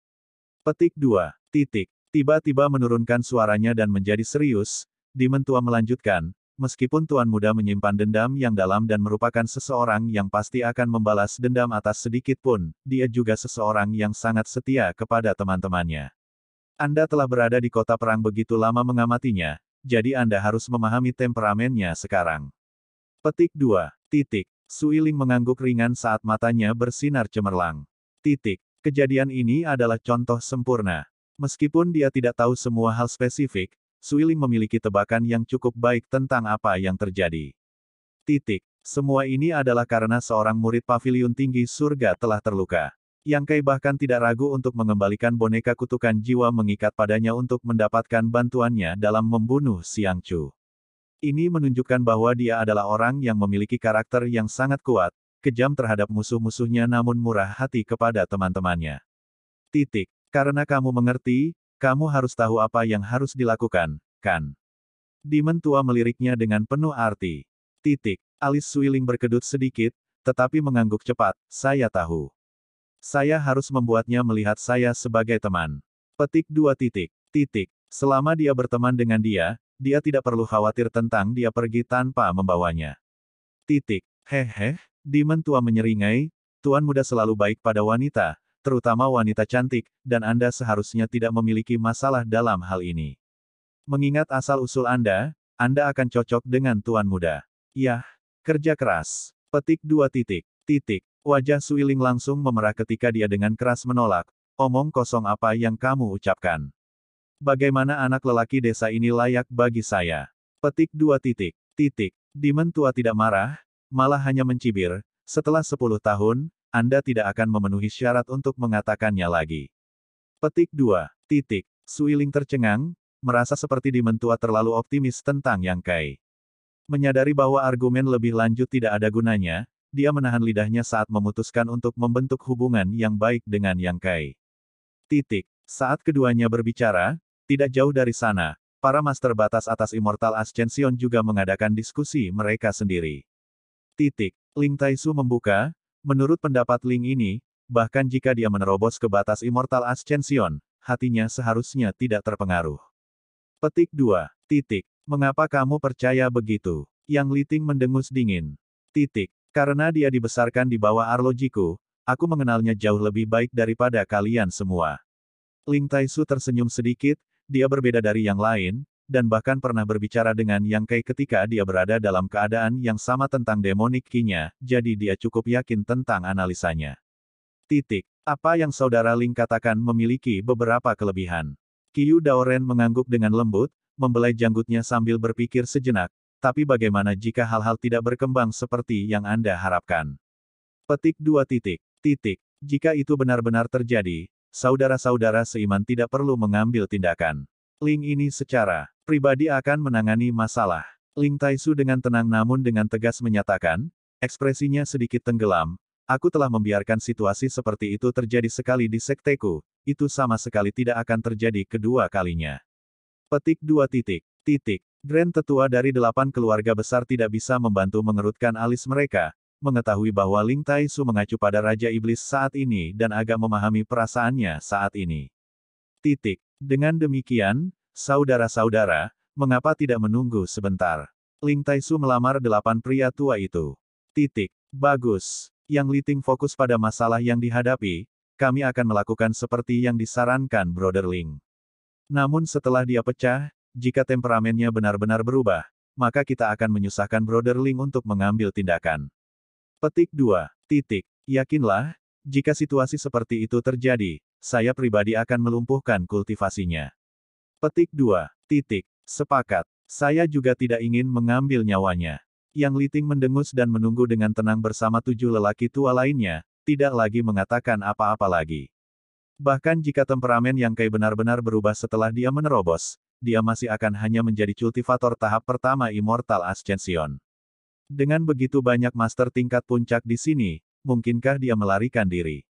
Petik 2. Titik. Tiba-tiba menurunkan suaranya dan menjadi serius, Dimen tua melanjutkan, Meskipun Tuan Muda menyimpan dendam yang dalam dan merupakan seseorang yang pasti akan membalas dendam atas sedikit pun, dia juga seseorang yang sangat setia kepada teman-temannya. Anda telah berada di kota perang begitu lama mengamatinya, jadi Anda harus memahami temperamennya sekarang. Petik 2. Titik. Suiling mengangguk ringan saat matanya bersinar cemerlang. Titik. Kejadian ini adalah contoh sempurna. Meskipun dia tidak tahu semua hal spesifik, Suiling memiliki tebakan yang cukup baik tentang apa yang terjadi. Titik. Semua ini adalah karena seorang murid pavilion tinggi surga telah terluka. Yang Kai bahkan tidak ragu untuk mengembalikan boneka kutukan jiwa mengikat padanya untuk mendapatkan bantuannya dalam membunuh Siang Chu. Ini menunjukkan bahwa dia adalah orang yang memiliki karakter yang sangat kuat, kejam terhadap musuh-musuhnya namun murah hati kepada teman-temannya. Titik. Karena kamu mengerti, kamu harus tahu apa yang harus dilakukan, kan? Demon tua meliriknya dengan penuh arti. Titik. Alis Suiling berkedut sedikit, tetapi mengangguk cepat, saya tahu. Saya harus membuatnya melihat saya sebagai teman. Petik dua titik. Titik. Selama dia berteman dengan dia, dia tidak perlu khawatir tentang dia pergi tanpa membawanya. Titik. Hehe, Demon tua menyeringai, tuan muda selalu baik pada wanita, terutama wanita cantik, dan Anda seharusnya tidak memiliki masalah dalam hal ini. Mengingat asal-usul Anda, Anda akan cocok dengan tuan muda. Yah, kerja keras. Petik dua titik. Titik. Wajah Suiling langsung memerah ketika dia dengan keras menolak. Omong kosong apa yang kamu ucapkan. Bagaimana anak lelaki desa ini layak bagi saya? Petik dua titik. Titik. Dimen tua tidak marah, malah hanya mencibir. Setelah sepuluh tahun, anda tidak akan memenuhi syarat untuk mengatakannya lagi. Petik 2. Titik. Suiling tercengang, merasa seperti dimentua terlalu optimis tentang Yang Kai. Menyadari bahwa argumen lebih lanjut tidak ada gunanya, dia menahan lidahnya saat memutuskan untuk membentuk hubungan yang baik dengan Yang Kai. Titik. Saat keduanya berbicara, tidak jauh dari sana, para master batas atas Immortal Ascension juga mengadakan diskusi mereka sendiri. Titik. Ling Taisu membuka, Menurut pendapat Ling ini, bahkan jika dia menerobos ke batas Immortal Ascension, hatinya seharusnya tidak terpengaruh. Petik 2. Titik. Mengapa kamu percaya begitu? Yang Liting mendengus dingin. Titik. Karena dia dibesarkan di bawah arlojiku, aku mengenalnya jauh lebih baik daripada kalian semua. Ling Taisu tersenyum sedikit, dia berbeda dari yang lain, dan bahkan pernah berbicara dengan Yang Kai ketika dia berada dalam keadaan yang sama tentang demonik kinya, jadi dia cukup yakin tentang analisanya. Titik. Apa yang Saudara Ling katakan memiliki beberapa kelebihan. Kiyu Daoren mengangguk dengan lembut, membelai janggutnya sambil berpikir sejenak, tapi bagaimana jika hal-hal tidak berkembang seperti yang Anda harapkan? Petik dua titik. Titik. Jika itu benar-benar terjadi, saudara-saudara seiman tidak perlu mengambil tindakan. Ling ini secara pribadi akan menangani masalah. Ling Taisu dengan tenang namun dengan tegas menyatakan, ekspresinya sedikit tenggelam, aku telah membiarkan situasi seperti itu terjadi sekali di sekteku, itu sama sekali tidak akan terjadi kedua kalinya. Petik dua titik, titik, Grand tetua dari delapan keluarga besar tidak bisa membantu mengerutkan alis mereka, mengetahui bahwa Ling Taisu mengacu pada Raja Iblis saat ini dan agak memahami perasaannya saat ini. Titik. Dengan demikian, Saudara-saudara, mengapa tidak menunggu sebentar? Ling Taisu melamar delapan pria tua itu. Titik. Bagus. Yang Liting fokus pada masalah yang dihadapi, kami akan melakukan seperti yang disarankan Brother Ling. Namun setelah dia pecah, jika temperamennya benar-benar berubah, maka kita akan menyusahkan Brother Ling untuk mengambil tindakan. Petik 2. Titik. Yakinlah, jika situasi seperti itu terjadi, saya pribadi akan melumpuhkan kultivasinya. Petik 2. Titik. Sepakat. Saya juga tidak ingin mengambil nyawanya. Yang Liting mendengus dan menunggu dengan tenang bersama tujuh lelaki tua lainnya, tidak lagi mengatakan apa-apa lagi. Bahkan jika temperamen yang Kai benar-benar berubah setelah dia menerobos, dia masih akan hanya menjadi kultivator tahap pertama Immortal Ascension. Dengan begitu banyak master tingkat puncak di sini, mungkinkah dia melarikan diri?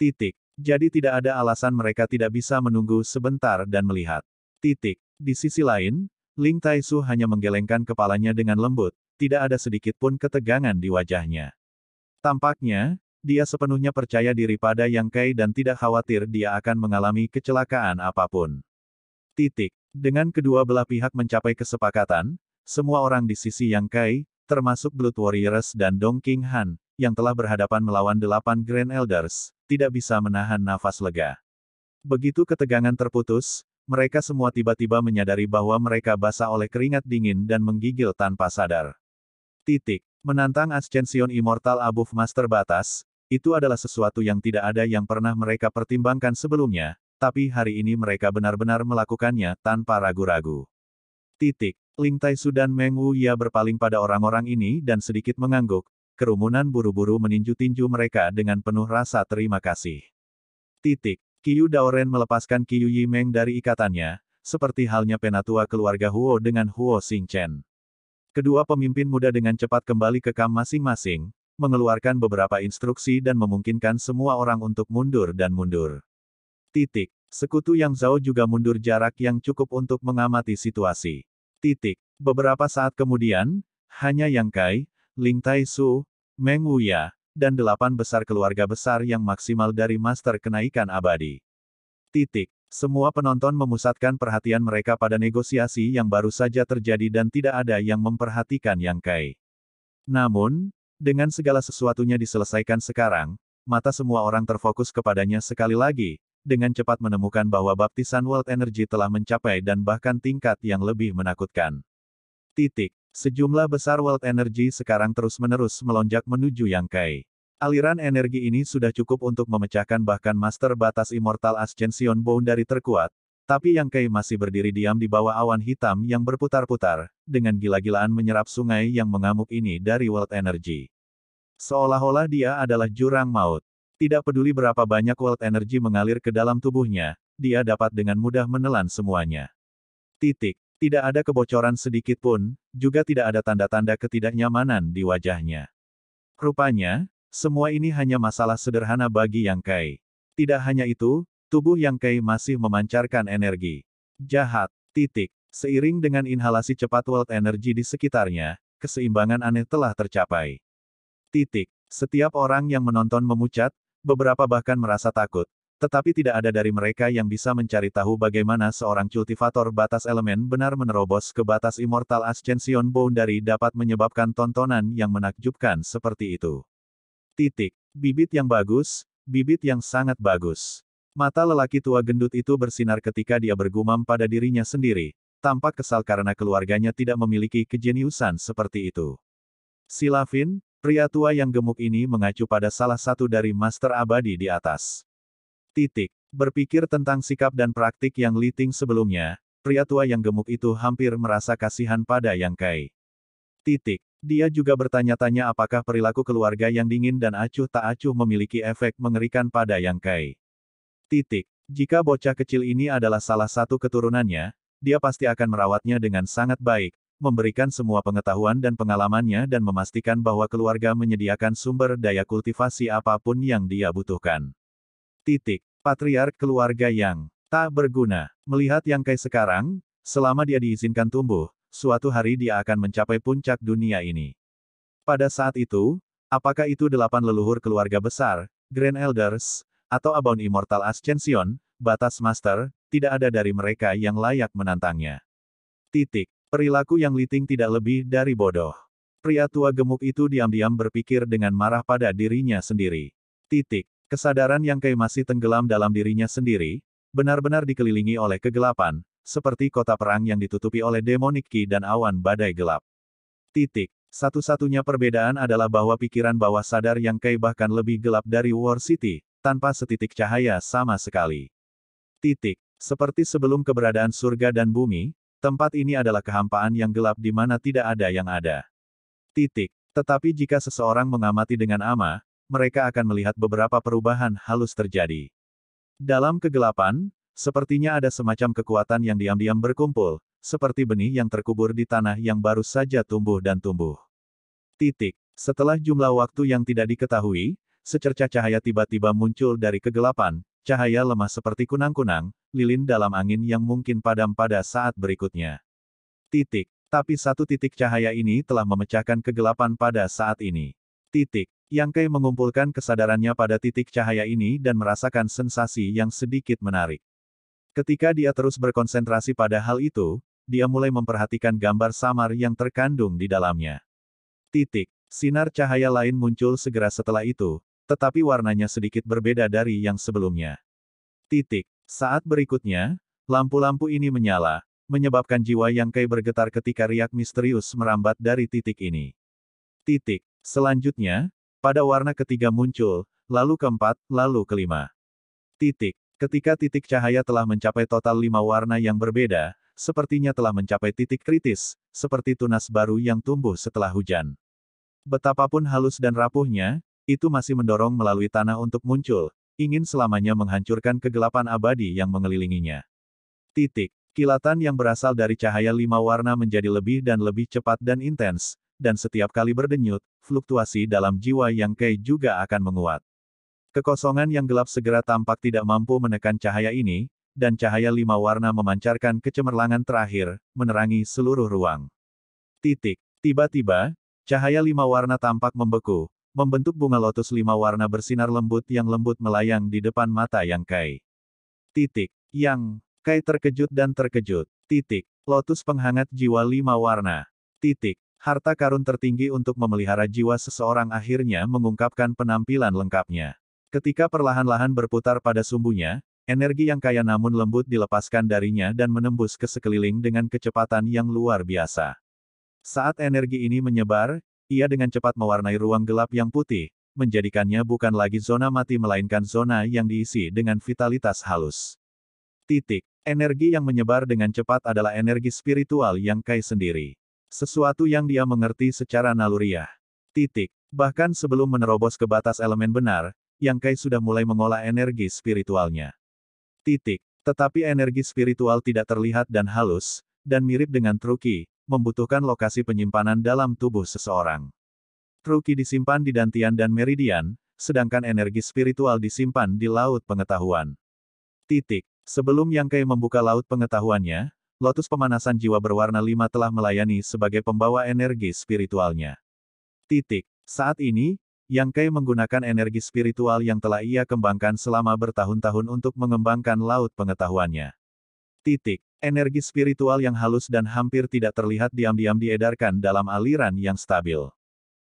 Titik. Jadi tidak ada alasan mereka tidak bisa menunggu sebentar dan melihat. Titik. Di sisi lain, Ling Tai Su hanya menggelengkan kepalanya dengan lembut, tidak ada sedikit pun ketegangan di wajahnya. Tampaknya, dia sepenuhnya percaya diri pada Yang Kai dan tidak khawatir dia akan mengalami kecelakaan apapun. Titik. Dengan kedua belah pihak mencapai kesepakatan, semua orang di sisi Yang Kai, termasuk Blood Warriors dan Dong King Han, yang telah berhadapan melawan delapan Grand Elders, tidak bisa menahan nafas lega. Begitu ketegangan terputus, mereka semua tiba-tiba menyadari bahwa mereka basah oleh keringat dingin dan menggigil tanpa sadar. Titik. Menantang Ascension Immortal Abuf Master Batas, itu adalah sesuatu yang tidak ada yang pernah mereka pertimbangkan sebelumnya, tapi hari ini mereka benar-benar melakukannya tanpa ragu-ragu. Titik. Ling Taisu dan Meng Wu ya berpaling pada orang-orang ini dan sedikit mengangguk, kerumunan buru-buru meninju tinju mereka dengan penuh rasa terima kasih. Titik. Kiyu Daoren melepaskan Kiyu Yimeng dari ikatannya, seperti halnya penatua keluarga Huo dengan Huo Xingchen. Kedua pemimpin muda dengan cepat kembali ke kam masing-masing, mengeluarkan beberapa instruksi dan memungkinkan semua orang untuk mundur dan mundur. Titik. Sekutu Yang Zhao juga mundur jarak yang cukup untuk mengamati situasi. Titik. Beberapa saat kemudian, hanya Yang Kai, Ling Tai Su, Meng Wuya, dan delapan besar keluarga besar yang maksimal dari Master Kenaikan Abadi. Titik. Semua penonton memusatkan perhatian mereka pada negosiasi yang baru saja terjadi dan tidak ada yang memperhatikan Yang Kai. Namun, dengan segala sesuatunya diselesaikan sekarang, mata semua orang terfokus kepadanya sekali lagi, dengan cepat menemukan bahwa baptisan World Energy telah mencapai dan bahkan tingkat yang lebih menakutkan. Titik. Sejumlah besar world energy sekarang terus-menerus melonjak menuju yang kai. Aliran energi ini sudah cukup untuk memecahkan bahkan master batas Immortal Ascension dari terkuat, tapi yang kai masih berdiri diam di bawah awan hitam yang berputar-putar, dengan gila-gilaan menyerap sungai yang mengamuk ini dari world energy. Seolah-olah dia adalah jurang maut. Tidak peduli berapa banyak world energy mengalir ke dalam tubuhnya, dia dapat dengan mudah menelan semuanya. Titik. Tidak ada kebocoran sedikit pun, juga tidak ada tanda-tanda ketidaknyamanan di wajahnya. Rupanya, semua ini hanya masalah sederhana bagi Yang Kai. Tidak hanya itu, tubuh Yang Kai masih memancarkan energi. Jahat, titik. Seiring dengan inhalasi cepat world energy di sekitarnya, keseimbangan aneh telah tercapai. Titik. Setiap orang yang menonton memucat, beberapa bahkan merasa takut, tetapi tidak ada dari mereka yang bisa mencari tahu bagaimana seorang kultivator batas elemen benar menerobos ke batas Immortal Ascension Boundary dapat menyebabkan tontonan yang menakjubkan seperti itu. Titik. Bibit yang bagus, bibit yang sangat bagus. Mata lelaki tua gendut itu bersinar ketika dia bergumam pada dirinya sendiri, tampak kesal karena keluarganya tidak memiliki kejeniusan seperti itu. Silafin, pria tua yang gemuk ini mengacu pada salah satu dari master abadi di atas. Titik. Berpikir tentang sikap dan praktik yang Liting sebelumnya, pria tua yang gemuk itu hampir merasa kasihan pada Yang Kai. Titik. Dia juga bertanya-tanya apakah perilaku keluarga yang dingin dan acuh tak acuh memiliki efek mengerikan pada Yang Kai. Titik. Jika bocah kecil ini adalah salah satu keturunannya, dia pasti akan merawatnya dengan sangat baik, memberikan semua pengetahuan dan pengalamannya dan memastikan bahwa keluarga menyediakan sumber daya kultivasi apapun yang dia butuhkan. Titik. Patriark keluarga yang tak berguna. Melihat yang Kai sekarang, selama dia diizinkan tumbuh, suatu hari dia akan mencapai puncak dunia ini. Pada saat itu, apakah itu delapan leluhur keluarga besar, Grand Elders, atau Abound Immortal Ascension, Batas Master, tidak ada dari mereka yang layak menantangnya. Titik. Perilaku yang liting tidak lebih dari bodoh. Pria tua gemuk itu diam-diam berpikir dengan marah pada dirinya sendiri. Titik. Kesadaran yang Kei masih tenggelam dalam dirinya sendiri, benar-benar dikelilingi oleh kegelapan, seperti kota perang yang ditutupi oleh demonik Ki dan awan badai gelap. Titik. Satu-satunya perbedaan adalah bahwa pikiran bawah sadar yang Kei bahkan lebih gelap dari War City, tanpa setitik cahaya sama sekali. Titik. Seperti sebelum keberadaan surga dan bumi, tempat ini adalah kehampaan yang gelap di mana tidak ada yang ada. Titik. Tetapi jika seseorang mengamati dengan amah, mereka akan melihat beberapa perubahan halus terjadi. Dalam kegelapan, sepertinya ada semacam kekuatan yang diam-diam berkumpul, seperti benih yang terkubur di tanah yang baru saja tumbuh dan tumbuh. Titik. Setelah jumlah waktu yang tidak diketahui, secercah cahaya tiba-tiba muncul dari kegelapan, cahaya lemah seperti kunang-kunang, lilin dalam angin yang mungkin padam pada saat berikutnya. Titik. Tapi satu titik cahaya ini telah memecahkan kegelapan pada saat ini. Titik. Yang Kei mengumpulkan kesadarannya pada titik cahaya ini dan merasakan sensasi yang sedikit menarik. Ketika dia terus berkonsentrasi pada hal itu, dia mulai memperhatikan gambar samar yang terkandung di dalamnya. Titik. Sinar cahaya lain muncul segera setelah itu, tetapi warnanya sedikit berbeda dari yang sebelumnya. Titik. Saat berikutnya, lampu-lampu ini menyala, menyebabkan jiwa Yang Kei bergetar ketika riak misterius merambat dari titik ini. Titik. Selanjutnya, pada warna ketiga muncul, lalu keempat, lalu kelima. Titik. Ketika titik cahaya telah mencapai total lima warna yang berbeda, sepertinya telah mencapai titik kritis, seperti tunas baru yang tumbuh setelah hujan. Betapapun halus dan rapuhnya, itu masih mendorong melalui tanah untuk muncul, ingin selamanya menghancurkan kegelapan abadi yang mengelilinginya. Titik. Kilatan yang berasal dari cahaya lima warna menjadi lebih dan lebih cepat dan intens, dan setiap kali berdenyut, fluktuasi dalam jiwa Yang Kei juga akan menguat. Kekosongan yang gelap segera tampak tidak mampu menekan cahaya ini, dan cahaya lima warna memancarkan kecemerlangan terakhir, menerangi seluruh ruang. Titik. Tiba-tiba, cahaya lima warna tampak membeku, membentuk bunga lotus lima warna bersinar lembut yang lembut melayang di depan mata Yang Kai. Titik. Yang Kai terkejut dan terkejut. Titik. Lotus penghangat jiwa lima warna. Titik. Harta karun tertinggi untuk memelihara jiwa seseorang akhirnya mengungkapkan penampilan lengkapnya. Ketika perlahan-lahan berputar pada sumbunya, energi yang kaya namun lembut dilepaskan darinya dan menembus ke sekeliling dengan kecepatan yang luar biasa. Saat energi ini menyebar, ia dengan cepat mewarnai ruang gelap yang putih, menjadikannya bukan lagi zona mati melainkan zona yang diisi dengan vitalitas halus. Titik. Energi yang menyebar dengan cepat adalah energi spiritual yang Kai sendiri. Sesuatu yang dia mengerti secara naluriah. Titik. Bahkan sebelum menerobos ke batas elemen benar, Yang Kai sudah mulai mengolah energi spiritualnya. Titik. Tetapi energi spiritual tidak terlihat dan halus, dan mirip dengan truki, membutuhkan lokasi penyimpanan dalam tubuh seseorang. Truki disimpan di dantian dan meridian, sedangkan energi spiritual disimpan di laut pengetahuan. Titik. Sebelum Yang Kai membuka laut pengetahuannya, Lotus Pemanasan Jiwa Berwarna Lima telah melayani sebagai pembawa energi spiritualnya. Titik. Saat ini, Yang Kai menggunakan energi spiritual yang telah ia kembangkan selama bertahun-tahun untuk mengembangkan laut pengetahuannya. Titik. Energi spiritual yang halus dan hampir tidak terlihat diam-diam diedarkan dalam aliran yang stabil.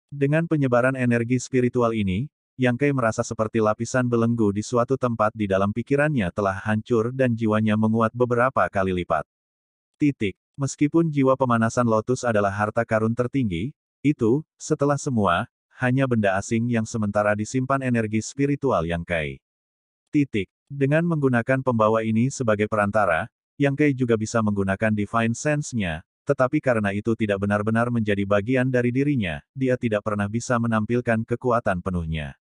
Dengan penyebaran energi spiritual ini, Yang Kai merasa seperti lapisan belenggu di suatu tempat di dalam pikirannya telah hancur dan jiwanya menguat beberapa kali lipat. Titik. Meskipun jiwa pemanasan lotus adalah harta karun tertinggi, itu, setelah semua, hanya benda asing yang sementara disimpan energi spiritual yang kai. Titik. Dengan menggunakan pembawa ini sebagai perantara, yang kai juga bisa menggunakan divine sense-nya, tetapi karena itu tidak benar-benar menjadi bagian dari dirinya, dia tidak pernah bisa menampilkan kekuatan penuhnya.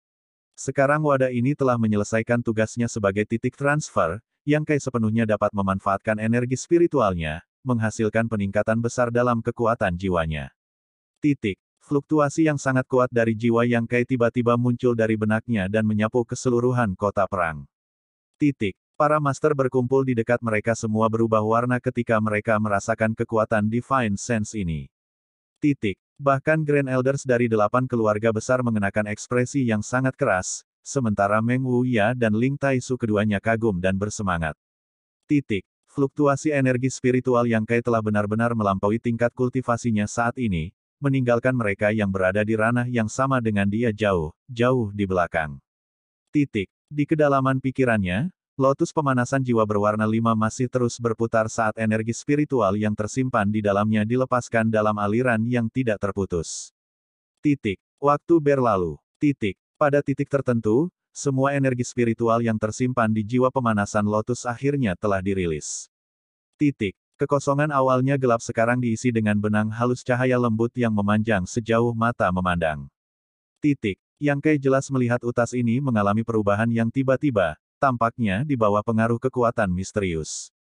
Sekarang wadah ini telah menyelesaikan tugasnya sebagai titik transfer, yang Kai sepenuhnya dapat memanfaatkan energi spiritualnya, menghasilkan peningkatan besar dalam kekuatan jiwanya. Titik. Fluktuasi yang sangat kuat dari jiwa Yang Kai tiba-tiba muncul dari benaknya dan menyapu keseluruhan kota perang. Titik. Para master berkumpul di dekat mereka semua berubah warna ketika mereka merasakan kekuatan Divine Sense ini. Titik. Bahkan Grand Elders dari delapan keluarga besar mengenakan ekspresi yang sangat keras, Sementara Meng Ya dan Ling Tai Su keduanya kagum dan bersemangat. Titik. Fluktuasi energi spiritual yang Kai telah benar-benar melampaui tingkat kultivasinya saat ini, meninggalkan mereka yang berada di ranah yang sama dengan dia jauh, jauh di belakang. Titik. Di kedalaman pikirannya, lotus pemanasan jiwa berwarna lima masih terus berputar saat energi spiritual yang tersimpan di dalamnya dilepaskan dalam aliran yang tidak terputus. Titik. Waktu berlalu. Titik. Pada titik tertentu, semua energi spiritual yang tersimpan di jiwa pemanasan lotus akhirnya telah dirilis. Titik. Kekosongan awalnya gelap sekarang diisi dengan benang halus cahaya lembut yang memanjang sejauh mata memandang. Titik. Yang Kei jelas melihat utas ini mengalami perubahan yang tiba-tiba, tampaknya di bawah pengaruh kekuatan misterius.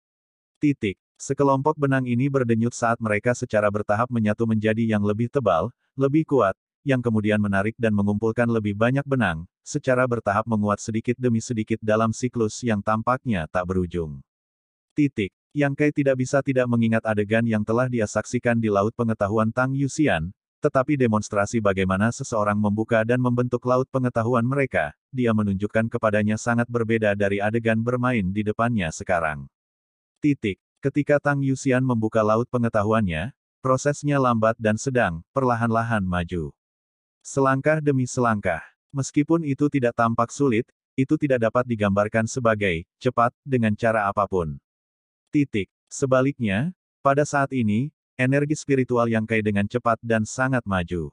Titik. Sekelompok benang ini berdenyut saat mereka secara bertahap menyatu menjadi yang lebih tebal, lebih kuat, yang kemudian menarik dan mengumpulkan lebih banyak benang, secara bertahap menguat sedikit demi sedikit dalam siklus yang tampaknya tak berujung. Titik. Yang Kai tidak bisa tidak mengingat adegan yang telah dia saksikan di Laut Pengetahuan Tang Yuxian, tetapi demonstrasi bagaimana seseorang membuka dan membentuk laut pengetahuan mereka, dia menunjukkan kepadanya sangat berbeda dari adegan bermain di depannya sekarang. Titik. Ketika Tang Yuxian membuka laut pengetahuannya, prosesnya lambat dan sedang, perlahan-lahan maju. Selangkah demi selangkah. Meskipun itu tidak tampak sulit, itu tidak dapat digambarkan sebagai cepat dengan cara apapun. Titik. Sebaliknya, pada saat ini, energi spiritual yang kaya dengan cepat dan sangat maju.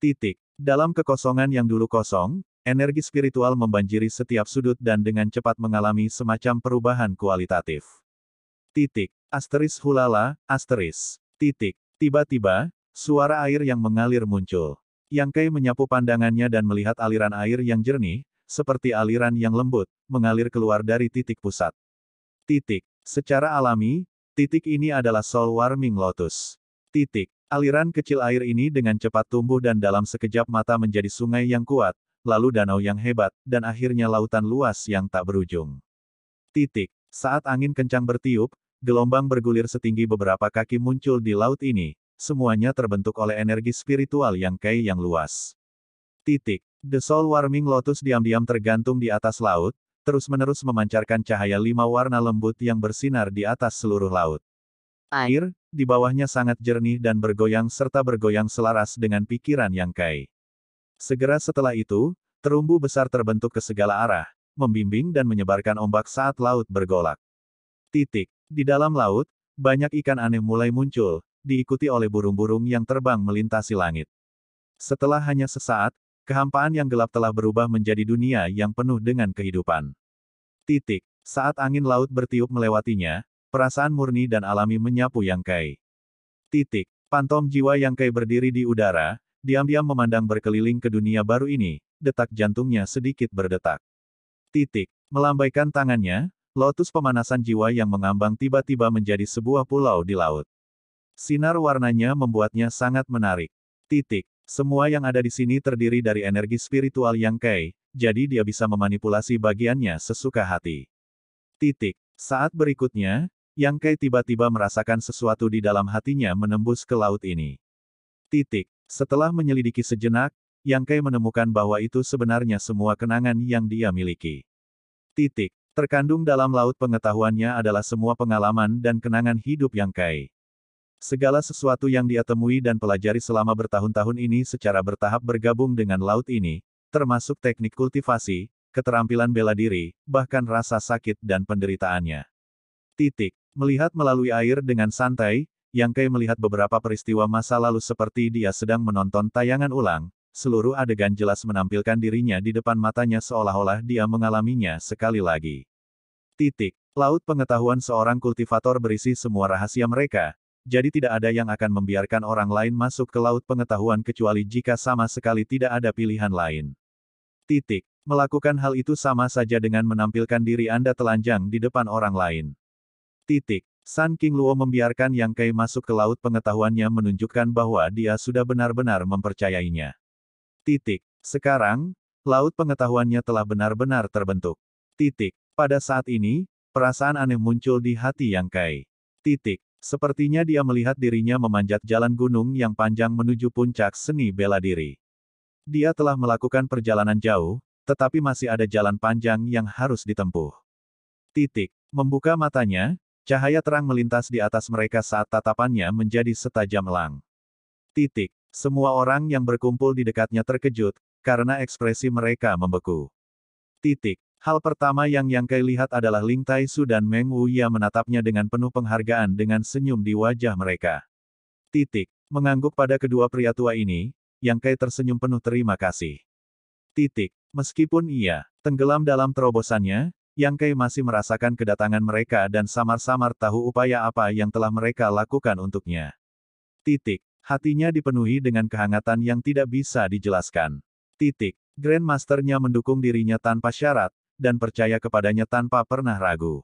Titik. Dalam kekosongan yang dulu kosong, energi spiritual membanjiri setiap sudut dan dengan cepat mengalami semacam perubahan kualitatif. Titik. Asteris hulala, asteris. Titik. Tiba-tiba, suara air yang mengalir muncul. Yang Kei menyapu pandangannya dan melihat aliran air yang jernih, seperti aliran yang lembut, mengalir keluar dari titik pusat. Titik. Secara alami, titik ini adalah Soul Warming Lotus. Titik. Aliran kecil air ini dengan cepat tumbuh dan dalam sekejap mata menjadi sungai yang kuat, lalu danau yang hebat, dan akhirnya lautan luas yang tak berujung. Titik. Saat angin kencang bertiup, gelombang bergulir setinggi beberapa kaki muncul di laut ini, semuanya terbentuk oleh energi spiritual yang kei yang luas. Titik. The Soul Warming Lotus diam-diam tergantung di atas laut, terus-menerus memancarkan cahaya lima warna lembut yang bersinar di atas seluruh laut. Air, di bawahnya sangat jernih dan bergoyang serta bergoyang selaras dengan pikiran yang kai. Segera setelah itu, terumbu besar terbentuk ke segala arah, membimbing dan menyebarkan ombak saat laut bergolak. Titik. Di dalam laut, banyak ikan aneh mulai muncul, diikuti oleh burung-burung yang terbang melintasi langit. Setelah hanya sesaat, kehampaan yang gelap telah berubah menjadi dunia yang penuh dengan kehidupan. Titik. Saat angin laut bertiup melewatinya, perasaan murni dan alami menyapu Yang Kai. Titik. Pantom jiwa Yang Kai berdiri di udara, diam-diam memandang berkeliling ke dunia baru ini, detak jantungnya sedikit berdetak. Titik. Melambaikan tangannya, lotus pemanasan jiwa yang mengambang tiba-tiba menjadi sebuah pulau di laut. Sinar warnanya membuatnya sangat menarik. Titik. Semua yang ada di sini terdiri dari energi spiritual yang kei, jadi dia bisa memanipulasi bagiannya sesuka hati. Titik. Saat berikutnya, Yang Kei tiba-tiba merasakan sesuatu di dalam hatinya menembus ke laut ini. Titik. Setelah menyelidiki sejenak, Yang Kei menemukan bahwa itu sebenarnya semua kenangan yang dia miliki. Titik. Terkandung dalam laut pengetahuannya adalah semua pengalaman dan kenangan hidup Yang Kai. Segala sesuatu yang dia temui dan pelajari selama bertahun-tahun ini secara bertahap bergabung dengan laut ini, termasuk teknik kultivasi, keterampilan bela diri, bahkan rasa sakit dan penderitaannya. Titik. Melihat melalui air dengan santai, Yang kayak melihat beberapa peristiwa masa lalu seperti dia sedang menonton tayangan ulang, seluruh adegan jelas menampilkan dirinya di depan matanya seolah-olah dia mengalaminya sekali lagi. Titik. Laut pengetahuan seorang kultivator berisi semua rahasia mereka, jadi tidak ada yang akan membiarkan orang lain masuk ke laut pengetahuan kecuali jika sama sekali tidak ada pilihan lain. Titik. Melakukan hal itu sama saja dengan menampilkan diri Anda telanjang di depan orang lain. Titik. San King Luo membiarkan Yang Kai masuk ke laut pengetahuannya menunjukkan bahwa dia sudah benar-benar mempercayainya. Titik. Sekarang, laut pengetahuannya telah benar-benar terbentuk. Titik. Pada saat ini, perasaan aneh muncul di hati Yang Kai. Titik. Sepertinya dia melihat dirinya memanjat jalan gunung yang panjang menuju puncak seni bela diri. Dia telah melakukan perjalanan jauh, tetapi masih ada jalan panjang yang harus ditempuh. Titik. Membuka matanya, cahaya terang melintas di atas mereka saat tatapannya menjadi setajam elang. Titik. Semua orang yang berkumpul di dekatnya terkejut, karena ekspresi mereka membeku. Titik. Hal pertama yang Yang Kai lihat adalah Ling Tai Su dan Meng Wu. Wuya menatapnya dengan penuh penghargaan dengan senyum di wajah mereka. Titik. Mengangguk pada kedua pria tua ini, Yang Kai tersenyum penuh terima kasih. Titik. Meskipun ia tenggelam dalam terobosannya, Yang Kai masih merasakan kedatangan mereka dan samar-samar tahu upaya apa yang telah mereka lakukan untuknya. Titik. Hatinya dipenuhi dengan kehangatan yang tidak bisa dijelaskan. Titik. Grandmasternya mendukung dirinya tanpa syarat, dan percaya kepadanya tanpa pernah ragu.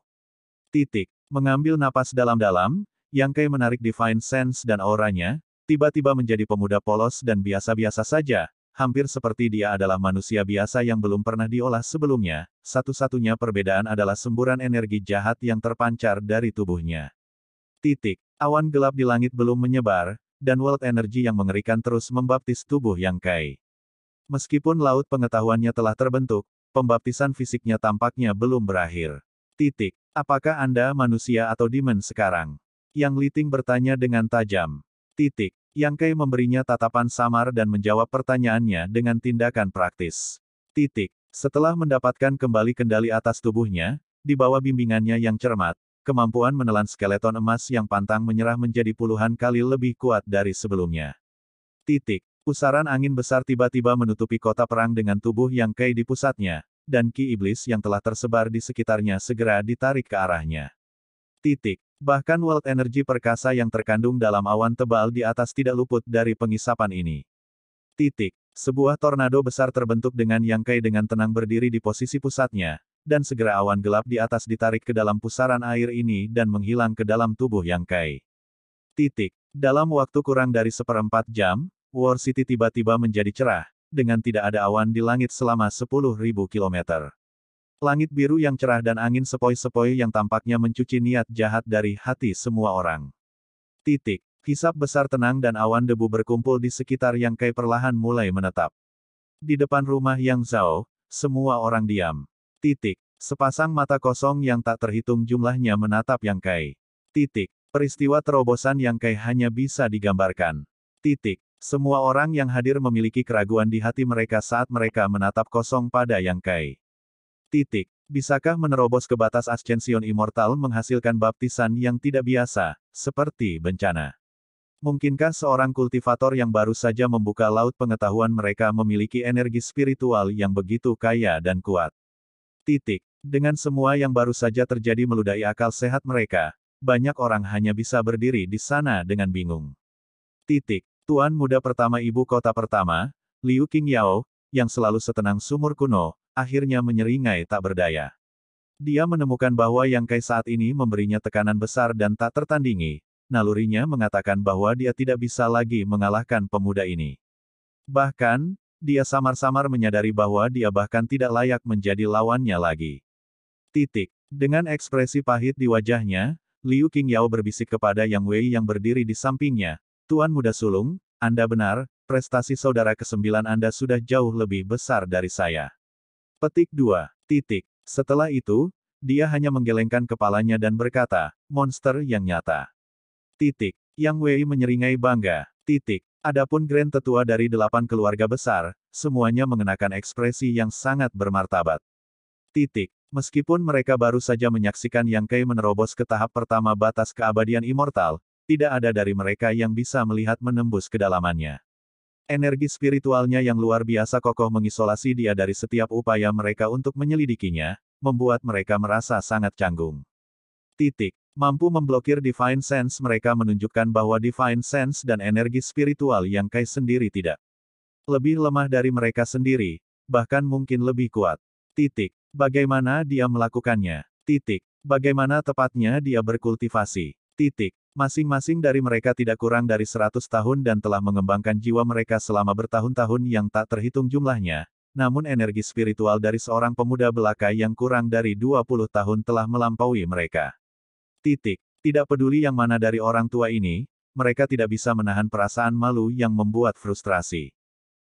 Titik. Mengambil napas dalam-dalam, Yang Kai menarik Divine Sense dan auranya, tiba-tiba menjadi pemuda polos dan biasa-biasa saja, hampir seperti dia adalah manusia biasa yang belum pernah diolah sebelumnya, satu-satunya perbedaan adalah semburan energi jahat yang terpancar dari tubuhnya. Titik. Awan gelap di langit belum menyebar, dan world energy yang mengerikan terus membaptis tubuh Yang Kai. Meskipun laut pengetahuannya telah terbentuk, pembaptisan fisiknya tampaknya belum berakhir. Titik. Apakah Anda manusia atau demon sekarang? Yang Liting bertanya dengan tajam. Titik. Yang Kai memberinya tatapan samar dan menjawab pertanyaannya dengan tindakan praktis. Titik. Setelah mendapatkan kembali kendali atas tubuhnya, di bawah bimbingannya yang cermat, kemampuan menelan skeleton emas yang pantang menyerah menjadi puluhan kali lebih kuat dari sebelumnya. Titik. Pusaran angin besar tiba-tiba menutupi kota perang dengan tubuh yang Kei di pusatnya, dan Ki Iblis yang telah tersebar di sekitarnya segera ditarik ke arahnya. Titik. Bahkan world energy perkasa yang terkandung dalam awan tebal di atas tidak luput dari pengisapan ini. Titik. Sebuah tornado besar terbentuk dengan Yang Kai dengan tenang berdiri di posisi pusatnya, dan segera awan gelap di atas ditarik ke dalam pusaran air ini dan menghilang ke dalam tubuh Yang Kai. Titik. Dalam waktu kurang dari seperempat jam, War City tiba-tiba menjadi cerah, dengan tidak ada awan di langit selama 10.000 km. Langit biru yang cerah dan angin sepoi-sepoi yang tampaknya mencuci niat jahat dari hati semua orang. Titik. Hisap besar tenang dan awan debu berkumpul di sekitar yang Kai perlahan mulai menetap. Di depan rumah Yang Zhao, semua orang diam. Titik. Sepasang mata kosong yang tak terhitung jumlahnya menatap Yang Kai. Titik. Peristiwa terobosan Yang Kai hanya bisa digambarkan. Titik. Semua orang yang hadir memiliki keraguan di hati mereka saat mereka menatap kosong pada Yang Kai. Titik. Bisakah menerobos ke batas Ascension Immortal menghasilkan baptisan yang tidak biasa, seperti bencana? Mungkinkah seorang kultivator yang baru saja membuka laut pengetahuan mereka memiliki energi spiritual yang begitu kaya dan kuat? Titik. Dengan semua yang baru saja terjadi meludahi akal sehat mereka, banyak orang hanya bisa berdiri di sana dengan bingung. Titik. Tuan muda pertama ibu kota pertama, Liu Qingyao, yang selalu setenang sumur kuno, akhirnya menyeringai tak berdaya. Dia menemukan bahwa Yang Kai saat ini memberinya tekanan besar dan tak tertandingi. Nalurinya mengatakan bahwa dia tidak bisa lagi mengalahkan pemuda ini. Bahkan, dia samar-samar menyadari bahwa dia bahkan tidak layak menjadi lawannya lagi. Titik. Dengan ekspresi pahit di wajahnya, Liu Qingyao berbisik kepada Yang Wei yang berdiri di sampingnya, Tuan Muda Sulung, Anda benar, prestasi saudara kesembilan Anda sudah jauh lebih besar dari saya. Petik 2. Titik. Setelah itu, dia hanya menggelengkan kepalanya dan berkata, monster yang nyata. Titik. Yang Wei menyeringai bangga. Titik. Adapun Grand Tetua dari delapan keluarga besar, semuanya mengenakan ekspresi yang sangat bermartabat. Titik. Meskipun mereka baru saja menyaksikan Yang Kei menerobos ke tahap pertama batas keabadian immortal, tidak ada dari mereka yang bisa melihat menembus kedalamannya. Energi spiritualnya yang luar biasa kokoh mengisolasi dia dari setiap upaya mereka untuk menyelidikinya, membuat mereka merasa sangat canggung. Titik. Mampu memblokir Divine Sense mereka menunjukkan bahwa Divine Sense dan energi spiritual yang Kai sendiri tidak. Lebih lemah dari mereka sendiri, bahkan mungkin lebih kuat. Titik. Bagaimana dia melakukannya? Titik. Bagaimana tepatnya dia berkultivasi? Titik. Masing-masing dari mereka tidak kurang dari seratus tahun dan telah mengembangkan jiwa mereka selama bertahun-tahun yang tak terhitung jumlahnya. Namun energi spiritual dari seorang pemuda belaka yang kurang dari dua puluh tahun telah melampaui mereka. Titik. Tidak peduli yang mana dari orang tua ini, mereka tidak bisa menahan perasaan malu yang membuat frustrasi.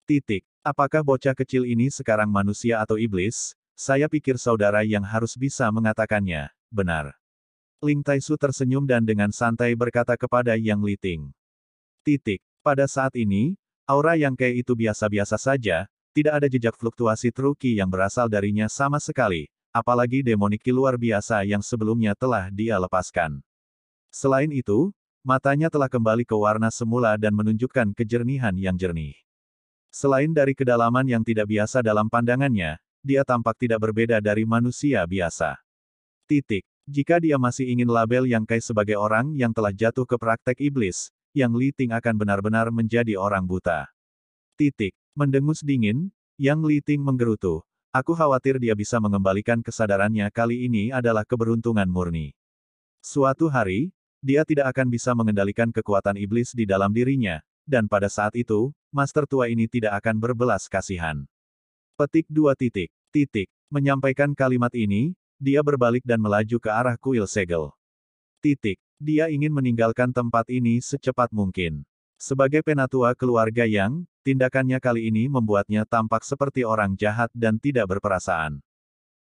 Titik. Apakah bocah kecil ini sekarang manusia atau iblis? Saya pikir saudara yang harus bisa mengatakannya. Benar. Ling Taisu tersenyum dan dengan santai berkata kepada Yang Liting. Titik. Pada saat ini, aura Yang Kei itu biasa-biasa saja, tidak ada jejak fluktuasi truki yang berasal darinya sama sekali, apalagi demoniki luar biasa yang sebelumnya telah dia lepaskan. Selain itu, matanya telah kembali ke warna semula dan menunjukkan kejernihan yang jernih. Selain dari kedalaman yang tidak biasa dalam pandangannya, dia tampak tidak berbeda dari manusia biasa. Titik. Jika dia masih ingin label Yang Kai sebagai orang yang telah jatuh ke praktek iblis, Yang Li Ting akan benar-benar menjadi orang buta. Titik. Mendengus dingin, Yang Li Ting menggerutu. Aku khawatir dia bisa mengembalikan kesadarannya kali ini adalah keberuntungan murni. Suatu hari, dia tidak akan bisa mengendalikan kekuatan iblis di dalam dirinya, dan pada saat itu, master tua ini tidak akan berbelas kasihan. Petik dua titik, titik, menyampaikan kalimat ini, dia berbalik dan melaju ke arah kuil segel. Titik. Dia ingin meninggalkan tempat ini secepat mungkin. Sebagai penatua keluarga yang, tindakannya kali ini membuatnya tampak seperti orang jahat dan tidak berperasaan.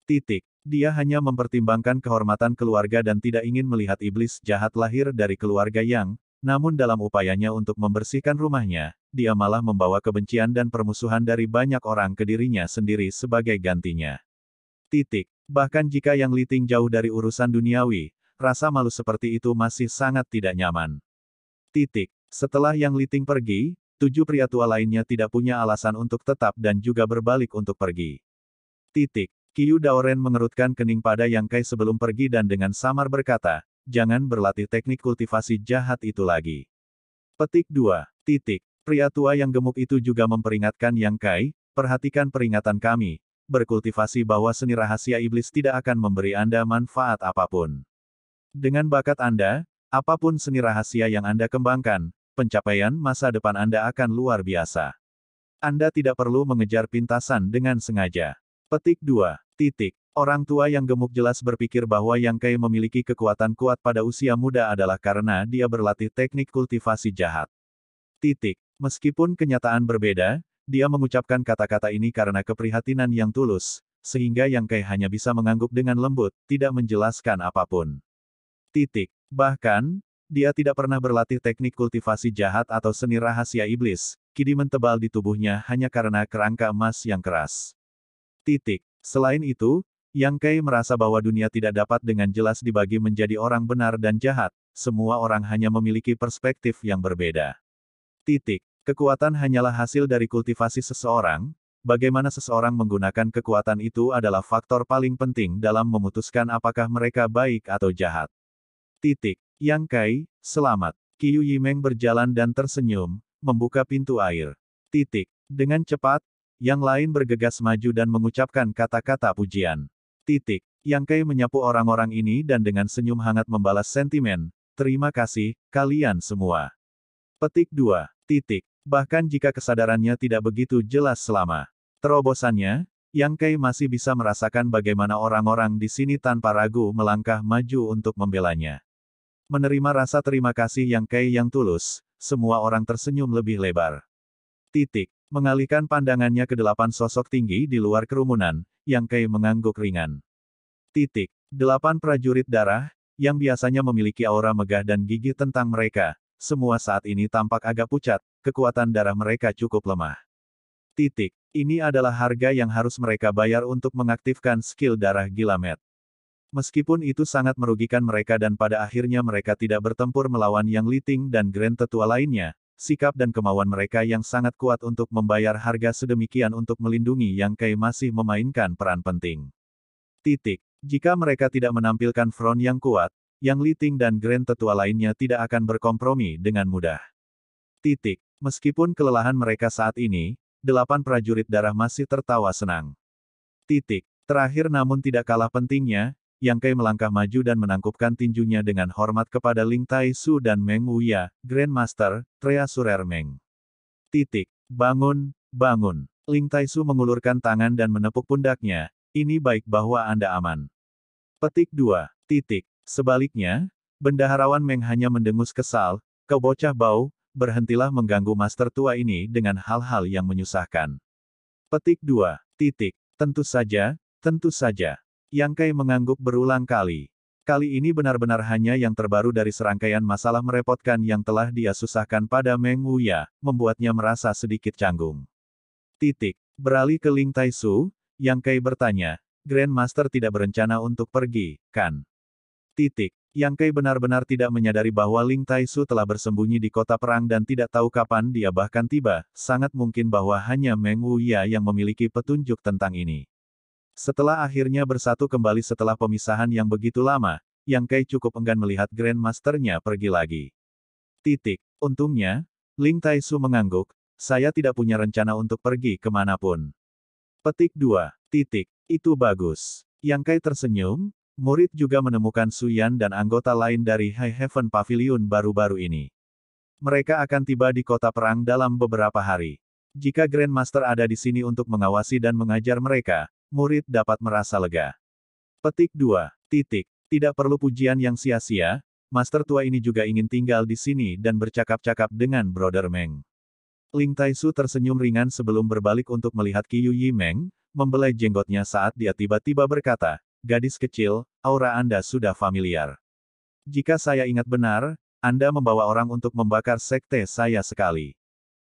Titik. Dia hanya mempertimbangkan kehormatan keluarga dan tidak ingin melihat iblis jahat lahir dari keluarga yang, namun dalam upayanya untuk membersihkan rumahnya, dia malah membawa kebencian dan permusuhan dari banyak orang ke dirinya sendiri sebagai gantinya. Titik. Bahkan jika yang Liting jauh dari urusan duniawi, rasa malu seperti itu masih sangat tidak nyaman. Titik. Setelah yang Liting pergi, tujuh pria tua lainnya tidak punya alasan untuk tetap dan juga berbalik untuk pergi. Titik. Kiyu Daoren mengerutkan kening pada Yang Kai sebelum pergi dan dengan samar berkata, jangan berlatih teknik kultivasi jahat itu lagi. Petik 2. Titik. Pria tua yang gemuk itu juga memperingatkan Yang Kai, perhatikan peringatan kami, berkultivasi bahwa seni rahasia iblis tidak akan memberi Anda manfaat apapun. Dengan bakat Anda, apapun seni rahasia yang Anda kembangkan, pencapaian masa depan Anda akan luar biasa. Anda tidak perlu mengejar pintasan dengan sengaja. Petik 2. Titik. Orang tua yang gemuk jelas berpikir bahwa yang kaya memiliki kekuatan kuat pada usia muda adalah karena dia berlatih teknik kultivasi jahat. Titik. Meskipun kenyataan berbeda, dia mengucapkan kata-kata ini karena keprihatinan yang tulus, sehingga Yang Kai hanya bisa mengangguk dengan lembut, tidak menjelaskan apapun. Titik. Bahkan, dia tidak pernah berlatih teknik kultivasi jahat atau seni rahasia iblis, Kidi tebal di tubuhnya hanya karena kerangka emas yang keras. Titik. Selain itu, Yang Kai merasa bahwa dunia tidak dapat dengan jelas dibagi menjadi orang benar dan jahat, semua orang hanya memiliki perspektif yang berbeda. Titik. Kekuatan hanyalah hasil dari kultivasi seseorang, bagaimana seseorang menggunakan kekuatan itu adalah faktor paling penting dalam memutuskan apakah mereka baik atau jahat. Titik. Yang Kai, selamat. Qiu Yimeng berjalan dan tersenyum, membuka pintu air. Titik. Dengan cepat, yang lain bergegas maju dan mengucapkan kata-kata pujian. Titik. Yang Kai menyapu orang-orang ini dan dengan senyum hangat membalas sentimen, terima kasih, kalian semua. Petik 2. Titik bahkan jika kesadarannya tidak begitu jelas selama terobosannya, Yang Kei masih bisa merasakan bagaimana orang-orang di sini tanpa ragu melangkah maju untuk membelanya. Menerima rasa terima kasih Yang Kei yang tulus, semua orang tersenyum lebih lebar. Titik. Mengalihkan pandangannya ke delapan sosok tinggi di luar kerumunan, Yang Kei mengangguk ringan. Titik. Delapan prajurit darah, yang biasanya memiliki aura megah dan gigi tentang mereka, semua saat ini tampak agak pucat, kekuatan darah mereka cukup lemah. Titik. Ini adalah harga yang harus mereka bayar untuk mengaktifkan skill darah gila Meskipun itu sangat merugikan mereka dan pada akhirnya mereka tidak bertempur melawan Yang Liting dan Grand Tetua lainnya, sikap dan kemauan mereka yang sangat kuat untuk membayar harga sedemikian untuk melindungi Yang Kei masih memainkan peran penting. Titik. Jika mereka tidak menampilkan front yang kuat, Yang Liting dan Grand Tetua lainnya tidak akan berkompromi dengan mudah. Titik. Meskipun kelelahan mereka saat ini, delapan prajurit darah masih tertawa senang. Titik. Terakhir namun tidak kalah pentingnya, Yang Kai melangkah maju dan menangkupkan tinjunya dengan hormat kepada Ling Tai Su dan Meng Wuya, Grandmaster, Trea Surer Meng. Titik. Bangun, bangun. Ling Tai Su mengulurkan tangan dan menepuk pundaknya, ini baik bahwa Anda aman. Petik 2. Titik. Sebaliknya, bendaharawan Meng hanya mendengus kesal, kau bocah bau, berhentilah mengganggu master tua ini dengan hal-hal yang menyusahkan. Petik 2. Titik. Tentu saja, tentu saja. Yang Kai mengangguk berulang kali. Kali ini benar-benar hanya yang terbaru dari serangkaian masalah merepotkan yang telah dia susahkan pada Meng Wuya, membuatnya merasa sedikit canggung. Titik. Beralih ke Ling Tai Su, Yang Kai bertanya, Grandmaster tidak berencana untuk pergi, kan? Titik. Yang Kei benar-benar tidak menyadari bahwa Ling Taisu telah bersembunyi di kota perang dan tidak tahu kapan dia bahkan tiba, sangat mungkin bahwa hanya Meng Wuya yang memiliki petunjuk tentang ini. Setelah akhirnya bersatu kembali setelah pemisahan yang begitu lama, Yang Kei cukup enggan melihat Grand Masternya pergi lagi. Titik. Untungnya, Ling Taisu mengangguk, saya tidak punya rencana untuk pergi kemanapun. Petik 2. Titik. Itu bagus. Yang Kai tersenyum, Murid juga menemukan Suyan dan anggota lain dari High Heaven Pavilion baru-baru ini. Mereka akan tiba di kota perang dalam beberapa hari. Jika Grandmaster ada di sini untuk mengawasi dan mengajar mereka, murid dapat merasa lega. Petik 2. Titik. Tidak perlu pujian yang sia-sia, Master tua ini juga ingin tinggal di sini dan bercakap-cakap dengan Brother Meng. Ling Taisu tersenyum ringan sebelum berbalik untuk melihat Qiu Yi Meng, membelai jenggotnya saat dia tiba-tiba berkata, Gadis kecil, aura Anda sudah familiar. Jika saya ingat benar, Anda membawa orang untuk membakar sekte saya sekali.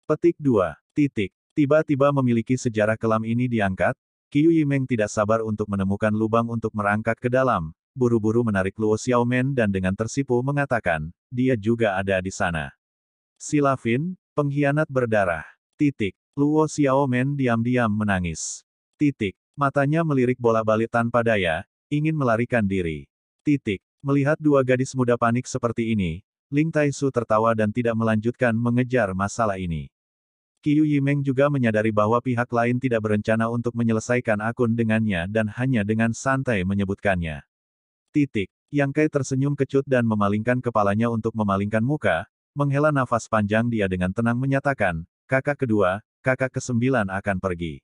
Petik 2. Titik. Tiba-tiba memiliki sejarah kelam ini diangkat, Qiu Yimeng tidak sabar untuk menemukan lubang untuk merangkak ke dalam, buru-buru menarik Luo Xiaomen dan dengan tersipu mengatakan, dia juga ada di sana. Silafin, pengkhianat berdarah. Titik. Luo Xiaomen diam-diam menangis. Titik. Matanya melirik bola balik tanpa daya, Ingin melarikan diri. Titik. Melihat dua gadis muda panik seperti ini, Ling Taisu tertawa dan tidak melanjutkan mengejar masalah ini. Qiu Yimeng juga menyadari bahwa pihak lain tidak berencana untuk menyelesaikan akun dengannya dan hanya dengan santai menyebutkannya. Titik. Yang Kai tersenyum kecut dan memalingkan kepalanya untuk memalingkan muka, menghela nafas panjang dia dengan tenang menyatakan, kakak kedua, kakak kesembilan akan pergi.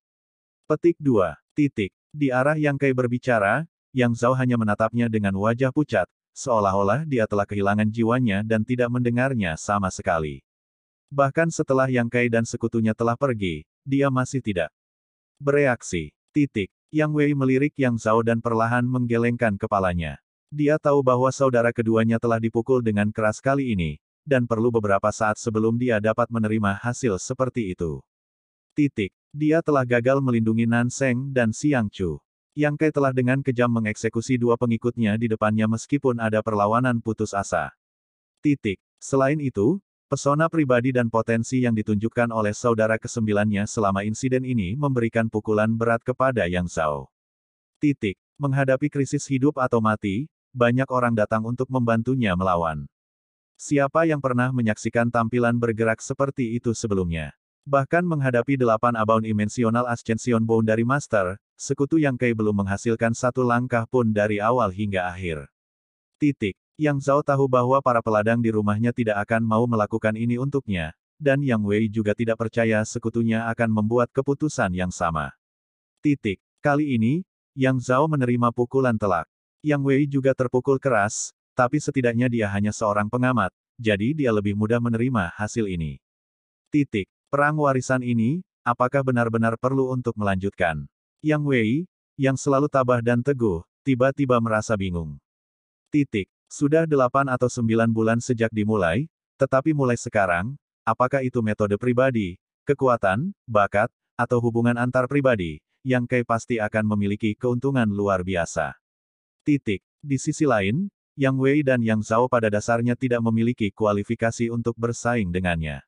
Petik 2. Titik. Di arah Yang Kai berbicara, yang Zhao hanya menatapnya dengan wajah pucat, seolah-olah dia telah kehilangan jiwanya dan tidak mendengarnya sama sekali. Bahkan setelah Yang Kai dan sekutunya telah pergi, dia masih tidak bereaksi. Titik. Yang Wei melirik Yang Zhao dan perlahan menggelengkan kepalanya. Dia tahu bahwa saudara keduanya telah dipukul dengan keras kali ini, dan perlu beberapa saat sebelum dia dapat menerima hasil seperti itu. Titik. Dia telah gagal melindungi Nan Seng dan Siang Chu. Yang Kai telah dengan kejam mengeksekusi dua pengikutnya di depannya meskipun ada perlawanan putus asa. Titik. Selain itu, pesona pribadi dan potensi yang ditunjukkan oleh saudara kesembilannya selama insiden ini memberikan pukulan berat kepada Yang Zhao. Titik. Menghadapi krisis hidup atau mati, banyak orang datang untuk membantunya melawan. Siapa yang pernah menyaksikan tampilan bergerak seperti itu sebelumnya? Bahkan menghadapi delapan abaun dimensional ascension bone dari master, sekutu Yang Kai belum menghasilkan satu langkah pun dari awal hingga akhir. Titik. Yang Zhao tahu bahwa para peladang di rumahnya tidak akan mau melakukan ini untuknya, dan Yang Wei juga tidak percaya sekutunya akan membuat keputusan yang sama. Titik. Kali ini, Yang Zhao menerima pukulan telak. Yang Wei juga terpukul keras, tapi setidaknya dia hanya seorang pengamat, jadi dia lebih mudah menerima hasil ini. Titik. Perang warisan ini, apakah benar-benar perlu untuk melanjutkan? Yang Wei, yang selalu tabah dan teguh, tiba-tiba merasa bingung. Titik. Sudah delapan atau sembilan bulan sejak dimulai, tetapi mulai sekarang, apakah itu metode pribadi, kekuatan, bakat, atau hubungan antar pribadi, yang Kai pasti akan memiliki keuntungan luar biasa. Titik. Di sisi lain, Yang Wei dan Yang Zhao pada dasarnya tidak memiliki kualifikasi untuk bersaing dengannya.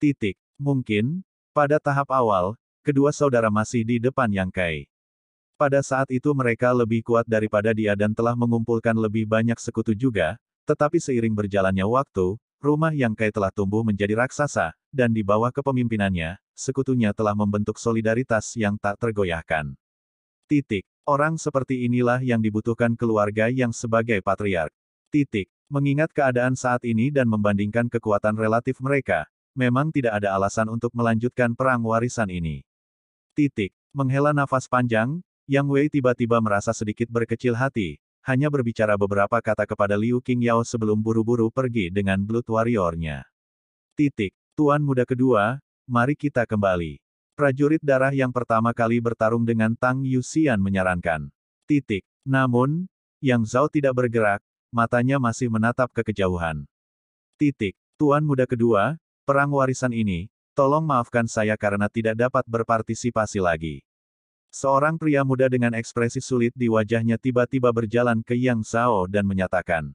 Titik. Mungkin, pada tahap awal, kedua saudara masih di depan Yang Kai. Pada saat itu mereka lebih kuat daripada dia dan telah mengumpulkan lebih banyak sekutu juga, tetapi seiring berjalannya waktu, rumah Yang Kai telah tumbuh menjadi raksasa, dan di bawah kepemimpinannya, sekutunya telah membentuk solidaritas yang tak tergoyahkan. Titik. Orang seperti inilah yang dibutuhkan keluarga yang sebagai patriark. Titik. Mengingat keadaan saat ini dan membandingkan kekuatan relatif mereka, memang tidak ada alasan untuk melanjutkan perang warisan ini. Titik. Menghela nafas panjang, Yang Wei tiba-tiba merasa sedikit berkecil hati, hanya berbicara beberapa kata kepada Liu Yao sebelum buru-buru pergi dengan Blood Warrior-nya. Titik. Tuan muda kedua, mari kita kembali. Prajurit darah yang pertama kali bertarung dengan Tang Yuxian menyarankan. Titik. Namun, Yang Zhao tidak bergerak, matanya masih menatap ke kejauhan. Titik. Tuan muda kedua, perang warisan ini, Tolong maafkan saya karena tidak dapat berpartisipasi lagi. Seorang pria muda dengan ekspresi sulit di wajahnya tiba-tiba berjalan ke Yang Zhao dan menyatakan.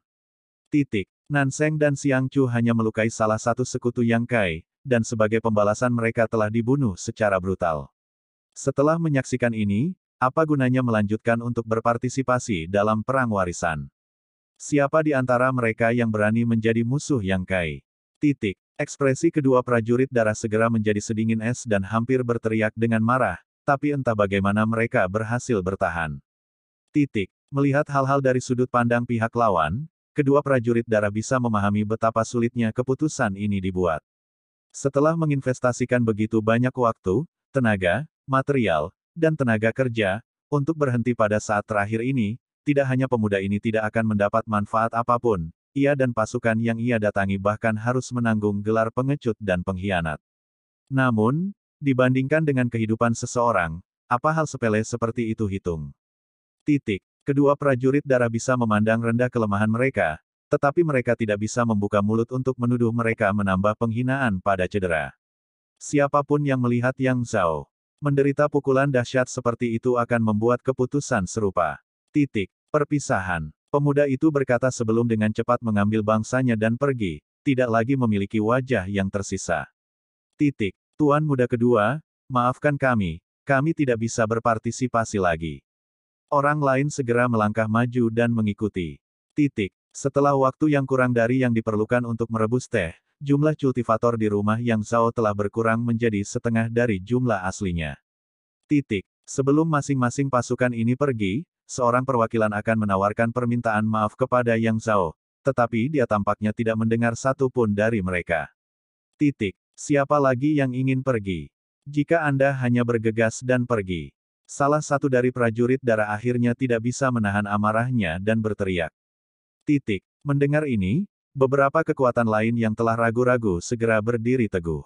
Titik. Nanseng dan Siang Chu hanya melukai salah satu sekutu Yang Kai, dan sebagai pembalasan mereka telah dibunuh secara brutal. Setelah menyaksikan ini, apa gunanya melanjutkan untuk berpartisipasi dalam perang warisan? Siapa di antara mereka yang berani menjadi musuh Yang Kai? Titik. Ekspresi kedua prajurit darah segera menjadi sedingin es dan hampir berteriak dengan marah, tapi entah bagaimana mereka berhasil bertahan. Titik. Melihat hal-hal dari sudut pandang pihak lawan, kedua prajurit darah bisa memahami betapa sulitnya keputusan ini dibuat. Setelah menginvestasikan begitu banyak waktu, tenaga, material, dan tenaga kerja, untuk berhenti pada saat terakhir ini, tidak hanya pemuda ini tidak akan mendapat manfaat apapun, ia dan pasukan yang ia datangi bahkan harus menanggung gelar pengecut dan pengkhianat. Namun, dibandingkan dengan kehidupan seseorang, apa hal sepele seperti itu hitung? Titik. Kedua prajurit darah bisa memandang rendah kelemahan mereka, tetapi mereka tidak bisa membuka mulut untuk menuduh mereka menambah penghinaan pada cedera. Siapapun yang melihat Yang Zhao menderita pukulan dahsyat seperti itu akan membuat keputusan serupa. Titik. Perpisahan. Pemuda itu berkata sebelum dengan cepat mengambil bangsanya dan pergi, tidak lagi memiliki wajah yang tersisa. Titik. Tuan muda kedua, maafkan kami, kami tidak bisa berpartisipasi lagi. Orang lain segera melangkah maju dan mengikuti. Titik. Setelah waktu yang kurang dari yang diperlukan untuk merebus teh, jumlah cultivator di rumah Yang Zhao telah berkurang menjadi setengah dari jumlah aslinya. Titik. Sebelum masing-masing pasukan ini pergi, seorang perwakilan akan menawarkan permintaan maaf kepada Yang Zhao, tetapi dia tampaknya tidak mendengar satu pun dari mereka. Titik. Siapa lagi yang ingin pergi? Jika Anda hanya bergegas dan pergi, salah satu dari prajurit darah akhirnya tidak bisa menahan amarahnya dan berteriak. Titik. Mendengar ini, beberapa kekuatan lain yang telah ragu-ragu segera berdiri teguh.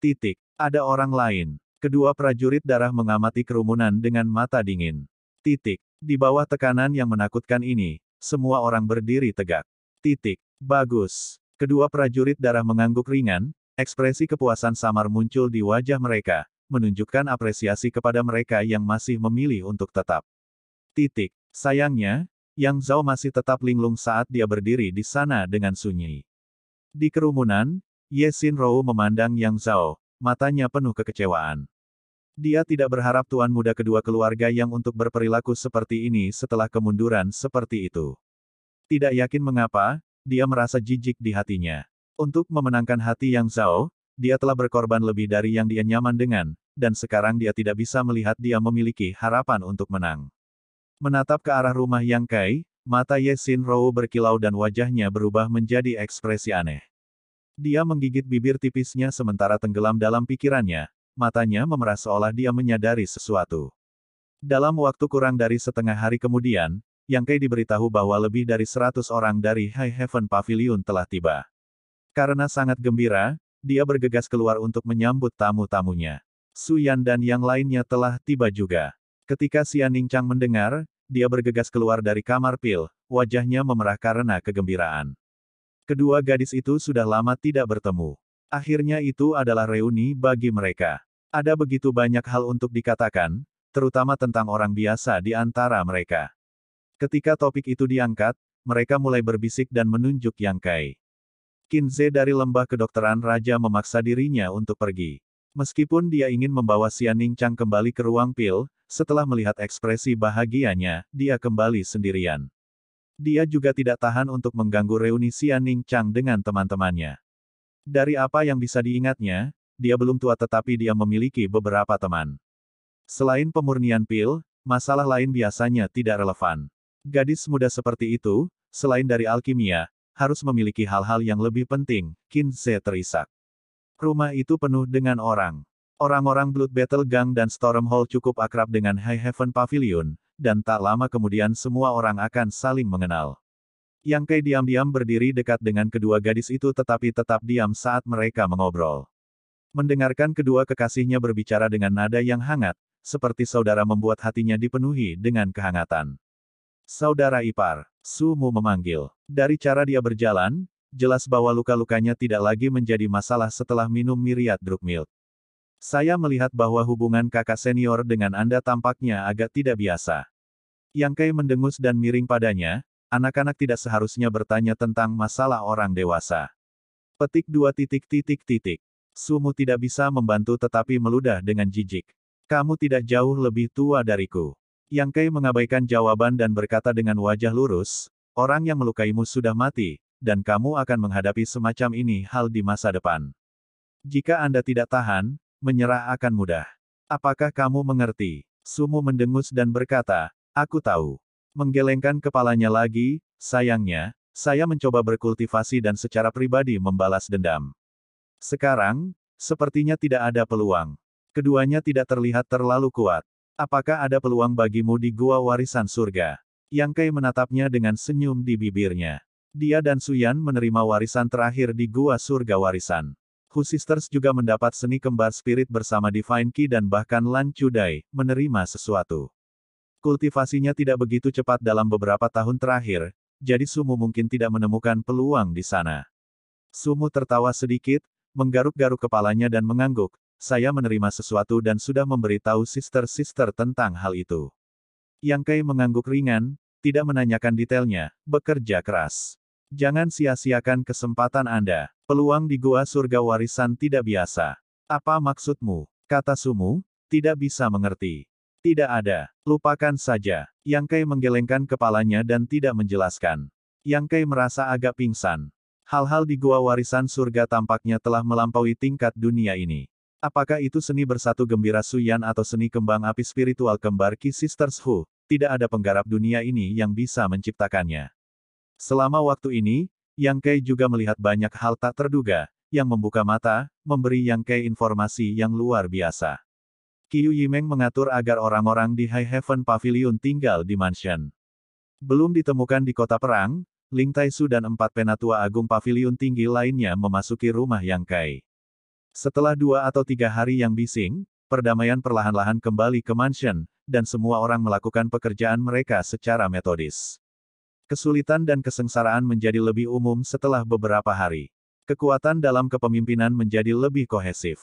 Titik. Ada orang lain. Kedua prajurit darah mengamati kerumunan dengan mata dingin. Titik. Di bawah tekanan yang menakutkan ini, semua orang berdiri tegak. Titik. Bagus. Kedua prajurit darah mengangguk ringan, ekspresi kepuasan samar muncul di wajah mereka, menunjukkan apresiasi kepada mereka yang masih memilih untuk tetap. Titik. Sayangnya, Yang Zhao masih tetap linglung saat dia berdiri di sana dengan sunyi. Di kerumunan, Ye Xin Rou memandang Yang Zhao, matanya penuh kekecewaan. Dia tidak berharap tuan muda kedua keluarga yang untuk berperilaku seperti ini setelah kemunduran seperti itu. Tidak yakin mengapa, dia merasa jijik di hatinya. Untuk memenangkan hati Yang Zhao, dia telah berkorban lebih dari yang dia nyaman dengan, dan sekarang dia tidak bisa melihat dia memiliki harapan untuk menang. Menatap ke arah rumah Yang Kai, mata Ye Xin Rou berkilau dan wajahnya berubah menjadi ekspresi aneh. Dia menggigit bibir tipisnya sementara tenggelam dalam pikirannya, matanya memerah seolah dia menyadari sesuatu. Dalam waktu kurang dari setengah hari kemudian, Yang Kei diberitahu bahwa lebih dari seratus orang dari High Heaven Pavilion telah tiba. Karena sangat gembira, dia bergegas keluar untuk menyambut tamu-tamunya. Su Yan dan yang lainnya telah tiba juga. Ketika Xian Ningchang mendengar, dia bergegas keluar dari kamar pil, wajahnya memerah karena kegembiraan. Kedua gadis itu sudah lama tidak bertemu. Akhirnya itu adalah reuni bagi mereka. Ada begitu banyak hal untuk dikatakan, terutama tentang orang biasa di antara mereka. Ketika topik itu diangkat, mereka mulai berbisik dan menunjuk Yang Kai. Kinze dari lembah kedokteran raja memaksa dirinya untuk pergi. Meskipun dia ingin membawa Xian Chang kembali ke ruang pil, setelah melihat ekspresi bahagianya, dia kembali sendirian. Dia juga tidak tahan untuk mengganggu reuni Xian Chang dengan teman-temannya. Dari apa yang bisa diingatnya, dia belum tua tetapi dia memiliki beberapa teman. Selain pemurnian pil, masalah lain biasanya tidak relevan. Gadis muda seperti itu, selain dari alkimia, harus memiliki hal-hal yang lebih penting, Kinze terisak. Rumah itu penuh dengan orang. Orang-orang Blood Battle Gang dan Storm Hall cukup akrab dengan High Heaven Pavilion, dan tak lama kemudian semua orang akan saling mengenal. Yang Kei diam-diam berdiri dekat dengan kedua gadis itu tetapi tetap diam saat mereka mengobrol. Mendengarkan kedua kekasihnya berbicara dengan nada yang hangat, seperti saudara membuat hatinya dipenuhi dengan kehangatan. Saudara ipar, Sumu memanggil. Dari cara dia berjalan, jelas bahwa luka-lukanya tidak lagi menjadi masalah setelah minum miriat drug milk. Saya melihat bahwa hubungan kakak senior dengan Anda tampaknya agak tidak biasa. Yang Kai mendengus dan miring padanya, anak-anak tidak seharusnya bertanya tentang masalah orang dewasa. Petik dua titik titik titik. Sumu tidak bisa membantu tetapi meludah dengan jijik. Kamu tidak jauh lebih tua dariku. Yang Kei mengabaikan jawaban dan berkata dengan wajah lurus, orang yang melukaimu sudah mati, dan kamu akan menghadapi semacam ini hal di masa depan. Jika Anda tidak tahan, menyerah akan mudah. Apakah kamu mengerti? Sumu mendengus dan berkata, aku tahu. Menggelengkan kepalanya lagi, sayangnya, saya mencoba berkultivasi dan secara pribadi membalas dendam. Sekarang, sepertinya tidak ada peluang. Keduanya tidak terlihat terlalu kuat. Apakah ada peluang bagimu di gua warisan surga? Yang Kai menatapnya dengan senyum di bibirnya. Dia dan Suyan menerima warisan terakhir di gua surga warisan. Hu Sisters juga mendapat seni kembar spirit bersama Divine Ki dan bahkan Lan Chudai, menerima sesuatu. Kultivasinya tidak begitu cepat dalam beberapa tahun terakhir, jadi Sumu mungkin tidak menemukan peluang di sana. Sumu tertawa sedikit, menggaruk-garuk kepalanya dan mengangguk, saya menerima sesuatu dan sudah memberitahu sister-sister tentang hal itu. Yang Kai mengangguk ringan, tidak menanyakan detailnya, bekerja keras. Jangan sia-siakan kesempatan Anda. Peluang di gua surga warisan tidak biasa. Apa maksudmu? Kata Sumu, tidak bisa mengerti. Tidak ada. Lupakan saja. Yang Kai menggelengkan kepalanya dan tidak menjelaskan. Yang Kai merasa agak pingsan. Hal-hal di gua warisan surga tampaknya telah melampaui tingkat dunia ini. Apakah itu seni bersatu gembira Suyan atau seni kembang api spiritual kembar Ki Sisters Hu? Tidak ada penggarap dunia ini yang bisa menciptakannya. Selama waktu ini, Yang Kei juga melihat banyak hal tak terduga, yang membuka mata, memberi Yang Kei informasi yang luar biasa. Qiu Yimeng mengatur agar orang-orang di High Heaven Pavilion tinggal di mansion. Belum ditemukan di kota perang, Ling Taisu dan empat penatua agung pavilion tinggi lainnya memasuki rumah Yang Kai. Setelah dua atau tiga hari yang bising, perdamaian perlahan-lahan kembali ke mansion, dan semua orang melakukan pekerjaan mereka secara metodis. Kesulitan dan kesengsaraan menjadi lebih umum setelah beberapa hari. Kekuatan dalam kepemimpinan menjadi lebih kohesif.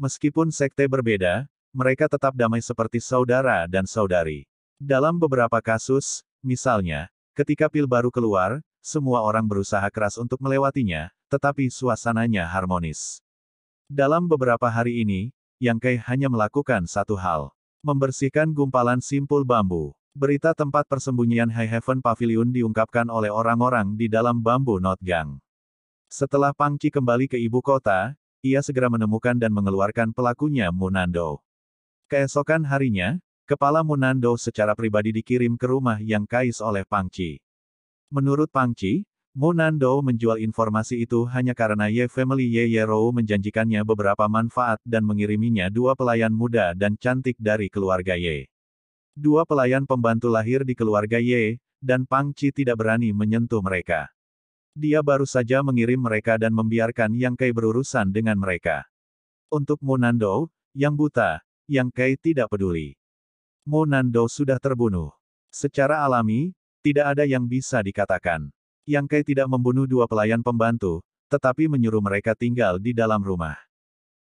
Meskipun sekte berbeda, mereka tetap damai seperti saudara dan saudari. Dalam beberapa kasus, misalnya, Ketika pil baru keluar, semua orang berusaha keras untuk melewatinya, tetapi suasananya harmonis. Dalam beberapa hari ini, Yang Kai hanya melakukan satu hal. Membersihkan gumpalan simpul bambu. Berita tempat persembunyian High Heaven Pavilion diungkapkan oleh orang-orang di dalam bambu Not Gang. Setelah Pang Chi kembali ke ibu kota, ia segera menemukan dan mengeluarkan pelakunya Munando. Keesokan harinya, Kepala Munando secara pribadi dikirim ke rumah Yang Kais oleh Pangci. Menurut Pangci, Munando menjual informasi itu hanya karena Ye Family Ye Yerou menjanjikannya beberapa manfaat dan mengiriminya dua pelayan muda dan cantik dari keluarga Ye. Dua pelayan pembantu lahir di keluarga Ye, dan Pangci tidak berani menyentuh mereka. Dia baru saja mengirim mereka dan membiarkan Yang Kai berurusan dengan mereka. Untuk Munando, Yang Buta, Yang Kai tidak peduli. Monando sudah terbunuh. Secara alami, tidak ada yang bisa dikatakan. Yang Kai tidak membunuh dua pelayan pembantu, tetapi menyuruh mereka tinggal di dalam rumah.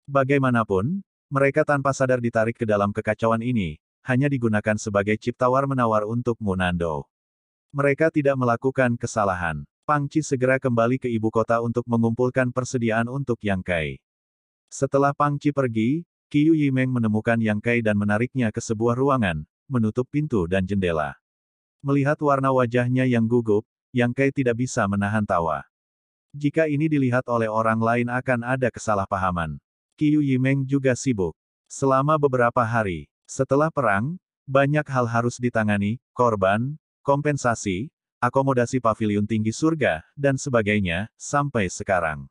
Bagaimanapun, mereka tanpa sadar ditarik ke dalam kekacauan ini, hanya digunakan sebagai chip tawar-menawar untuk Munando. Mereka tidak melakukan kesalahan. Pangci segera kembali ke ibu kota untuk mengumpulkan persediaan untuk Yang Kai. Setelah Pangci pergi, Qiu Yimeng menemukan Yang Kai dan menariknya ke sebuah ruangan, menutup pintu dan jendela. Melihat warna wajahnya yang gugup, Yang Kai tidak bisa menahan tawa. Jika ini dilihat oleh orang lain akan ada kesalahpahaman. Qiu Yimeng juga sibuk. Selama beberapa hari, setelah perang, banyak hal harus ditangani, korban, kompensasi, akomodasi pavilion tinggi surga, dan sebagainya, sampai sekarang.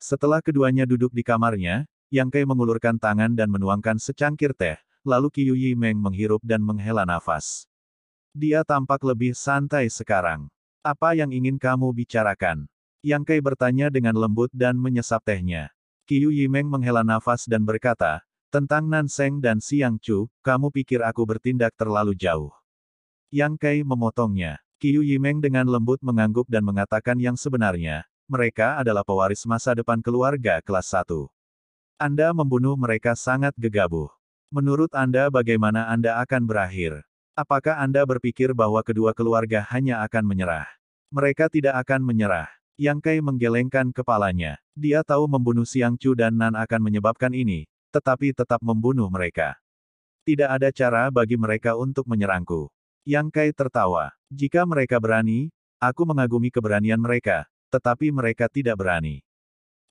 Setelah keduanya duduk di kamarnya, yang Kei mengulurkan tangan dan menuangkan secangkir teh, lalu Qiu Yi Meng menghirup dan menghela nafas. Dia tampak lebih santai sekarang. Apa yang ingin kamu bicarakan? Yang Kei bertanya dengan lembut dan menyesap tehnya. Qiu Yi Meng menghela nafas dan berkata, tentang Nan Nanseng dan Siang Chu, kamu pikir aku bertindak terlalu jauh. Yang Kei memotongnya. Qiu Meng dengan lembut mengangguk dan mengatakan yang sebenarnya, mereka adalah pewaris masa depan keluarga kelas 1. Anda membunuh mereka sangat gegabah. Menurut Anda bagaimana Anda akan berakhir? Apakah Anda berpikir bahwa kedua keluarga hanya akan menyerah? Mereka tidak akan menyerah. Yang Kai menggelengkan kepalanya. Dia tahu membunuh Siang Chu dan Nan akan menyebabkan ini, tetapi tetap membunuh mereka. Tidak ada cara bagi mereka untuk menyerangku. Yang Kai tertawa. Jika mereka berani, aku mengagumi keberanian mereka, tetapi mereka tidak berani.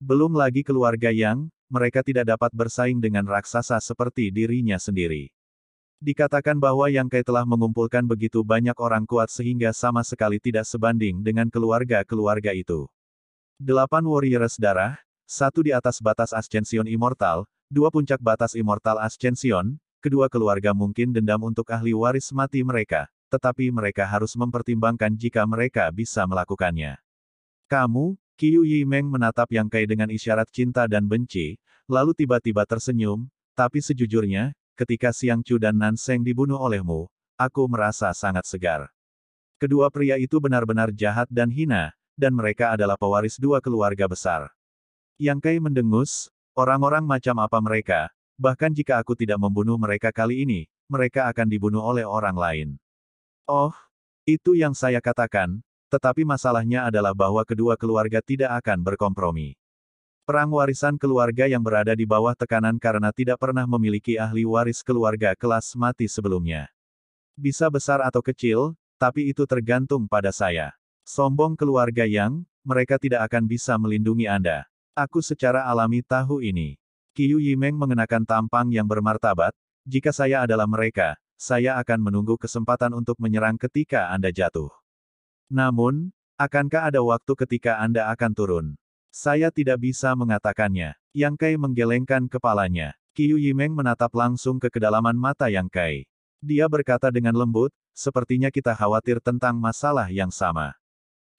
Belum lagi keluarga yang, mereka tidak dapat bersaing dengan raksasa seperti dirinya sendiri. Dikatakan bahwa Yang Kai telah mengumpulkan begitu banyak orang kuat sehingga sama sekali tidak sebanding dengan keluarga-keluarga itu. Delapan Warriors Darah, satu di atas batas Ascension Immortal, dua puncak batas Immortal Ascension, kedua keluarga mungkin dendam untuk ahli waris mati mereka, tetapi mereka harus mempertimbangkan jika mereka bisa melakukannya. Kamu, Qiu Yi Meng menatap Yang Kai dengan isyarat cinta dan benci, lalu tiba-tiba tersenyum, tapi sejujurnya, ketika Siang Chu dan Nan Seng dibunuh olehmu, aku merasa sangat segar. Kedua pria itu benar-benar jahat dan hina, dan mereka adalah pewaris dua keluarga besar. Yang Kai mendengus, orang-orang macam apa mereka, bahkan jika aku tidak membunuh mereka kali ini, mereka akan dibunuh oleh orang lain. Oh, itu yang saya katakan, tetapi masalahnya adalah bahwa kedua keluarga tidak akan berkompromi. Perang warisan keluarga yang berada di bawah tekanan karena tidak pernah memiliki ahli waris keluarga kelas mati sebelumnya. Bisa besar atau kecil, tapi itu tergantung pada saya. Sombong keluarga yang, mereka tidak akan bisa melindungi Anda. Aku secara alami tahu ini. Qiu Yimeng mengenakan tampang yang bermartabat, jika saya adalah mereka, saya akan menunggu kesempatan untuk menyerang ketika Anda jatuh. Namun, akankah ada waktu ketika Anda akan turun? Saya tidak bisa mengatakannya. Yang Kai menggelengkan kepalanya. Qiu Yimeng menatap langsung ke kedalaman mata Yang Kai. Dia berkata dengan lembut, sepertinya kita khawatir tentang masalah yang sama.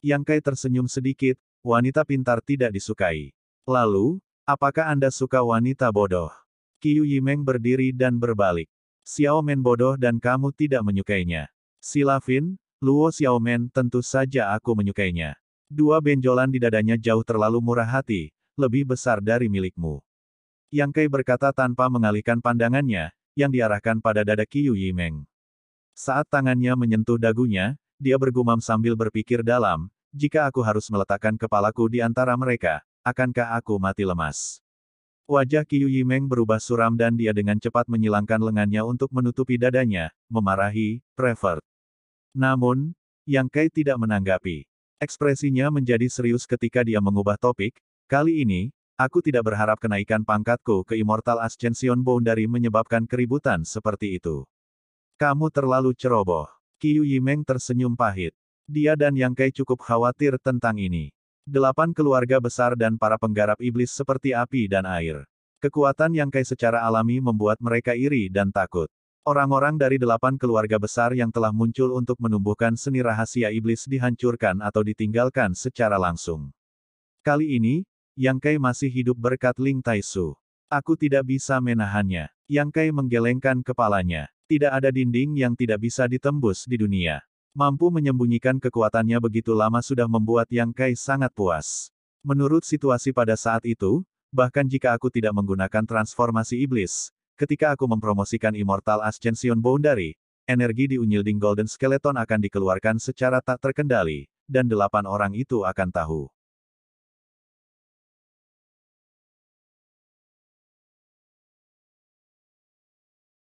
Yang Kai tersenyum sedikit, wanita pintar tidak disukai. Lalu, apakah Anda suka wanita bodoh? Qiu Yimeng berdiri dan berbalik. Xiao Men bodoh dan kamu tidak menyukainya. Silafin, Luo Xiaomen tentu saja aku menyukainya. Dua benjolan di dadanya jauh terlalu murah hati, lebih besar dari milikmu. Yang Kai berkata tanpa mengalihkan pandangannya, yang diarahkan pada dada Qiu Yimeng. Saat tangannya menyentuh dagunya, dia bergumam sambil berpikir dalam, jika aku harus meletakkan kepalaku di antara mereka, akankah aku mati lemas? Wajah Qiu Yimeng berubah suram dan dia dengan cepat menyilangkan lengannya untuk menutupi dadanya, memarahi, Prevert. Namun, Yang Kai tidak menanggapi. Ekspresinya menjadi serius ketika dia mengubah topik, kali ini, aku tidak berharap kenaikan pangkatku ke Immortal Ascension Boundary menyebabkan keributan seperti itu. Kamu terlalu ceroboh. Qiu Yimeng tersenyum pahit. Dia dan Yang Kai cukup khawatir tentang ini. Delapan keluarga besar dan para penggarap iblis seperti api dan air. Kekuatan Yang Kai secara alami membuat mereka iri dan takut. Orang-orang dari delapan keluarga besar yang telah muncul untuk menumbuhkan seni rahasia iblis dihancurkan atau ditinggalkan secara langsung. Kali ini, Yang Kai masih hidup berkat Ling Taisu. Aku tidak bisa menahannya. Yang Kai menggelengkan kepalanya. Tidak ada dinding yang tidak bisa ditembus di dunia. Mampu menyembunyikan kekuatannya begitu lama sudah membuat Yang Kai sangat puas. Menurut situasi pada saat itu, bahkan jika aku tidak menggunakan transformasi iblis, Ketika aku mempromosikan Immortal Ascension Boundary, energi di Unyielding Golden Skeleton akan dikeluarkan secara tak terkendali, dan delapan orang itu akan tahu.